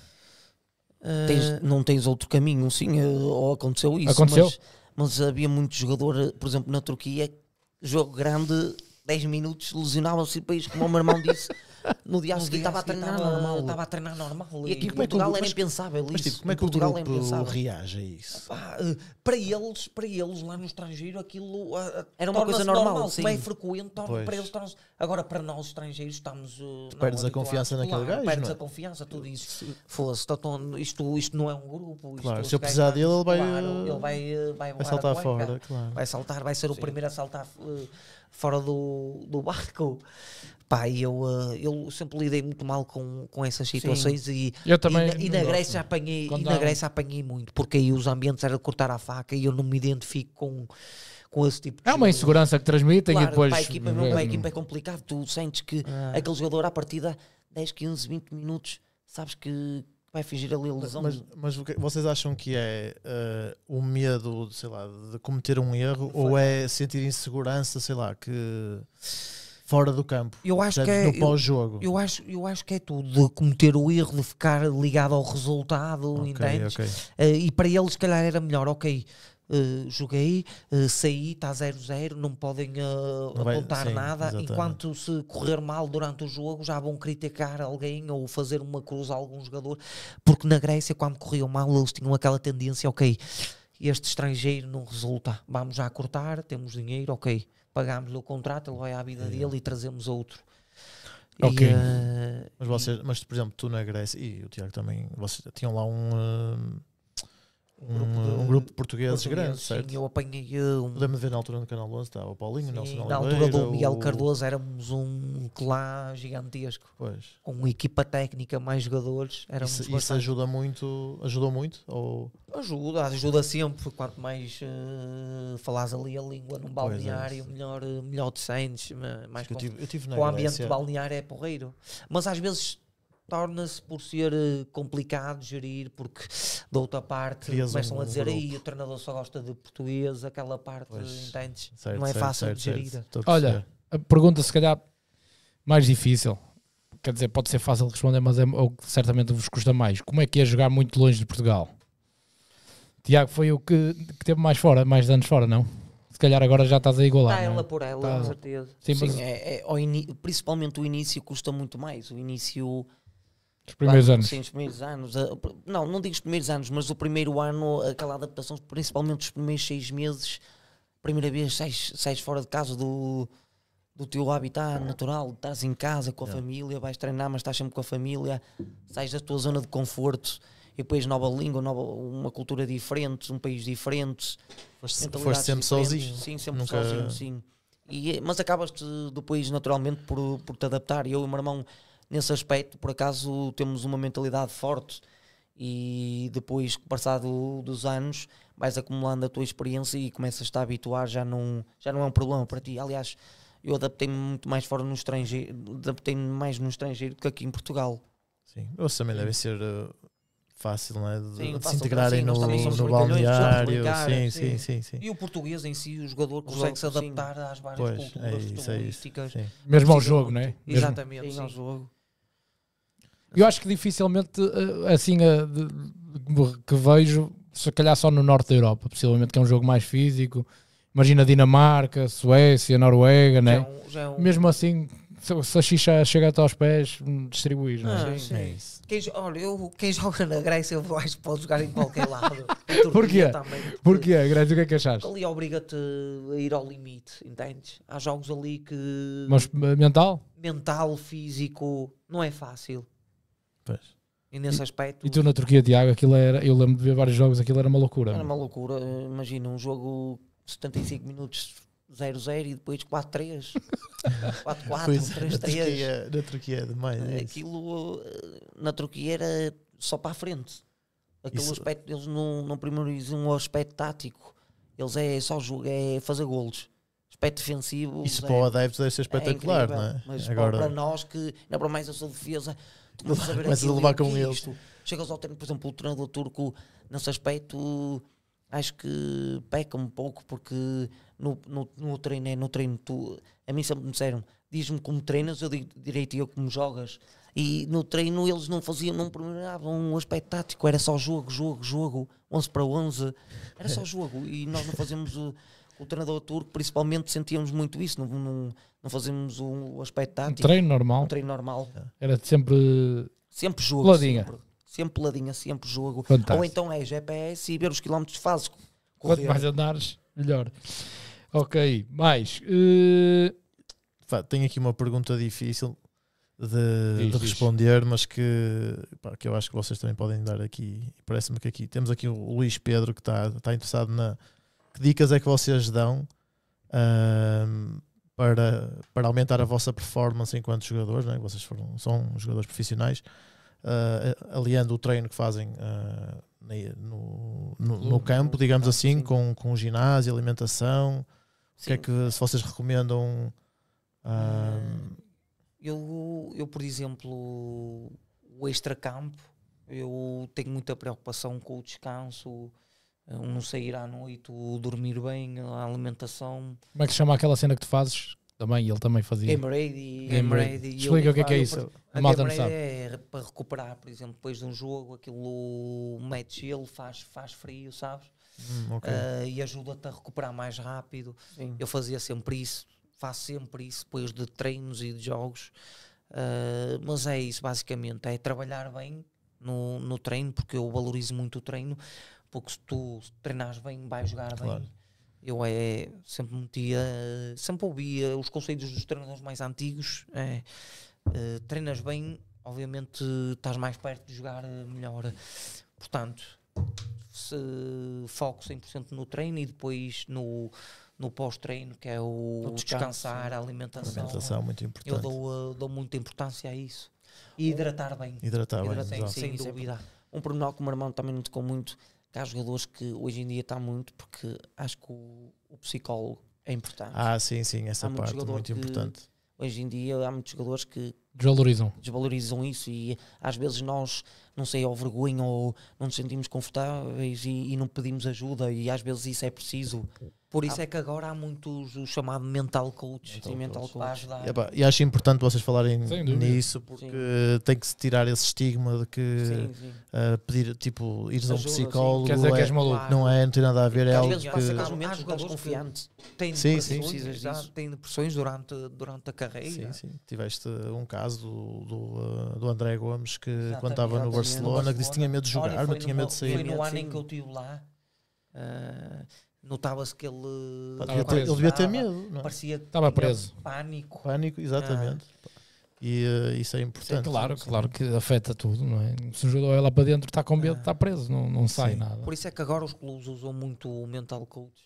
Uh... Tens, não tens outro caminho, sim. Eh, ou aconteceu isso. Aconteceu. Mas, mas havia muito jogador, por exemplo, na Turquia, jogo grande 10 minutos lesionavam-se e depois, como o meu irmão disse, No dia seguinte estava a treinar normal. Estava a treinar normal. E aqui em é Portugal era impensável tipo, isso. como é que o grupo reage a isso? Eh, para eles, para eles lá no estrangeiro, aquilo eh, eh, era uma coisa normal. bem é frequente, para eles Agora, para nós estrangeiros, estamos. Tu perdes a confiança naquele gajo. Perdes a é? confiança, tudo isso. Fosse, então, então, isto, isto não é um grupo. Claro, se eu precisar dele, ele vai. Ele vai, vai, vai saltar fora, claro. Vai saltar, vai ser o primeiro a saltar fora do, do barco. Pá, eu, eh, eu sempre lidei muito mal com, com essas situações e, eu também e, e na, Grécia apanhei, e na Grécia apanhei muito, porque aí os ambientes era de cortar a faca e eu não me identifico com com esse tipo de É uma insegurança que transmitem claro, e depois. Para a, equipa, é para a equipa é complicado, tu sentes que ah. aquele jogador à partida 10, 15, 20 minutos, sabes que vai fingir ali a lesão. Mas, mas vocês acham que é uh, o medo, sei lá, de cometer um erro ou é sentir insegurança, sei lá, que fora do campo. Eu acho que é, no pós-jogo. Eu, eu, acho, eu acho que é tudo de cometer o erro, de ficar ligado ao resultado, okay, Okay. Uh, e para eles, se calhar, era melhor, ok. Uh, joguei, uh, saí, está 0-0, não podem uh, não vai, apontar sim, nada. Exatamente. Enquanto se correr mal durante o jogo, já vão criticar alguém ou fazer uma cruz a algum jogador, porque na Grécia, quando corriam mal, eles tinham aquela tendência, ok, este estrangeiro não resulta, vamos já cortar, temos dinheiro, ok, pagámos-lhe o contrato, ele vai à vida dele e trazemos outro. Ok. E, uh, mas, vocês, mas, por exemplo, tu na Grécia e o Tiago também, vocês tinham lá um. Uh, um, grupo, de, um grupo de portugueses português, grande, certo? Sim, eu apanhei eh, um... Podemos ver na altura do Canal 11, estava o Paulinho, sim, Nelson Na altura do Miguel o... Cardoso éramos um clã gigantesco. Pois. Com uma equipa técnica, mais jogadores. Éramos isso, isso ajuda muito? Ajudou muito? Ou... Ajuda, ajuda sempre. Quanto mais uh, eh, falas ali a língua num é, balneário, é melhor, eh, melhor te sentes. Mais eu tive, eu tive o ambiente balneário é porreiro. Mas às vezes torna-se por ser eh, complicado de gerir, porque da outra parte Crias começam um a dizer aí o treinador só gosta de português, aquela parte, pois, entendes? Certo, não é certo, fácil certo, de gerir. Olha, a pergunta se calhar mais difícil, quer dizer, pode ser fácil de responder, mas é o que certamente vos custa mais. Como é que é jogar muito longe de Portugal? Tiago foi o que, que teve mais fora, mais anos fora, não? se calhar agora já estás a igualar. Está é? ela é? por ela, tá. com certeza. Sim, Sim mas... é, é, principalmente o início custa muito mais. O início os primeiros claro, anos. Sim, os primeiros anos. Eh, não, não digo os primeiros anos, mas o primeiro ano, aquela adaptação, principalmente os primeiros seis meses, primeira vez sais, sais fora de casa do, do teu habitat natural, estás em casa com a família, vais treinar, mas estás sempre com a família, sais da tua zona de conforto e depois nova língua, nova, uma cultura diferente, um país diferente. Foste, foste sempre sozinho. Sim, sempre Nunca... sozinho, sim. E, eh, mas acabas-te depois naturalmente por, por te adaptar. Eu e o meu irmão nesse aspecto, por acaso, temos uma mentalidade forte e depois, passado dos anos, vais acumulando a tua experiência e começas-te a habituar, já não, já não é um problema para ti. Aliás, eu adaptei-me muito mais fora no estrangeiro, adaptei-me mais no estrangeiro do que aqui em Portugal. Sim, ou também devem ser eh, fácil, não é? De, sim, de se integrarem no, no balneário. Sim, sim, sim, sim, E o português em si, o jogador consegue se adaptar às várias pois, é culturas é isso, é isso, né? Mesmo ao jogo, não é? Exatamente, ao jogo. Eu acho que dificilmente, eh, assim, eh, que vejo, se calhar só no norte da Europa, possivelmente que é um jogo mais físico. Imagina Dinamarca, Suécia, Noruega, já né? É um, é um... Mesmo assim, se a xixa chega até aos pés, distribuís, não é? Ah, sim. é? Isso. Quem, olha, eu, quem joga na Grécia, eu acho que pode jogar em qualquer lado. Porquê? Também, porque Porquê? Grécia, o que é que achaste? Ali obriga-te a ir ao limite, entendes? Há jogos ali que. Mas mental? Mental, físico, não é fácil. Pois. E nesse aspecto. E tu na Turquia, de Água, aquilo era. Eu lembro de ver vários jogos, aquilo era uma loucura. Era uma loucura. Imagina um jogo 75 minutos 0-0 e depois 4-3. 4-4, 3-3. Na Turquia é demais. É aquilo eh, na Turquia era só para a frente. Aquele Isso. aspecto, eles não, não priorizam o aspecto tático. Eles é só jogo, é fazer golos. Aspecto defensivo. Isso é, para o deve ser espetacular, é incrível, não é? Mas Agora... para nós que, não é para mais a sua defesa, Começas a levar com eles. Chegas ao treino, por exemplo, o treinador turco, nesse aspecto, acho que peca um pouco, porque no, no, no treino, no treino tu, a mim sempre me disseram, diz-me como treinas, eu digo direito e eu como jogas. E no treino eles não faziam, não promenavam um aspecto tático, era só jogo, jogo, jogo, 11 para 11, era só jogo. E nós não fazíamos o, o treinador turco, principalmente sentíamos muito isso, não, não, não fazíamos um aspecto tático. Um treino normal. Um treino normal. Era sempre. Sempre jogo. ladinha Sempre, sempre sempre jogo. Fantástico. Ou então é GPS e ver os quilómetros que fazes. Quanto mais andares, melhor. Ok, mais. Uh... tenho aqui uma pergunta difícil de, isso, de responder, isso. mas que, pá, que eu acho que vocês também podem dar aqui. Parece-me que aqui temos aqui o Luís Pedro que está tá interessado na que dicas é que vocês dão. Uh, para, para aumentar a vossa performance enquanto jogadores, né? vocês foram, são jogadores profissionais, uh, aliando o treino que fazem uh, no, no, no, campo, digamos assim, com, com ginásio, alimentação. Sim. O que é que se vocês recomendam? Uh, eu, eu, por exemplo, o extra campo, eu tenho muita preocupação com o descanso um sair à noite, o dormir bem, a alimentação. Como é que se chama aquela cena que tu fazes? Também, ele também fazia. Game Ready. Game Ready. Explica o que é que é isso. A, a malta não sabe. é para recuperar, por exemplo, depois de um jogo, aquilo Mete, ele, faz, faz frio, sabes? Hum, okay. uh, e ajuda-te a recuperar mais rápido. Sim. Eu fazia sempre isso, faço sempre isso depois de treinos e de jogos. Uh, mas é isso, basicamente. É trabalhar bem no, no treino, porque eu valorizo muito o treino, porque se tu treinares bem, vais jogar claro. bem. Eu é, sempre metia, sempre ouvia os conselhos dos treinadores mais antigos. É, é, treinas bem, obviamente estás mais perto de jogar melhor. Portanto, se foco 100% no treino e depois no, no pós-treino, que é o, o descanso, descansar, a alimentação. A alimentação muito importante. Eu dou, eh, dou muita importância a isso. E hidratar bem. Hidratar, hidratar bem, bem, sem, sem é dúvida. Um pormenor que o meu irmão também me tocou muito que há jogadores que hoje em dia está muito, porque acho que o, o psicólogo é importante. Ah, sim, sim, essa há parte muito, muito importante. Hoje em dia há muitos jogadores que desvalorizam. desvalorizam isso e às vezes nós, não sei, ou vergonha ou não nos sentimos confortáveis e, e não pedimos ajuda e às vezes isso é preciso. Por isso ah. é que agora há muitos o chamado mental coach, mental, mental coach. para ajudar. E, acho importante vocês falarem nisso porque sim. tem que se tirar esse estigma de que sim, sim. Uh, pedir, tipo, ires a um psicólogo Quer dizer, que és é maluco. não é, não tem nada a ver, é algo que... Às vezes momentos estás confiante, tem depressões, tem depressões durante, durante a carreira. Sim, sim. Tiveste um caso do, do, ah, do André Gomes que exatamente, quando estava no Barcelona, no Barcelona, que disse que tinha medo de jogar, Olha, tinha medo de sair. Foi no ano em que eu estive lá notava-se que ele. devia ter, ele devia ter medo, não é? Parecia Estava preso. Pânico. Pânico, exatamente. Ah. E uh, isso é importante. Sim, claro, sim. claro que afeta tudo, não é? Se jogou ela para dentro, está com medo, ah. está preso, não, não sai sim. nada. Por isso é que agora os clubes usam muito o mental coach.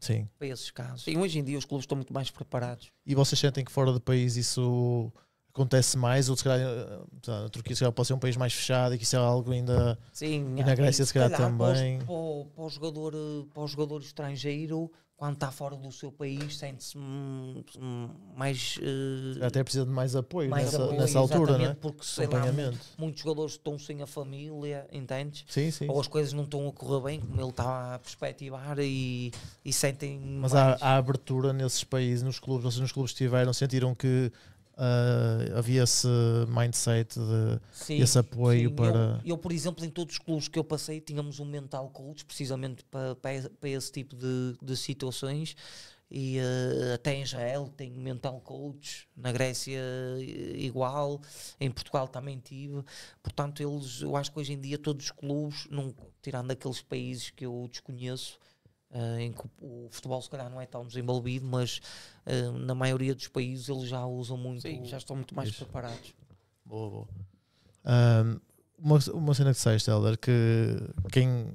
Sim. Para esses casos. E hoje em dia os clubes estão muito mais preparados. E vocês sentem que fora do país isso acontece mais, ou se calhar eh, a Turquia se calhar pode ser um país mais fechado e que isso é algo ainda. Sim, e na ah, Grécia se calhar, se calhar também. Para, o, para, o jogador, eh, para o jogador estrangeiro, quando está fora do seu país, sente-se hum, hum, mais. Uh, Até precisa de mais apoio, mais nessa, apoio nessa, altura, né? Porque sei lá, muitos jogadores estão sem a família, entendes? Sim, sim. Ou as coisas não estão a correr bem, como ele está a perspectivar e, e sentem. Mas mais. Há, há abertura nesses países, nos clubes, vocês nos clubes tiveram, sentiram que uh, havia esse mindset, de, sim, esse apoio sim, para. Eu, eu, por exemplo, em todos os clubes que eu passei, tínhamos um mental coach precisamente para, para, esse tipo de, de situações. E uh, até em Israel tem mental coach, na Grécia igual, em Portugal também tive. Portanto, eles, eu acho que hoje em dia todos os clubes, não tirando aqueles países que eu desconheço, uh, em que o futebol se calhar não é tão desenvolvido, mas uh, na maioria dos países eles já usam muito, Sim, já estão muito mais isso. preparados. Boa, boa. Um, ah, uma, uma cena que sei Helder, que quem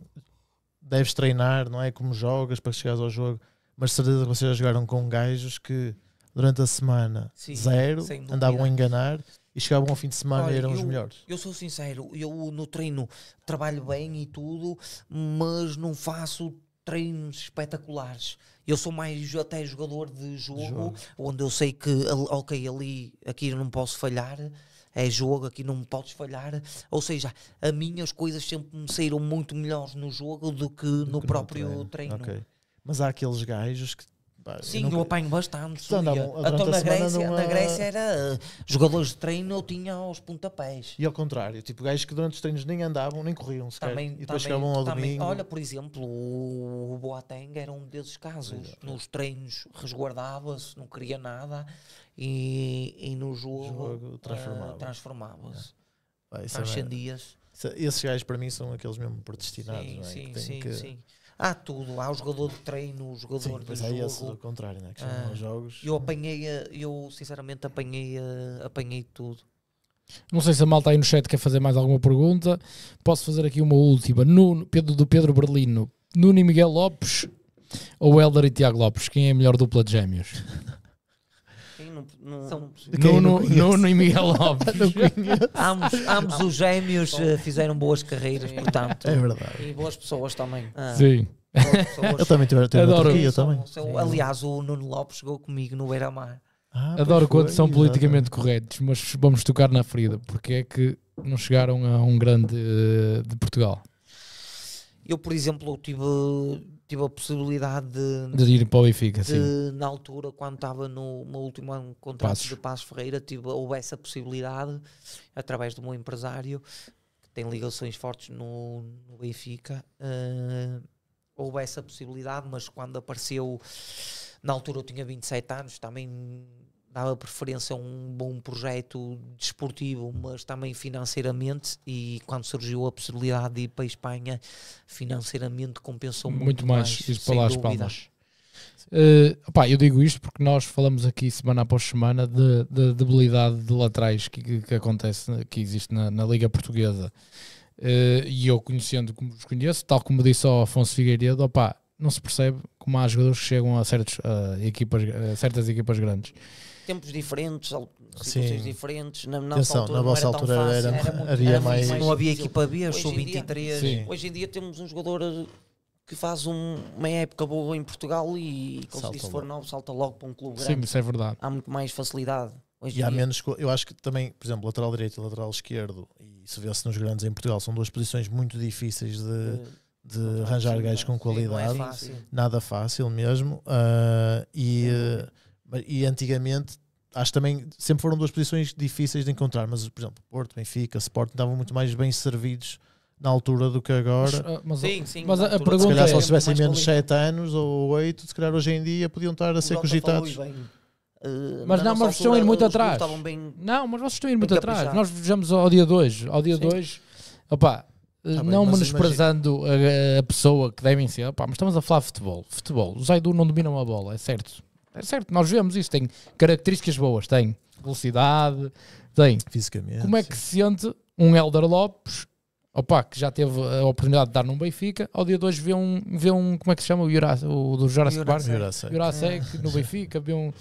deves treinar, não é? Como jogas para chegares ao jogo, mas certeza que vocês já jogaram com gajos que durante a semana Sim, zero andavam a enganar e chegavam ao fim de semana Olha, e eram eu, os melhores. Eu sou sincero, eu no treino trabalho bem e tudo, mas não faço treinos espetaculares. Eu sou mais até jogador de jogo, jogo, onde eu sei que, ok, ali, aqui eu não posso falhar, é jogo, aqui não podes falhar. Ou seja, a mim as coisas sempre me saíram muito melhores no jogo do que do no que próprio no treino. treino. Okay. Mas há aqueles gajos que Sim, eu, apanho bastante. Então, na, Grécia, na Grécia era eh, jogadores de treino, eu tinha aos pontapés. E ao contrário, tipo gajos que durante os treinos nem andavam, nem corriam sequer. Também, e depois também, chegavam ao também, domingo. Olha, por exemplo, o Boateng era um desses casos. É, Nos treinos resguardava-se, não queria nada e, e no jogo, jogo eh, transformava-se. Uh, transformava é. é. Transcendia-se. Esses gajos para mim são aqueles mesmo predestinados, sim, é? sim, que sim, que... sim há tudo. Há o jogador de treino, o jogador Sim, de jogo. É esse do contrário, né? Que chamam os ah, jogos. Eu apanhei, eu sinceramente apanhei, apanhei tudo. Não sei se a malta aí no chat quer fazer mais alguma pergunta. Posso fazer aqui uma última. Nuno, Pedro, do Pedro Berlino. Nuno e Miguel Lopes ou Hélder e Tiago Lopes? Quem é a melhor dupla de gêmeos? São Quem Nuno, não e Miguel Lopes. ambos, ambos os gêmeos eh, fizeram boas carreiras, Sim. portanto. É verdade. E boas pessoas também. Ah, Sim. Eu também tive tive na Adoro. Turquia São- também. aliás, o Nuno Lopes chegou comigo no Beira Mar. Ah, Adoro quando foi, são politicamente corretos, mas vamos tocar na ferida. Porque é que não chegaram a um grande eh, de Portugal? Eu, por exemplo, tive tive a possibilidade de, de ir para o Benfica, de, sim. na altura, quando estava no meu último ano contrato Passos. de Passos Ferreira, tive, houve essa possibilidade, através do meu empresário, que tem ligações fortes no, no Benfica, uh, houve essa possibilidade, mas quando apareceu, na altura eu tinha 27 anos, também dava preferência a um bom projeto desportivo, mas também financeiramente. E quando surgiu a possibilidade de ir para a Espanha, financeiramente compensou muito, muito mais. mais isso para lá, as palmas. Uh, eh, opa, eu digo isto porque nós falamos aqui semana após semana de, de debilidade de laterais que, que, que acontece, que existe na, na Liga Portuguesa. Uh, e eu conhecendo como os conheço, tal como disse ao Afonso Figueiredo, opa, não se percebe como há jogadores que chegam a, certos, a, equipas, a certas equipas grandes tempos diferentes, situações diferentes. Na, na Atenção, altura, na vossa era altura era, era, havia era mais, Não havia equipa B, hoje sub-23. Hoje, hoje em dia temos um jogador eh, que faz um, uma época boa em Portugal e, como salta se for novo, salta logo para um clube grande. Sim, isso é verdade. Há muito mais facilidade. Hoje e há dia. menos. Eu acho que também, por exemplo, lateral direito e lateral esquerdo, e se vê-se nos grandes em Portugal, são duas posições muito difíceis de. de arranjar gajos com é qualidade, Sim, é fácil. nada fácil mesmo. Uh, e, e antigamente acho também sempre foram duas posições difíceis de encontrar, mas por exemplo, Porto, Benfica, Sporting estavam muito mais bem servidos na altura do que agora. Mas, ah, mas, sim, sim, mas a, pergunta se calhar é, só se tivessem menos 7 anos ou 8, se calhar hoje em dia podiam estar a ser cogitados. Uh, mas não, mas vocês estão a ir muito atrás. Não, mas vocês estão a ir muito atrás. Nós vejamos ao dia 2. Ao dia 2, opá, tá bem, não menosprezando a, a, pessoa que devem ser, Opa, mas estamos a falar de futebol. Futebol, o Zaidu não domina uma bola, é certo. É certo, nós vemos isso. Tem características boas, tem velocidade, tem. Fisicamente. Como é que se sente um Helder Lopes, opa, que já teve a oportunidade de dar num Benfica, ao dia de hoje vê um, vê um como é que se chama, o, o do Jurassic Park? Jurassic. Jurassic, no Benfica, vê um... O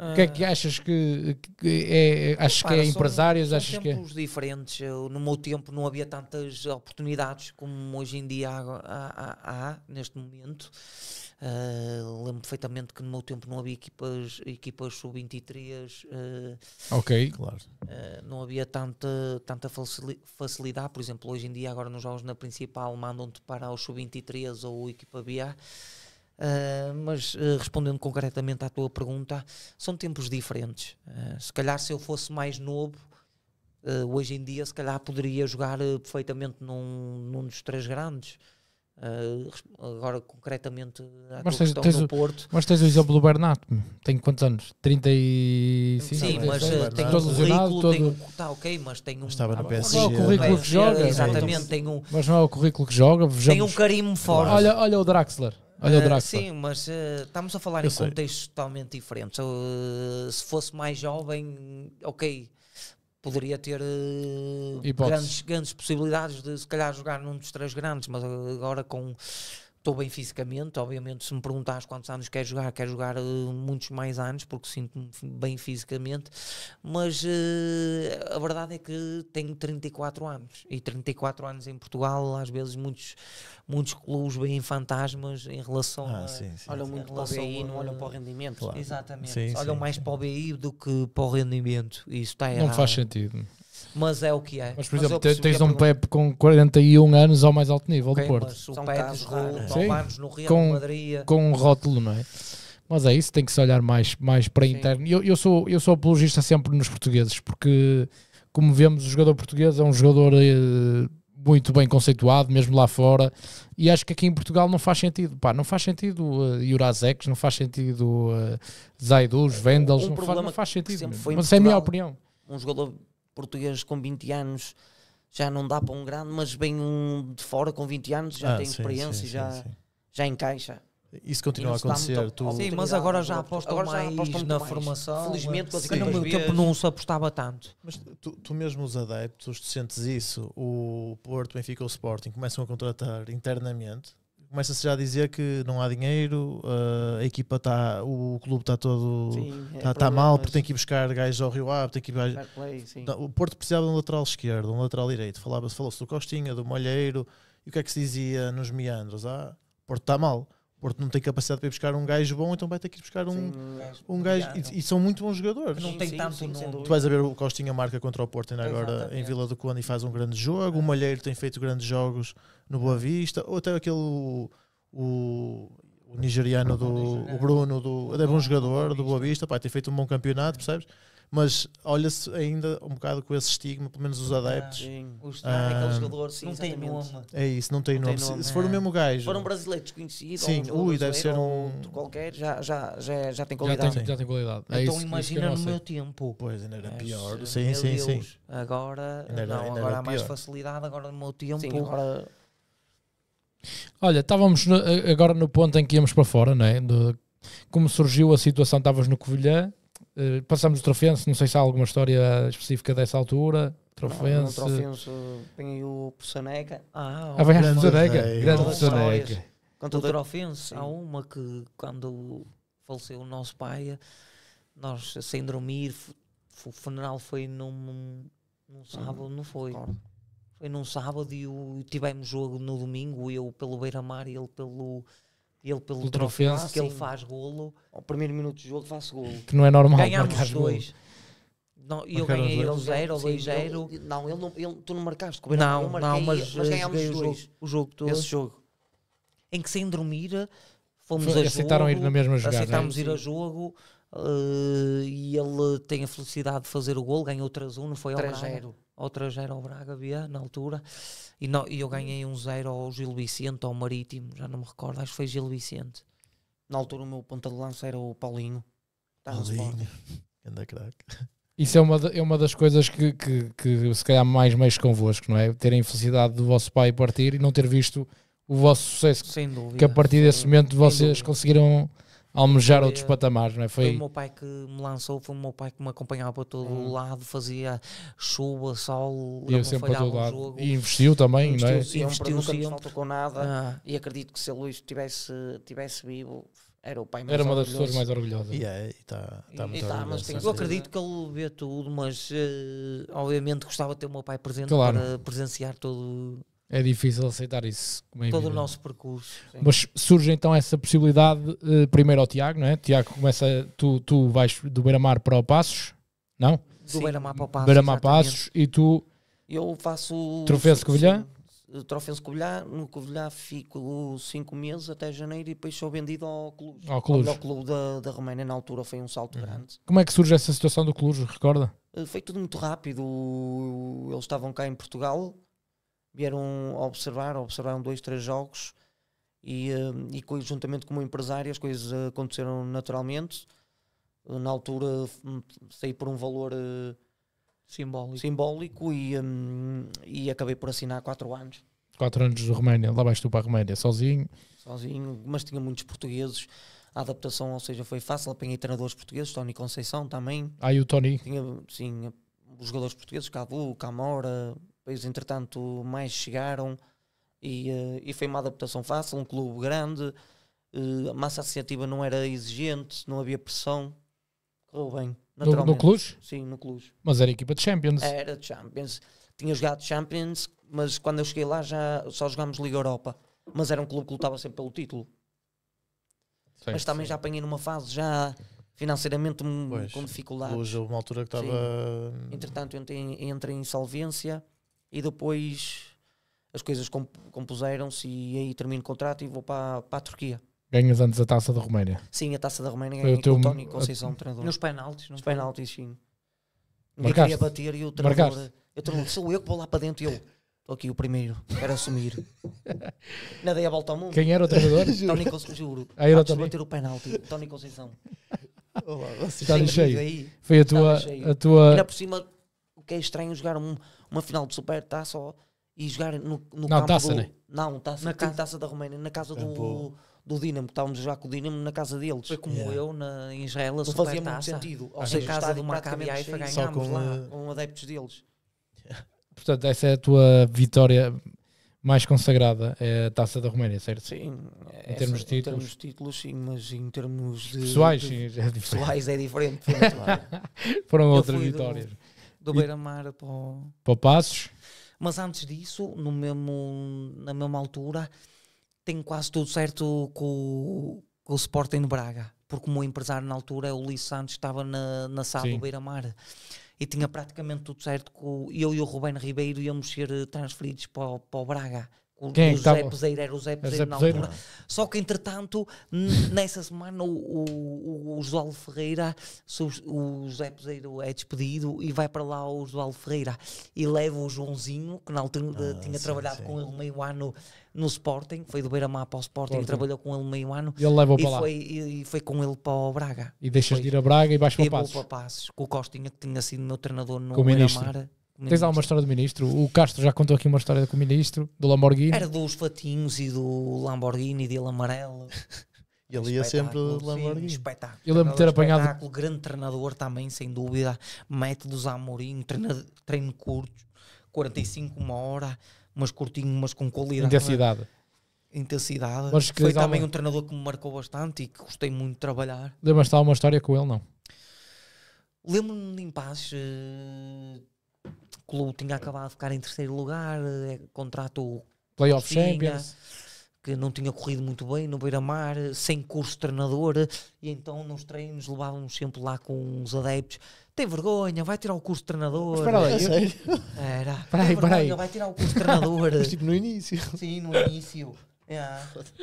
ah, que é que achas que, que é, acho que é são, empresários? São achas tempos que é? diferentes. no meu tempo não havia tantas oportunidades como hoje em dia há, há, há, há neste momento. Uh, lembro perfeitamente que no meu tempo não havia equipas, equipas sub-23. Uh, ah, ok, claro. Uh, não havia tanta, tanta facilidade. Por exemplo, hoje em dia, agora nos jogos na principal, mandam-te para os sub-23 ou equipa BA. Uh, mas uh, respondendo concretamente à tua pergunta, são tempos diferentes. Uh, se calhar, se eu fosse mais novo, hoje em dia, se calhar poderia jogar perfeitamente num, num dos três grandes. Ah, agora, concretamente, à mas tens, tens o, Porto. Mas tens o exemplo do Bernat, tem quantos anos? 35? Sim, mas ah, tem um todo currículo, todo... tem um, tá ok, mas tem um... estava no PSG. Não é o currículo é que joga. É? Exatamente, tem um... Mas não é o currículo que joga. Vejamos. Tem um carimbo forte. Olha, olha o Draxler. Olha o ah, Draxler. Uh, sim, mas uh, estamos a falar Eu em sei. contextos totalmente diferentes. se fosse mais jovem, ok poderia ter uh, grandes, grandes possibilidades de se calhar jogar num dos três grandes, mas agora com estou bem fisicamente, obviamente se me perguntares quantos anos quer jogar, quer jogar uh, muitos mais anos, porque sinto-me bem fisicamente, mas uh, a verdade é que tenho 34 anos, e 34 anos em Portugal, às vezes muitos, muitos clubes veem fantasmas em relação ah, a, sim, sim, olham sim. muito para o BI, não olham para o rendimento. Claro. Exatamente, olham mais para o BI do que para o rendimento, isso está errado. Não faz sentido mas é o que é. Mas, por exemplo, tens é um Pepe com 41 anos ao mais alto nível okay, do Porto. São Pepes roubados no Real com, Madrid. Com um rótulo, não é? Mas é isso, tem que se olhar mais, mais para a interna. Eu, eu, sou, eu sou apologista sempre nos portugueses, porque, como vemos, o jogador português é um jogador eh, muito bem conceituado, mesmo lá fora, e acho que aqui em Portugal não faz sentido. Pá, não faz sentido uh, eh, Jurasex, não faz sentido uh, eh, Zaidus, Vendels, um não, faz, não faz sentido. Mas é a minha opinião. Um jogador português com 20 anos já não dá para um grande, mas bem um de fora com 20 anos já ah, tem sim, experiência, sim, já, sim, já encaixa. Isso continua a acontecer. Tu... Sim, mas agora já apostam agora mais já na mais. formação. Felizmente, com no meu tempo não se apostava tanto. Mas tu, tu mesmo os adeptos, tu sentes isso. O Porto, Benfica ou Sporting começam a contratar internamente começa-se já a dizer que não há dinheiro, eh, a equipa está, o clube está todo sim, está, é tá, tá mal, porque tem que ir buscar gajos ao Rio Ave, tem que ir O Porto precisava de um lateral esquerdo, um lateral direito. Falava-se, falou-se do Costinha, do Malheiro, e o que é que se dizia nos meandros? Ah, Porto está mal. Porto não tem capacidade para ir buscar um gajo bom, então vai ter que ir buscar um, sim, um gajo. E, e são muito bons jogadores. Não tem sim, tanto sim, Tu vais a ver o Costinha marca contra o Porto ainda agora em Vila do Conde e faz um grande jogo. É. O Malheiro tem feito grandes jogos no Boa Vista. Ou até aquele. O, o, nigeriano do. O Bruno, do, é bom jogador do Boa Vista. Pá, tem feito um bom campeonato, percebes? mas olha-se ainda um bocado com esse estigma, pelo menos os adeptos. Ah, os, ah, aquele jogador, sim, não tem nome. É isso, não tem não nome. Tem nome. Se, for é. o mesmo gajo. Se for um brasileiro desconhecido, sim, ou um ui, deve ser um. qualquer, já, já, já, é, já tem qualidade. Já tem, já tem qualidade. É então imagina no meu tempo. Pois, ainda era pior. Eh, sim, sim, Deus, sim. Agora, não, agora há mais facilidade, agora no meu tempo. Sim, agora... Olha, estávamos eh, agora no ponto em que íamos para fora, não é? como surgiu a situação, estavas no Covilhã eh, passamos o Trofense, não sei se há alguma história específica dessa altura. Trofense. Não, trofense tem aí o Pussaneca. Ah, ah, grande Pussaneca. Grande Pussaneca. Quanto o Trofense, há uma que quando faleceu o nosso pai, nós sem dormir, o funeral foi num, num sábado, hum, não foi? Foi num sábado e o, tivemos jogo no domingo, eu pelo Beira-Mar e ele pelo ele pelo Ultra troféu que ele faz golo, ao primeiro minuto do jogo faz golo. Que não é normal ganhamos dois. e eu ganhei ele zero ou 2 Não, ele não ele, tu não marcaste. Como não, eu não, mas, mas eh, ganhámos dois. O jogo, todo. Esse jogo. Em que sem dormir fomos Foi, a aceitaram jogo. ir na mesma jogada. Aceitámos é? ir a jogo. Uh, e ele tem a felicidade de fazer o gol, ganhou 3-1, não foi ao Braga, ao 3-0 ao Braga, via, na altura. E, no, e eu hum. ganhei um zero ao Gil Vicente, ao Marítimo, já não me recordo, acho que foi Gil Vicente. Na altura o meu ponta de lança era o Paulinho. Tá, Paulinho, anda craque. Isso é uma, é uma das coisas que, que, que se calhar mais mexe convosco, não é? terem a do vosso pai partir e não ter visto o vosso sucesso. Sem dúvida. Que a partir desse momento sem vocês conseguiram almejar foi, outros eh, patamares, não é? Foi... foi o meu pai que me lançou, foi o meu pai que me acompanhava para todo hum. lado, fazia chuva, sol, ia sempre para todo lado. Jogo. E investiu também, investiu não é? Sempre, investiu nunca sempre. Não tocou nada. Ah. E acredito que se a Luís tivesse vivo, era o pai mais Era uma das pessoas mais orgulhosas. E é, está tá, tá muito tá, mas tem, Eu acredito que ele vê tudo, mas uh, obviamente gostava de ter o meu pai presente claro. para presenciar todo, é difícil aceitar isso. É Todo o nosso percurso. Sim. Mas surge então essa possibilidade, eh, primeiro ao Tiago, não é? Tiago, começa, tu, tu vais do Beira-Mar para o Passos, não? Do Beira-Mar para o Passos. Beira-Mar Passos e tu. Eu faço. Troféus Covilhã? Troféus Covilhã, no Covilhã fico 5 meses até janeiro e depois sou vendido ao clube Ao clube Ao clube da, da Roménia, na altura foi um salto uhum. grande. Como é que surge essa situação do clube recorda? Eh, foi tudo muito rápido. Eles estavam cá em Portugal vieram observar, observaram dois, três jogos e, eh, e juntamente com o empresário as coisas eh, aconteceram naturalmente. Na altura hum, saí por um valor eh, simbólico, simbólico e, hum, e acabei por assinar quatro anos. Quatro anos de Roménia, lá vais tu para a Roménia, sozinho? Sozinho, mas tinha muitos portugueses. A adaptação, ou seja, foi fácil. Apanhei treinadores portugueses, Tony Conceição também. Ah, e o Tony? Tinha, sim, os jogadores portugueses, Cabu, Camora, países, entretanto, mais chegaram e, uh, e foi uma adaptação fácil. Um clube grande, uh, a massa associativa não era exigente, não havia pressão. Correu bem. No, no Cluj? Sim, no Cluj. Mas era equipa de Champions. Era de Champions. Tinha jogado Champions, mas quando eu cheguei lá já só jogámos Liga Europa. Mas era um clube que lutava sempre pelo título. Sim, mas também sim. já apanhei numa fase já financeiramente pois, com dificuldades. Hoje houve uma altura que estava. Entretanto, entra em insolvência e depois as coisas compuseram-se e aí termino o contrato e vou para, para a Turquia. Ganhas antes a taça da Roménia? Sim, a taça da Roménia ganhei teu... com o Tony Conceição, a... treinador. Nos penaltis? Nos penaltis, sim. Ninguém queria bater e o treinador... Eu sou eu que vou lá para dentro e eu... Estou aqui o primeiro, quero assumir. Nadei a volta ao mundo. Quem era o treinador? Tony Conceição, juro. Aí ah, era Tony. bater o penalti, Tony Conceição. Olá, Está cheio. Aí. Foi a tua, a tua... por cima, o que é estranho jogar um uma final de super taça e jogar no, no não, campo taça, do, né? não taça, na taça da Romênia na casa Campo. do do Dinamo estávamos a jogar com o Dinamo na casa deles foi como Yeah. eu na em Israel a não fazia muito sentido ou seja, casa do Maccabi Haifa ganhava Só ganhámos com, lá eh, com adeptos deles Portanto, essa é a tua vitória mais consagrada, é a taça da Romênia certo? sim essa- termos de em termos de títulos sim mas em termos de Pessoais, de- sim, é diferente. pessoais é diferente Foram outras do- vitórias do Beira-Mar para o... Para Passos. Mas antes disso, no mesmo, na mesma altura, tenho quase tudo certo com, com o Sporting de Braga. Porque o meu empresário na altura, o Luís Santos, estava na, na sala Sim. do Beira-Mar. E tinha praticamente tudo certo. Com, eu e o Rubén Ribeiro íamos ser eh, transferidos para, para o Braga. Quem é que José tá Peseiro era o José é Peseiro na altura. Não. Só que, entretanto, nessa semana o, o, o Ferreira, o José Peseiro é despedido e vai para lá o João Ferreira e leva o Joãozinho, que na altura ah, tinha sim, trabalhado sim. com ele meio ano no Sporting, foi do Beira-Mar para o Sporting, trabalhou com ele meio ano e, ele leva e, para foi, lá. e foi com ele para o Braga. E deixas foi. de ir a Braga e vais para e Passos, com o Costinha, que tinha sido meu treinador no Beira-Mar. Tens alguma história do ministro? O Castro já contou aqui uma história com o ministro, do Lamborghini. Era dos patinhos e do Lamborghini, e dele amarelo. Ele ia sempre de Lamborghini. espetáculo. Ele de ter apanhado. Grande treinador também, sem dúvida. Métodos Amorim, treino, treino curto, 45 uma hora, mas curtinho, mas com qualidade. Intensidade. Intensidade. Mas Foi também um treinador que me marcou bastante e que gostei muito de trabalhar. Lembras-te de uma história com ele, não? Lembro-me de impasses. Uh eh, o clube tinha acabado de ficar em terceiro lugar, é, contratou Playoff Champions que não tinha corrido muito bem no Beira-Mar, sem curso de treinador, e então nos treinos levávamos sempre lá com uns adeptos. Tem vergonha, vai tirar o curso de treinador. Mas espera lá, é sério? Era. Peraí, Tem vergonha, vai tirar o curso de treinador. Mas tipo no início. Sim, no início. Yeah.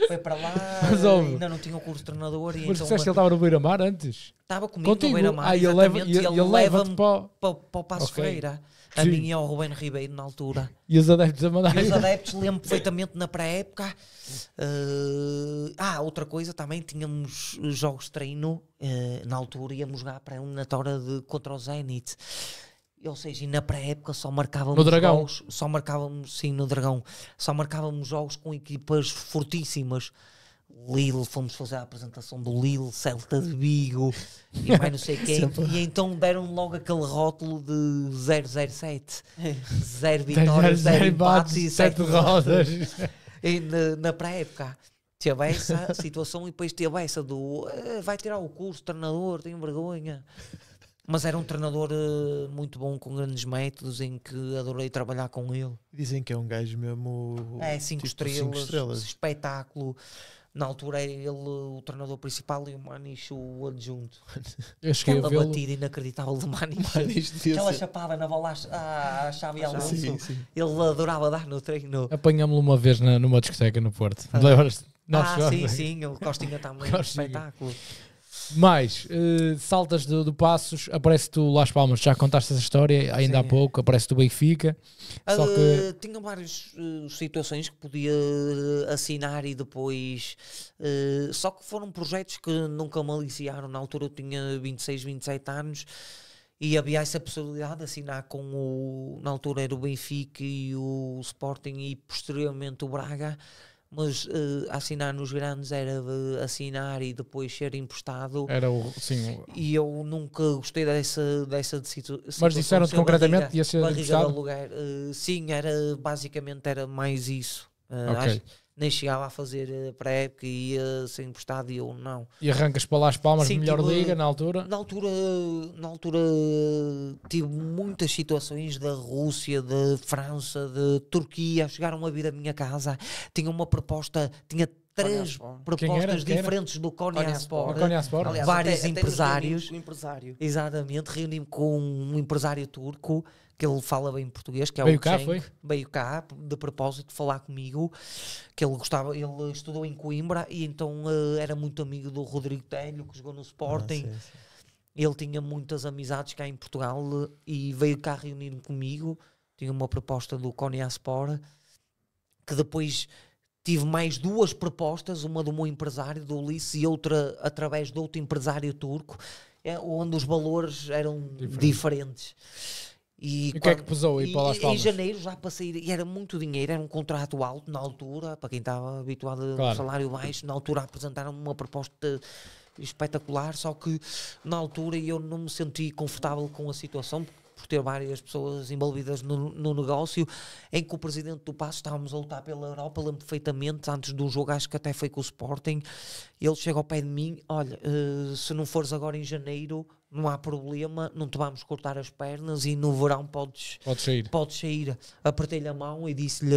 Foi para lá, Mas, ainda não tinha o curso de treinador. E mas então, disseste que ele estava no Beira-Mar antes? Estava comigo Contigo. no Beira-Mar. Ah, ele leva-me ele, leva para... Para, para o Passo okay. A Sim. mim e ao Rubén Ribeiro na altura. E os adeptos a mandar. E os adeptos lembro perfeitamente na pré-época. Uh, ah, outra coisa também, tínhamos jogos de treino uh, na altura, íamos jogar para a eliminatória de, contra o Zenit. Ou seja, e na pré-época só marcávamos no dragão. jogos, só marcávamos, sim, no dragão, só marcávamos jogos com equipas fortíssimas. Lille, fomos fazer a apresentação do Lille, Celta de Vigo e mais não sei quem. e então deram logo aquele rótulo de 007. Zero vitórias, zero empates e sete rodas. E na, na pré-época teve essa situação e depois teve essa do eh, vai tirar o curso, treinador, tenho vergonha. Mas era um treinador uh, muito bom, com grandes métodos, em que adorei trabalhar com ele. Dizem que é um gajo mesmo. É, tipo, cinco, tipo estrelas, cinco estrelas, espetáculo. Na altura era ele o treinador principal e o Maniche o adjunto. Eu cheguei Aquela a batida inacreditável de Maniche. Aquela ser. chapada na bola à, chave ah, Alonso. Sim, sim. Ele adorava dar no treino. Apanhámo-lo uma vez na, numa discoteca no Porto. Ah, Lembras? Ah, sim, sim. O Costinha está muito espetáculo. Mais, uh, saltas do, do Passos, aparece-te o Las Palmas, já contaste essa história ainda Sim. há pouco, aparece-te o Benfica. Uh, só eh, que... Tinha várias uh, eh, situações que podia assinar e depois. só que foram projetos que nunca maliciaram. Na altura eu tinha 26, 27 anos e havia essa possibilidade de assinar com o. Na altura era o Benfica e o Sporting e posteriormente o Braga mas uh, assinar nos grandes era de assinar e depois ser emprestado. Era o, sim. E eu nunca gostei dessa, dessa de situ situação. Mas disseram-te concretamente que ia ser impostado Uh, eh, sim, era, basicamente era mais isso. Uh, acho, nem chegava a fazer eh, pré que ia ser emprestado e eu não. E arrancas para lá as palmas Sim, melhor tipo, liga na altura? Na altura, na altura tive muitas situações da Rússia, da França, de Turquia, chegaram a vir à minha casa, tinha uma proposta, tinha três propostas diferentes do Conyaspor. Vários até, empresários. Até empresário. Exatamente, reuni-me com um empresário turco que ele fala bem português, que é veio o cá, Cenk, foi? veio cá de propósito falar comigo, que ele gostava, ele estudou em Coimbra e então uh, era muito amigo do Rodrigo Telho, que jogou no Sporting. Ah, sim, sim. Ele tinha muitas amizades cá em Portugal eh, e veio cá reunir-me comigo. Tinha uma proposta do Conyaspor que depois tive mais duas propostas, uma do meu empresário, do Ulisse, e outra através de outro empresário turco, é, onde os valores eram Diferente. diferentes. E, e quando, que é que pesou aí para Em janeiro já passei, e era muito dinheiro, era um contrato alto na altura, para quem estava habituado claro. a um salário baixo, na altura apresentaram uma proposta espetacular, só que na altura eu não me senti confortável com a situação, porque por ter várias pessoas envolvidas no, no, negócio, em que o presidente do Passo estávamos a lutar pela Europa, lembro perfeitamente, antes de um jogo, acho que até foi com o Sporting, ele chega ao pé de mim, olha, uh, se não fores agora em janeiro, não há problema, não te vamos cortar as pernas e no verão podes, podes sair. Podes sair. Apertei-lhe a mão e disse-lhe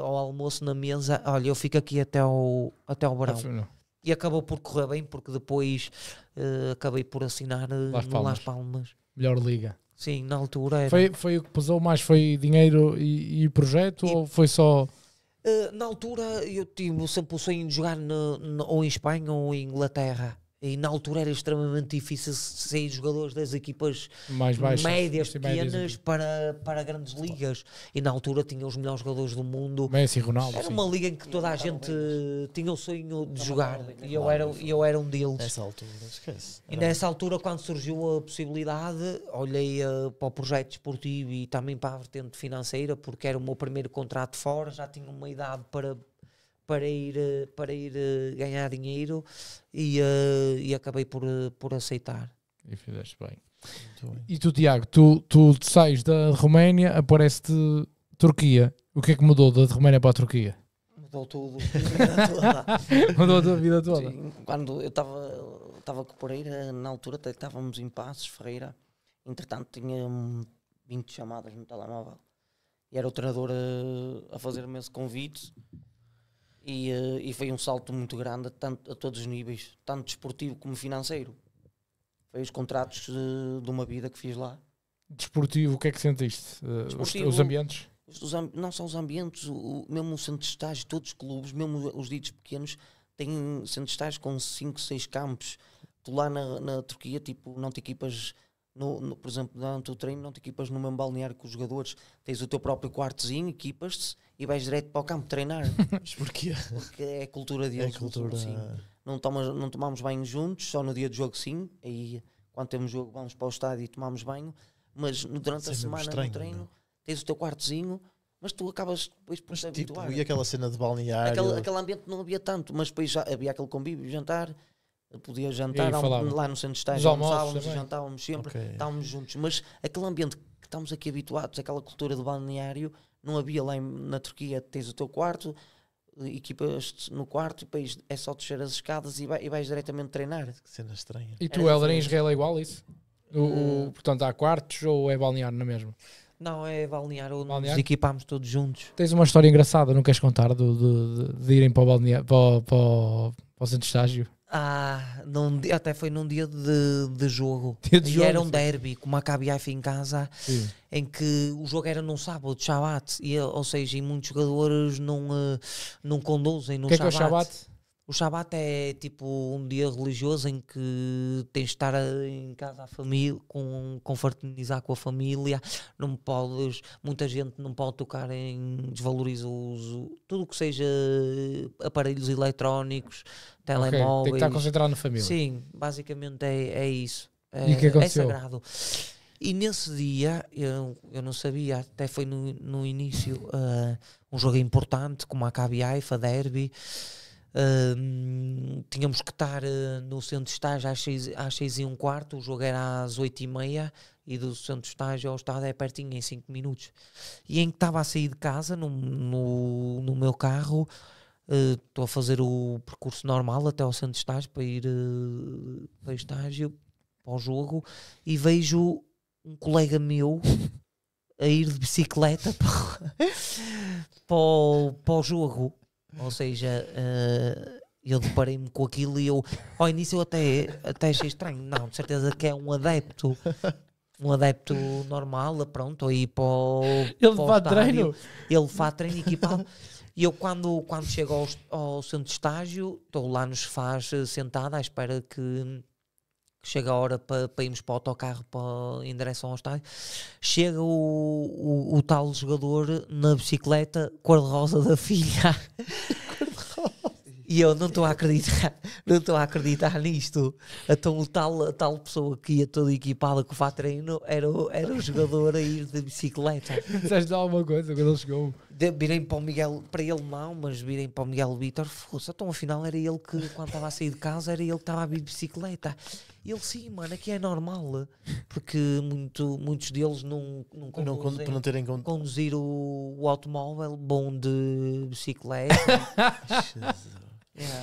ao almoço na mesa, olha, eu fico aqui até ao, até ao verão. e acabou por correr bem porque depois uh, acabei por assinar uh, Las Palmas. Las Palmas. Melhor liga. Sim, na altura era. Foi, foi o que pesou mais? Foi dinheiro e, e projeto e, ou foi só. Uh, na altura eu tive sempre o sonho de jogar no, no, ou em Espanha ou em Inglaterra e na altura era extremamente difícil sair jogadores das equipas Mais baixas, médias, é pequenas para, para grandes ligas e na altura tinha os melhores jogadores do mundo Messi, Ronaldo, era uma liga em que toda a gente tinha o sonho de jogar e eu era, eu era um deles nessa altura, esquece. e nessa altura quando surgiu a possibilidade olhei uh, para o projeto esportivo e também para a vertente financeira porque era o meu primeiro contrato fora já tinha uma idade para para ir, eh, para ir eh, ganhar dinheiro e, eh, e acabei por, por aceitar. E fizeste bem. bem. E tu, Tiago, tu, tu sais da Roménia, aparece-te Turquia. O que é que mudou da Roménia para a Turquia? Mudou tudo. mudou a tua vida toda. Sim, quando eu estava com Pereira, na altura até estávamos em Passos, Ferreira. Entretanto, tinha 20 chamadas no telemóvel. E era o treinador a fazer-me esse convite. E, eh, e foi um salto muito grande a, tanto, a todos os níveis, tanto desportivo como financeiro. Foi os contratos de, eh, de uma vida que fiz lá. Desportivo, o que é que sentiste? Eh, os, os ambientes? Os, não só os ambientes, o, mesmo o centro de estágio, todos os clubes, mesmo os ditos pequenos, têm centro de estágio com 5, 6 campos. Tu lá na, na Turquia, tipo, não te equipas no, no, por exemplo, durante o treino não te equipas no mesmo balneário com os jogadores, tens o teu próprio quartozinho, equipas-te e vais direto para o campo treinar. Mas porquê? Porque é a cultura de é eles, cultura... Sim. Não, tomas, não tomamos banho juntos, só no dia de jogo sim, aí quando temos jogo vamos para o estádio e tomamos banho, mas durante Sei a é semana estranho, no treino não. É? tens o teu quartozinho, mas tu acabas depois por mas, te tipo, habituar. E aquela cena de balneário? Aquela, aquele ambiente não havia tanto, mas depois já havia aquele convívio, jantar podia jantar lá no centro de estágio, almoçávamos, jantávamos sempre, okay. estávamos juntos. Mas aquele ambiente que estamos aqui habituados, aquela cultura do balneário, não havia lá em, na Turquia, tens o teu quarto, equipas no quarto e depois é só descer as escadas e, vai, e vais diretamente treinar. Que cena estranha. E tu, Helder, em Israel é igual isso? O, o, eh, portanto, há quartos ou é balneário na mesma? Não, é balneário onde balneário? nos equipámos todos juntos. Tens uma história engraçada, não queres contar, do, do, de, de, irem para o, balneário, para, para, para o centro de estágio? Ah, num, até foi num dia de, de jogo. Dia de e jogo, era um derby, com uma KBF em casa, sim. em que o jogo era num sábado, Shabat. E, ou seja, e muitos jogadores não, eh, não conduzem no que É que é o o Shabat é tipo um dia religioso em que tens de estar eh, em casa a família, com, confraternizar com a família, não podes, muita gente não pode tocar em, desvaloriza o uso, tudo o que seja eh, aparelhos eletrónicos, telemóveis. Okay, tem que estar concentrado na família. Sim, basicamente é, é isso. É, e o que é, é aconteceu? É sagrado. E nesse dia, eu, eu não sabia, até foi no, no início, uh, um jogo importante, como a Cabe a Derby, tínhamos que estar uh, no centro de estágio às seis às seis e um quarto, o jogo era às oito e meia e do centro de estágio ao estado é pertinho, em cinco minutos. E em que estava a sair de casa, no, no, no meu carro, eh, estou uh, a fazer o percurso normal até ao centro de estágio para ir eh, para o estágio, para o jogo, e vejo um colega meu a ir de bicicleta para, para, o, para o jogo ou seja, uh, eu deparei-me com aquilo e eu, ao início, eu até, até achei estranho. Não, de certeza que é um adepto. Um adepto normal, pronto, aí para o. Ele faz treino. Ele faz treino equipado. E eu, quando, quando chego ao, ao centro de estágio, estou lá nos faz eh, sentada à espera que que chega a hora para, para irmos para o autocarro para, em direção ao estádio, chega o, o, o tal jogador na bicicleta cor-de-rosa da filha. E eu não estou a acreditar, não estou a acreditar nisto. Então o tal, a tal pessoa que ia toda equipada com o fato treino era, era o jogador a ir de bicicleta. Dizeste alguma coisa quando ele chegou? de, virem para o Miguel, para ele não, mas virem para o Miguel Vitor, só então afinal era ele que, quando estava a sair de casa, era ele que estava a vir de bicicleta. Ele sim, mano, aqui é normal, porque muito, muitos deles não, não, não, para não terem cond... conduzir o, o, automóvel bom de bicicleta. yeah.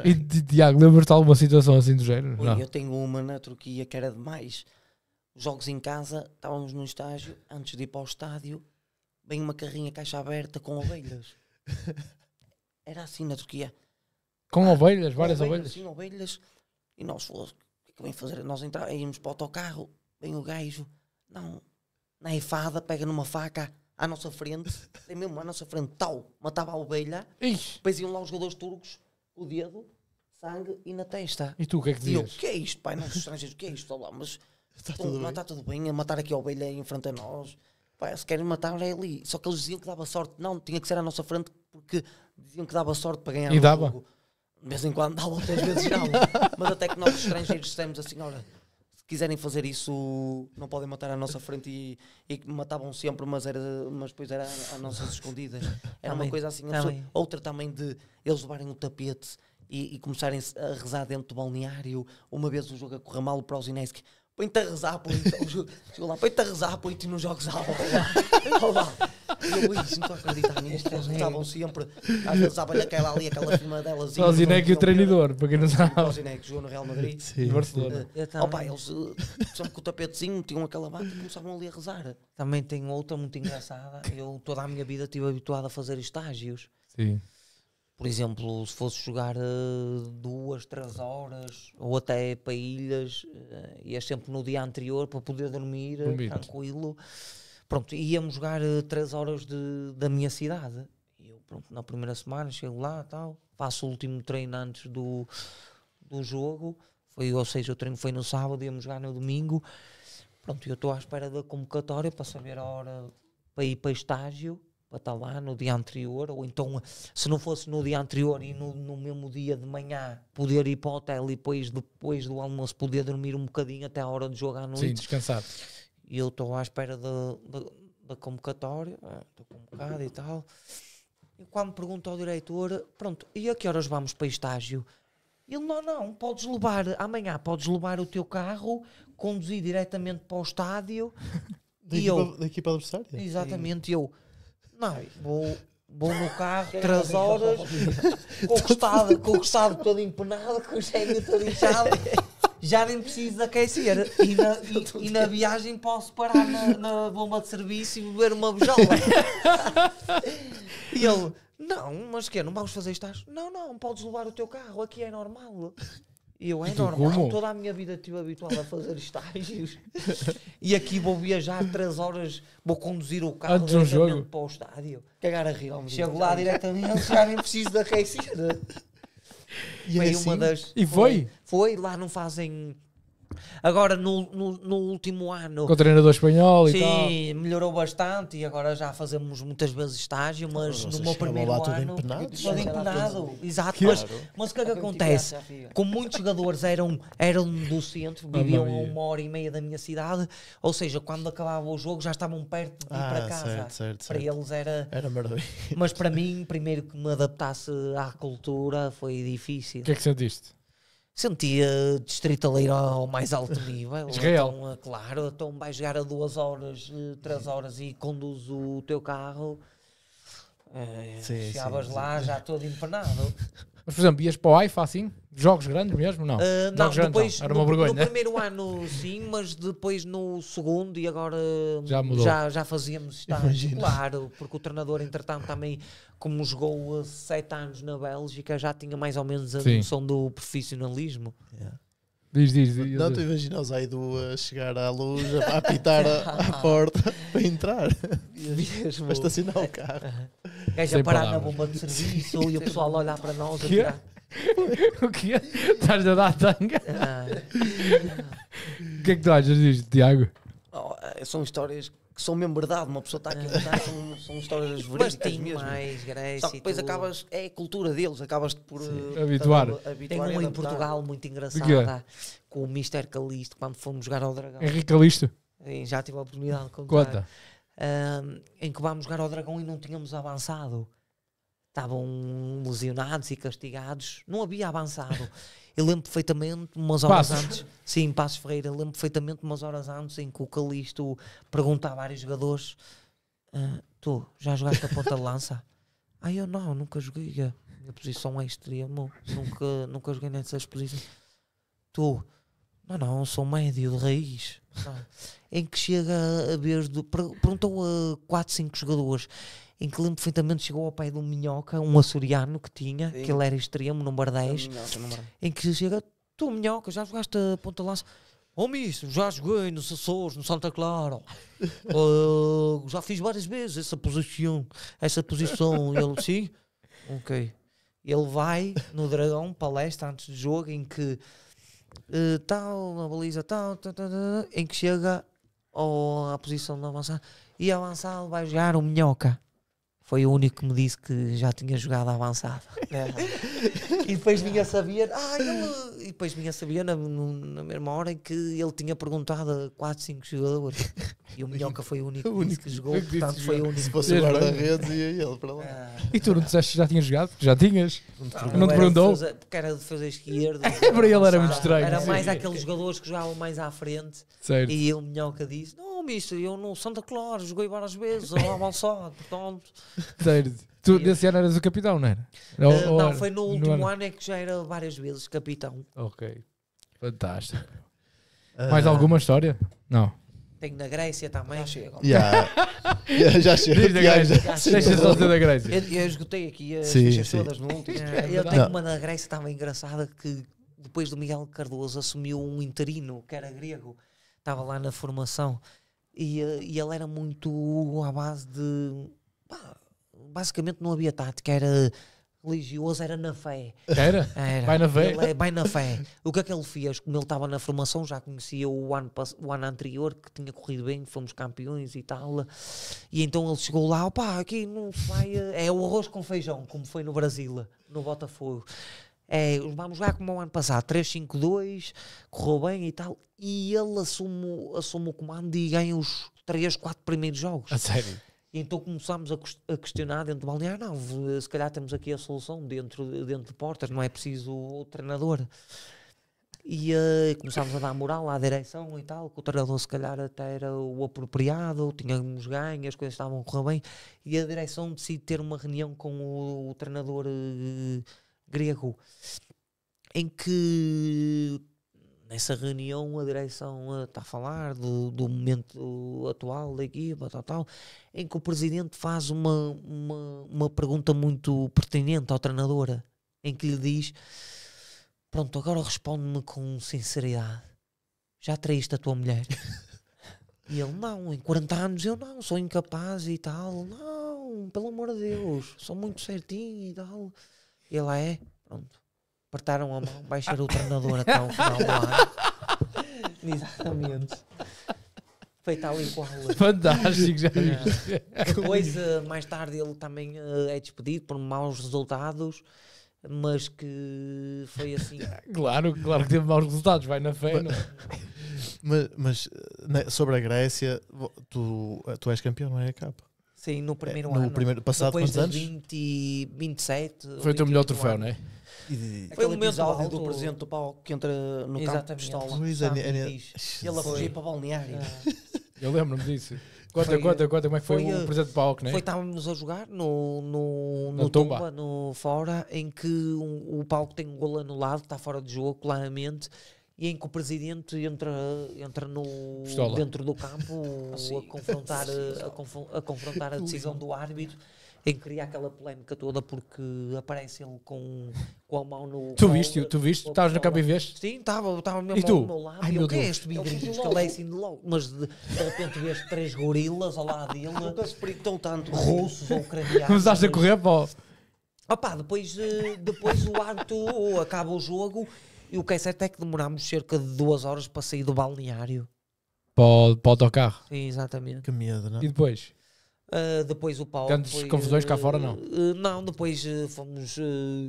É. E Tiago, lembra te alguma situação assim do género? eu tenho uma na Turquia que era demais. Jogos em casa, estávamos no estágio, antes de ir para o estádio, vem uma carrinha caixa aberta com ovelhas. Era assim na Turquia. Com ah, ovelhas, várias ovelhas, ovelhas? Sim, ovelhas. E nós falamos, o que é que fazer? Nós entramos íamos para o autocarro, vem o gajo, não, na efada, pega numa faca à nossa frente, tem mesmo à nossa frente, tal, matava a ovelha, Ixi. depois iam lá os jogadores turcos, o dedo, sangue e na testa. E tu o que é que dizias? E eu, o que é isto, pai? Nós estrangeiros, o que é isto? Lá, mas está tá tudo, bem. Está tudo bem a matar aqui a ovelha em frente a nós pá, se querem matar é ali. Só que eles diziam que dava sorte. Não, tinha que ser à nossa frente porque diziam que dava sorte para ganhar. E dava. Jogo. De vez em quando dava, outras vezes não. Mas até que nós estrangeiros dissemos assim, olha, se quiserem fazer isso, não podem matar à nossa frente e, e matavam sempre, mas, era, mas depois era às nossas escondidas. Era também, uma coisa assim. Também. Outra também de eles levarem o tapete e, e, começarem a rezar dentro do balneário. Uma vez o jogo a correr mal, o que põe-te a rezar Chegou então. lá, põe-te a rezar põe-te e não jogues algo. Olá, E eu, não estou a acreditar nisto. É eles estavam sempre, às vezes, apanha aquela ali, aquela firma delas. Só o Zinec e o treinador, para quem não sabe. O Zinec jogou no Real Madrid. Sim, eh, Barcelona. Eh, opa, eles, uh, só com o tapetezinho, tinham aquela bata e começavam ali a rezar. Também tem outra muito engraçada. Eu, toda a minha vida, estive habituado a fazer estágios. Sim por exemplo, se fosse jogar uh, duas, três horas ou até para ilhas, uh, eh, ias sempre no dia anterior para poder dormir eh, tranquilo. Pronto, íamos jogar uh, três horas de, da minha cidade. Eu, pronto, na primeira semana chego lá tal, faço o último treino antes do, do jogo. Foi, ou seja, o treino foi no sábado, íamos jogar no domingo. Pronto, eu estou à espera da convocatória para saber a hora para ir para estágio para estar lá no dia anterior, ou então se não fosse no dia anterior e no, no mesmo dia de manhã poder ir para o hotel e depois, depois do almoço poder dormir um bocadinho até a hora de jogar à noite. Sim, descansar. E eu estou à espera da convocatória, ah, estou convocado e tal. E quando pergunto ao diretor, pronto, e a que horas vamos para estágio? Ele, não, não, podes levar, amanhã podes levar o teu carro, conduzir diretamente para o estádio. da, e equipa, eu, da equipa adversária? Exatamente, eu não, é vou, vou no carro, três horas, com o costado, todo empenado, com o cheiro todo inchado. Já nem preciso aquecer. E na, e, e na viagem posso parar na, na bomba de serviço e beber uma bejola. e ele, não, mas que é, Não vamos fazer estás Não, não, podes levar o teu carro, aqui é normal eu é normal, como? toda a minha vida estive habituado a fazer estágios. e aqui vou viajar 3 horas, vou conduzir o carro Antes diretamente jogo. para o estádio. Cagar a rir. Chego lá diretamente, já nem preciso da aquecer. E, é assim? e foi? Foi, lá não fazem Agora no, no, no, último ano. Com o treinador espanhol sim, e tal. Sim, melhorou bastante e agora já fazemos muitas vezes estágio, ah, mas no meu primeiro ano. Tudo empenado, tudo empenado. Exato, claro. mas, mas o que é que acontece? Como muitos jogadores eram, eram do centro, ah, viviam a uma hora e meia da minha cidade, ou seja, quando acabava o jogo já estavam perto de ir ah, para casa. Certo, certo, para certo. eles era. Era Mas para mim, primeiro que me adaptasse à cultura foi difícil. O que é que sentiste? sentia distrito ao mais alto nível. Israel. Então, eh, claro, então vais jogar a duas horas, eh, três horas e conduz o teu carro. É, sim, chegavas sim, lá sim. já todo empenado. Mas, por exemplo, ias para o AIFA assim? Jogos grandes mesmo? Não. Uh, não, Jogos depois, grandes, não. Era uma no, vergonha. No primeiro ano, sim, mas depois no segundo e agora hum, já, mudou. já, já fazíamos estágio. Claro, porque o treinador, entretanto, também, como jogou sete anos na Bélgica, já tinha mais ou menos a sim. noção do profissionalismo. Yeah. Diz, diz, diz. Não, tu imagina o Zaidu eh, a chegar à luz, a apitar à porta para entrar. Mesmo. Para estacionar o carro. Gajo a parar na bomba de serviço e o pessoal a olhar para nós. Que? É? o que é? Estás a dar tanga? O que é que tu achas disto, Tiago? Oh, são histórias que são mesmo verdade, uma pessoa está aqui a contar, são, são histórias verídicas mesmo. mais Grécia Só que depois acabas, é a cultura deles, acabas por uh, habituar. habituar. Tem uma em Portugal muito engraçada, com o Mr. Calisto, quando fomos jogar ao Dragão. Henrique Calisto? Sim, já tive a oportunidade de contar. Conta. em que vamos jogar ao Dragão e não tínhamos avançado. Estavam lesionados e castigados, não havia avançado. Eu lembro perfeitamente umas horas Passos. antes. Sim, Passos Ferreira. Lembro perfeitamente umas horas antes em que o Calisto pergunta a vários jogadores: ah, Tu já jogaste a ponta de lança? ah, eu não, nunca joguei. A minha posição é extremo. Nunca, nunca joguei nessas posições. Tu, não, não, sou médio de raiz. Não. Em que chega a vez. Do, perguntou a 4, 5 jogadores em que lembro perfeitamente chegou ao pé de um minhoca, um açoriano que tinha, Sim. que ele era extremo, número 10, minhoca, em que chega, tu minhoca, já jogaste a ponta lança? oh, isso, já joguei nos Açores, no Santa Clara. Uh, já fiz várias vezes essa posição. Essa posição. ele, sim? Ok. Ele vai no Dragão, palestra antes do jogo, em que uh, tal, na baliza tal, tal, tal, tal, em que chega ao, à posição de avançar. E avançado vai jogar o Minhoca foi o único que me disse que já tinha jogado avançado. Né? e depois vinha a saber, ah, ele... e depois vinha a saber na mesma hora em que ele tinha perguntado a 4, 5 jogadores. E o Minhoca foi o único, o único que jogou, portanto foi o único. Se fosse guarda-redes, ia ele para lá. Ah, e tu não disseste que já tinhas jogado? Porque já tinhas? Não, não, te perguntou? Defesa, porque era fazer esquerda. É, para ele era muito estranho. Era mais aqueles jogadores que jogavam mais à frente. Certo. E o Minhoca disse, não, bicho, eu no Santa Clara joguei várias vezes, ao avançado, pronto. Tu nesse ano eras o capitão, não era? Eh, ou, uh, não, era, foi no último no ano é que já era várias vezes capitão. Ok. Fantástico. Uh, Mais alguma história? Não. Tenho na Grécia também, chega. Yeah. yeah. já chego. Diz Grécia. Já Deixa só dizer da Grécia. Eu, eu esgotei aqui as fichas todas no último. É, é eu tenho não. uma na Grécia também engraçada que depois do Miguel Cardoso assumiu um interino que era grego. Estava lá na formação e, eh, e ele era muito à base de. basicamente não havia tática, era religioso, era na fé. Era? era. Vai na fé? vai é na fé. O que é que ele fez? Como ele estava na formação, já conhecia o ano, o ano anterior, que tinha corrido bem, fomos campeões e tal. E então ele chegou lá, opa, aqui não vai. Eh, é o arroz com feijão, como foi no Brasil, no Botafogo. É, vamos lá como o ano passado, 3-5-2, correu bem e tal. E ele assume, assume o comando e ganha os 3, 4 primeiros jogos. A sério? E então começámos a, questionar dentro do balneário, não, se calhar temos aqui a solução dentro, dentro de portas, não é preciso o treinador. E uh, começámos a dar moral à direção e tal, que o treinador se calhar até era o apropriado, tínhamos ganho, as coisas estavam a correr bem, e a direção decide ter uma reunião com o, o treinador... Uh, grego, em que nessa reunião a direção está a falar do, do momento atual da equipa, tal, tal, em que o presidente faz uma, uma, uma pergunta muito pertinente ao treinador, em que lhe diz: Pronto, agora responde-me com sinceridade. Já traíste a tua mulher? e ele, não, em 40 anos eu não, sou incapaz e tal. Não, pelo amor de Deus, sou muito certinho e tal. E lá é, pronto. Apertaram a mão, vai ser o treinador até o final do ano. Exatamente. Feita ali igual Fantástico, já viste. Depois, uh, mais tarde, ele também uh, é despedido por maus resultados mas que foi assim. claro, claro que teve maus resultados, vai na fé. Mas, é? mas, mas, eh, sobre a Grécia, tu, tu és campeão, não é a capa? Sim, no é, primeiro é, no ano. Primeiro, passado Depois quantos de anos? 20, 27. Foi o teu melhor troféu, não é? E, foi o momento alto, do presidente do palco que entra no Exatamente. campo de pistola. É, ele a fugir para o balneário. É. Eu lembro-me disso. Conta, foi, conta, conta como é que foi, foi o eh, presente de palco, né? Foi, estávamos a jogar no, no, no, no tumba. tumba. no fora, em que um, o palco tem um golo anulado, está fora de jogo, claramente, e em que o presidente entra, entra no, dentro do campo a confrontar, a, a, confrontar a decisão do árbitro em que cria aquela polémica toda porque aparece ele com, com a mão no. Tu viste, tu viste, estavas no campo e veste? Sim, estava, estava mesmo ao meu lado. Ai, meu o que Deus. é este vidrinho? Escalei assim de logo, mas de, de repente vês três gorilas ao lado dele. Nunca se perguntou tanto. Russos ou ucranianos. Começaste a correr, pô. Opá, depois, eh, depois o árbitro acaba o jogo e o que é certo é que demorámos cerca de duas horas para sair do balneário. Para o, para o autocarro. Sim, exatamente. Que medo, não é? E depois? Uh, depois o Paulo. Grandes foi, confusões cá fora, não? Uh, não, depois uh, fomos.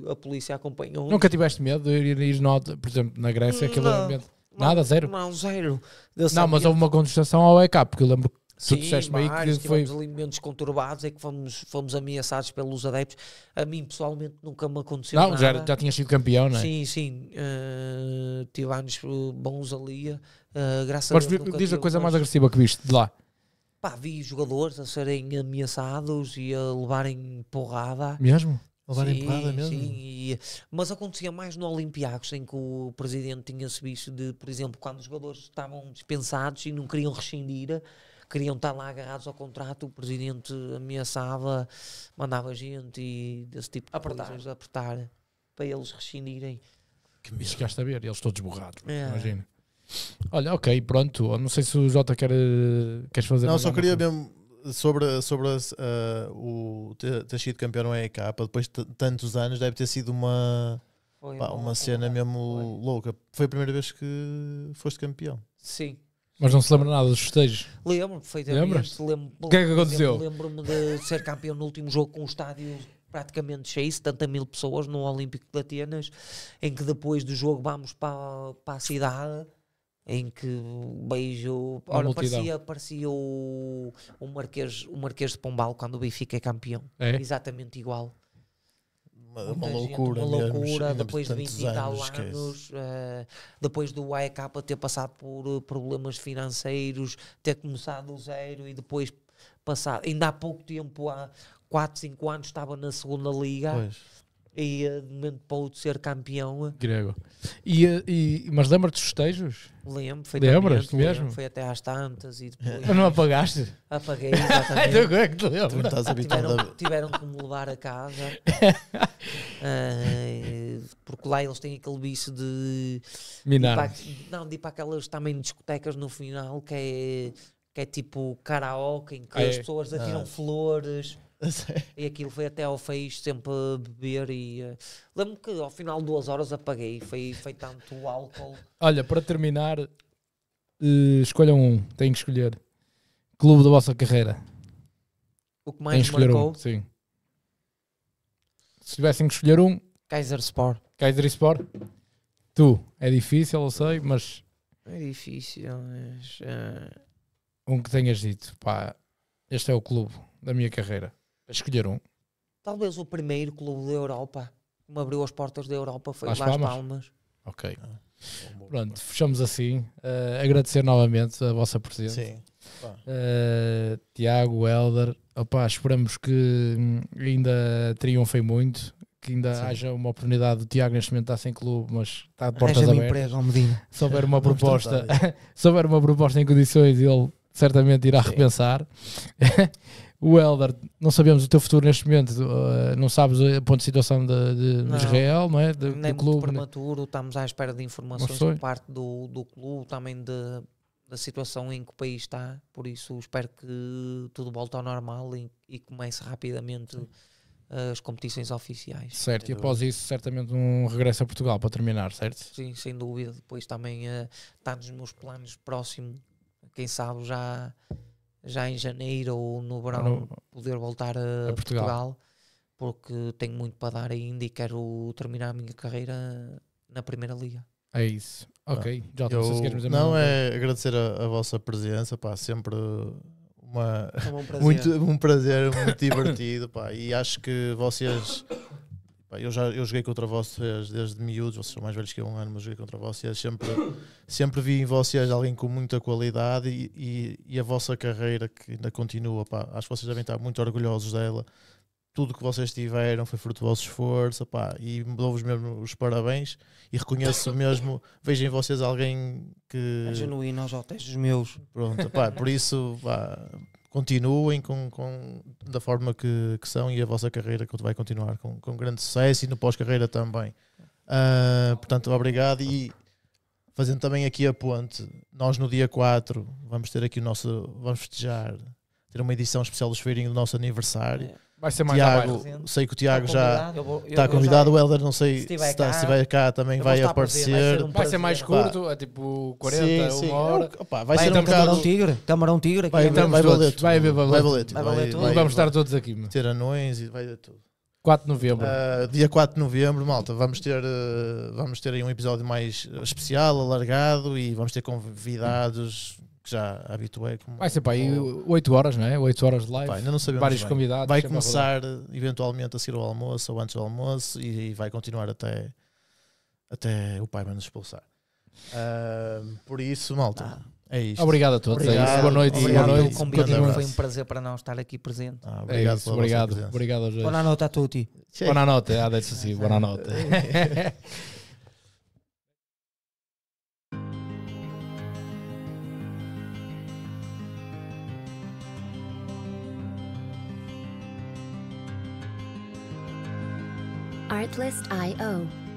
a polícia acompanhou. Nunca tiveste medo de ir, ir no, por exemplo, na Grécia? Aquilo não, Nada, zero? Não, zero. Eu não, mas houve uma contestação ao ECAP, porque eu lembro que Sim, tu disseste meio que foi... momentos conturbados, é que fomos, fomos ameaçados pelos adeptos. A mim, pessoalmente, nunca me aconteceu não, nada. Já, já tinha sido campeão, não é? Sim, sim. Uh, tive anos eh, bons ali. Uh, graças Podes a Deus. Mas diz a coisa mais agressiva que viste de lá. Pá, vi jogadores a serem ameaçados e a levarem porrada. Mesmo? Levarem sim, porrada mesmo? Sim, e, mas acontecia mais no Olympiacos, em que o presidente tinha serviço de, por exemplo, quando os jogadores estavam dispensados e não queriam rescindir queriam estar lá agarrados ao contrato, o presidente ameaçava, mandava gente e desse tipo de apertar. coisas apertar para eles rescindirem. Que me chegaste a ver, eles todos borrados, é. imagina. Olha, ok, pronto. Não sei se o Jota quer eh, queres fazer. Não, só queria mesmo sobre, sobre uh, o ter, ter sido campeão na EK depois de tantos anos, deve ter sido uma, pá, uma, cena mesmo foi. louca. Foi a primeira vez que foste campeão. Sim, mas não se lembra nada dos festejos? Lembro-me perfeitamente. Lembro, o que é que aconteceu? Lembro-me de ser campeão no último jogo com o estádio praticamente cheio, 70 mil pessoas no Olímpico de Atenas, em que depois do jogo vamos para, para a cidade em que beijo. Olha, parecia, parecia o, o, Marquês, o Marquês de Pombal quando o Benfica é campeão. É? Exatamente igual uma, loucura, uma loucura mesmo, depois de 20 e tal anos, uh, depois do AEK ter passado por eh, problemas financeiros, ter começado do zero e depois passado. Ainda há pouco tempo, há 4, 5 anos, estava na segunda liga. Pois e é de momento para outro ser campeão. Grego. E, e, mas lembra-te dos festejos? Lembro, foi Lembras-te mesmo? foi até às tantas e depois. Mas não apagaste? Apaguei, exatamente. Então, é que Tu ah, tiveram, tiveram que me levar a casa. uh, porque lá eles têm aquele bicho de. Minar. De para, não, de ir para aquelas também discotecas no final que é, que é tipo karaoke em que ah, é. as pessoas atiram ah. flores. e aquilo foi até ao feixe sempre a beber e uh, eh, lembro que ao final de duas horas apaguei, foi, foi tanto álcool. Olha, para terminar, uh, eh, escolham um, têm que escolher. Clube da vossa carreira. O que mais que marcou? Um, sim. Se tivessem que escolher um. Kaiser Sport. Kaiser Sport. Tu, é difícil, eu sei, mas. É difícil, mas. Uh... Um que tenhas dito, pá, este é o clube da minha carreira escolher um. Talvez o primeiro clube da Europa que me abriu as portas da Europa foi Las o Las Palmas. Palmas. Ok. Ah, bom, Pronto, bom. fechamos assim. Uh, agradecer novamente a vossa presença. Sim. Uh, Tiago, Helder, opá, esperamos que hum, ainda triunfem muito, que ainda Sim. haja uma oportunidade. O Tiago neste momento está sem clube, mas está de portas abertas. Emprego, se houver uma proposta, se houver uma proposta em condições, ele certamente irá Sim. repensar. O Helder, não sabemos o teu futuro neste momento, uh, não sabes a ponto de situação de, de não, Israel, não é? De, nem do clube, prematuro, estamos à espera de informações por parte do, do clube, também de, da situação em que o país está, por isso espero que tudo volte ao normal e, e comece rapidamente uh, as competições oficiais. Certo, e após isso certamente um regresso a Portugal para terminar, certo? Sim, sem dúvida, depois também uh, está nos meus planos próximo, quem sabe já já em janeiro ou no verão poder voltar a, a Portugal. Portugal. porque tenho muito para dar ainda e quero terminar a minha carreira na Primeira Liga. É isso. Ok, ah, já eu, não, se não é agradecer a, a, vossa presença, pá, sempre uma, é um prazer. muito um prazer, muito divertido, pá, e acho que vocês eu já eu joguei contra vocês desde miúdos, vocês são mais velhos que eu um ano, mas joguei contra vocês. Sempre, sempre vi em vocês alguém com muita qualidade e, e, e a vossa carreira que ainda continua. Pá, acho que vocês devem estar muito orgulhosos dela. Tudo que vocês tiveram foi fruto do vosso esforço pá, e dou-vos mesmo os parabéns e reconheço mesmo, vejo em vocês alguém que. É genuíno aos hotéis dos meus. Pronto, pá, por isso, pá, continuem com, com, da forma que, que são e a vossa carreira que vai continuar com, com grande sucesso e no pós-carreira também. Uh, portanto, obrigado e fazendo também aqui a ponte, nós no dia 4 vamos ter aqui o nosso, vamos festejar, ter uma edição especial do Esfeirinho do nosso aniversário. É Vai ser mais Tiago, sei que o Tiago tá já está convidado, tá o Helder não sei se, se, cá, se vai cá também vai aparecer. Vai ser, um vai, ser mais curto, é tipo 40, sim, sim. uma hora. É Opa, vai, vai ser um bocado... Um tigre, camarão tigre. Aqui. Vai, vai, vai, valer tudo. Vai haver valete. Vai valer tudo. Vai, vamos estar todos aqui. Mano. Ter anões e vai dar tudo. 4 de novembro. Uh, dia 4 de novembro, malta, vamos ter, uh, vamos ter aí um episódio mais especial, alargado e vamos ter convidados já habituei. Como, vai ser para aí 8 horas, não é? 8 horas de live. Pá, ainda não sabemos vários bem. convidados. Vai começar eventualmente a seguir o almoço ou antes do almoço e, e vai continuar até, até o pai nos expulsar. Uh, por isso, malta. Ah. É isto. Obrigado a todos. Obrigado. É boa noite. Obrigado. Boa noite. Foi um prazer para não estar aqui presente. Ah, obrigado. É obrigado. Obrigado aos dois. Boa noite a tutti. Boa noite. Adesso, sim. Boa noite. Artlist.io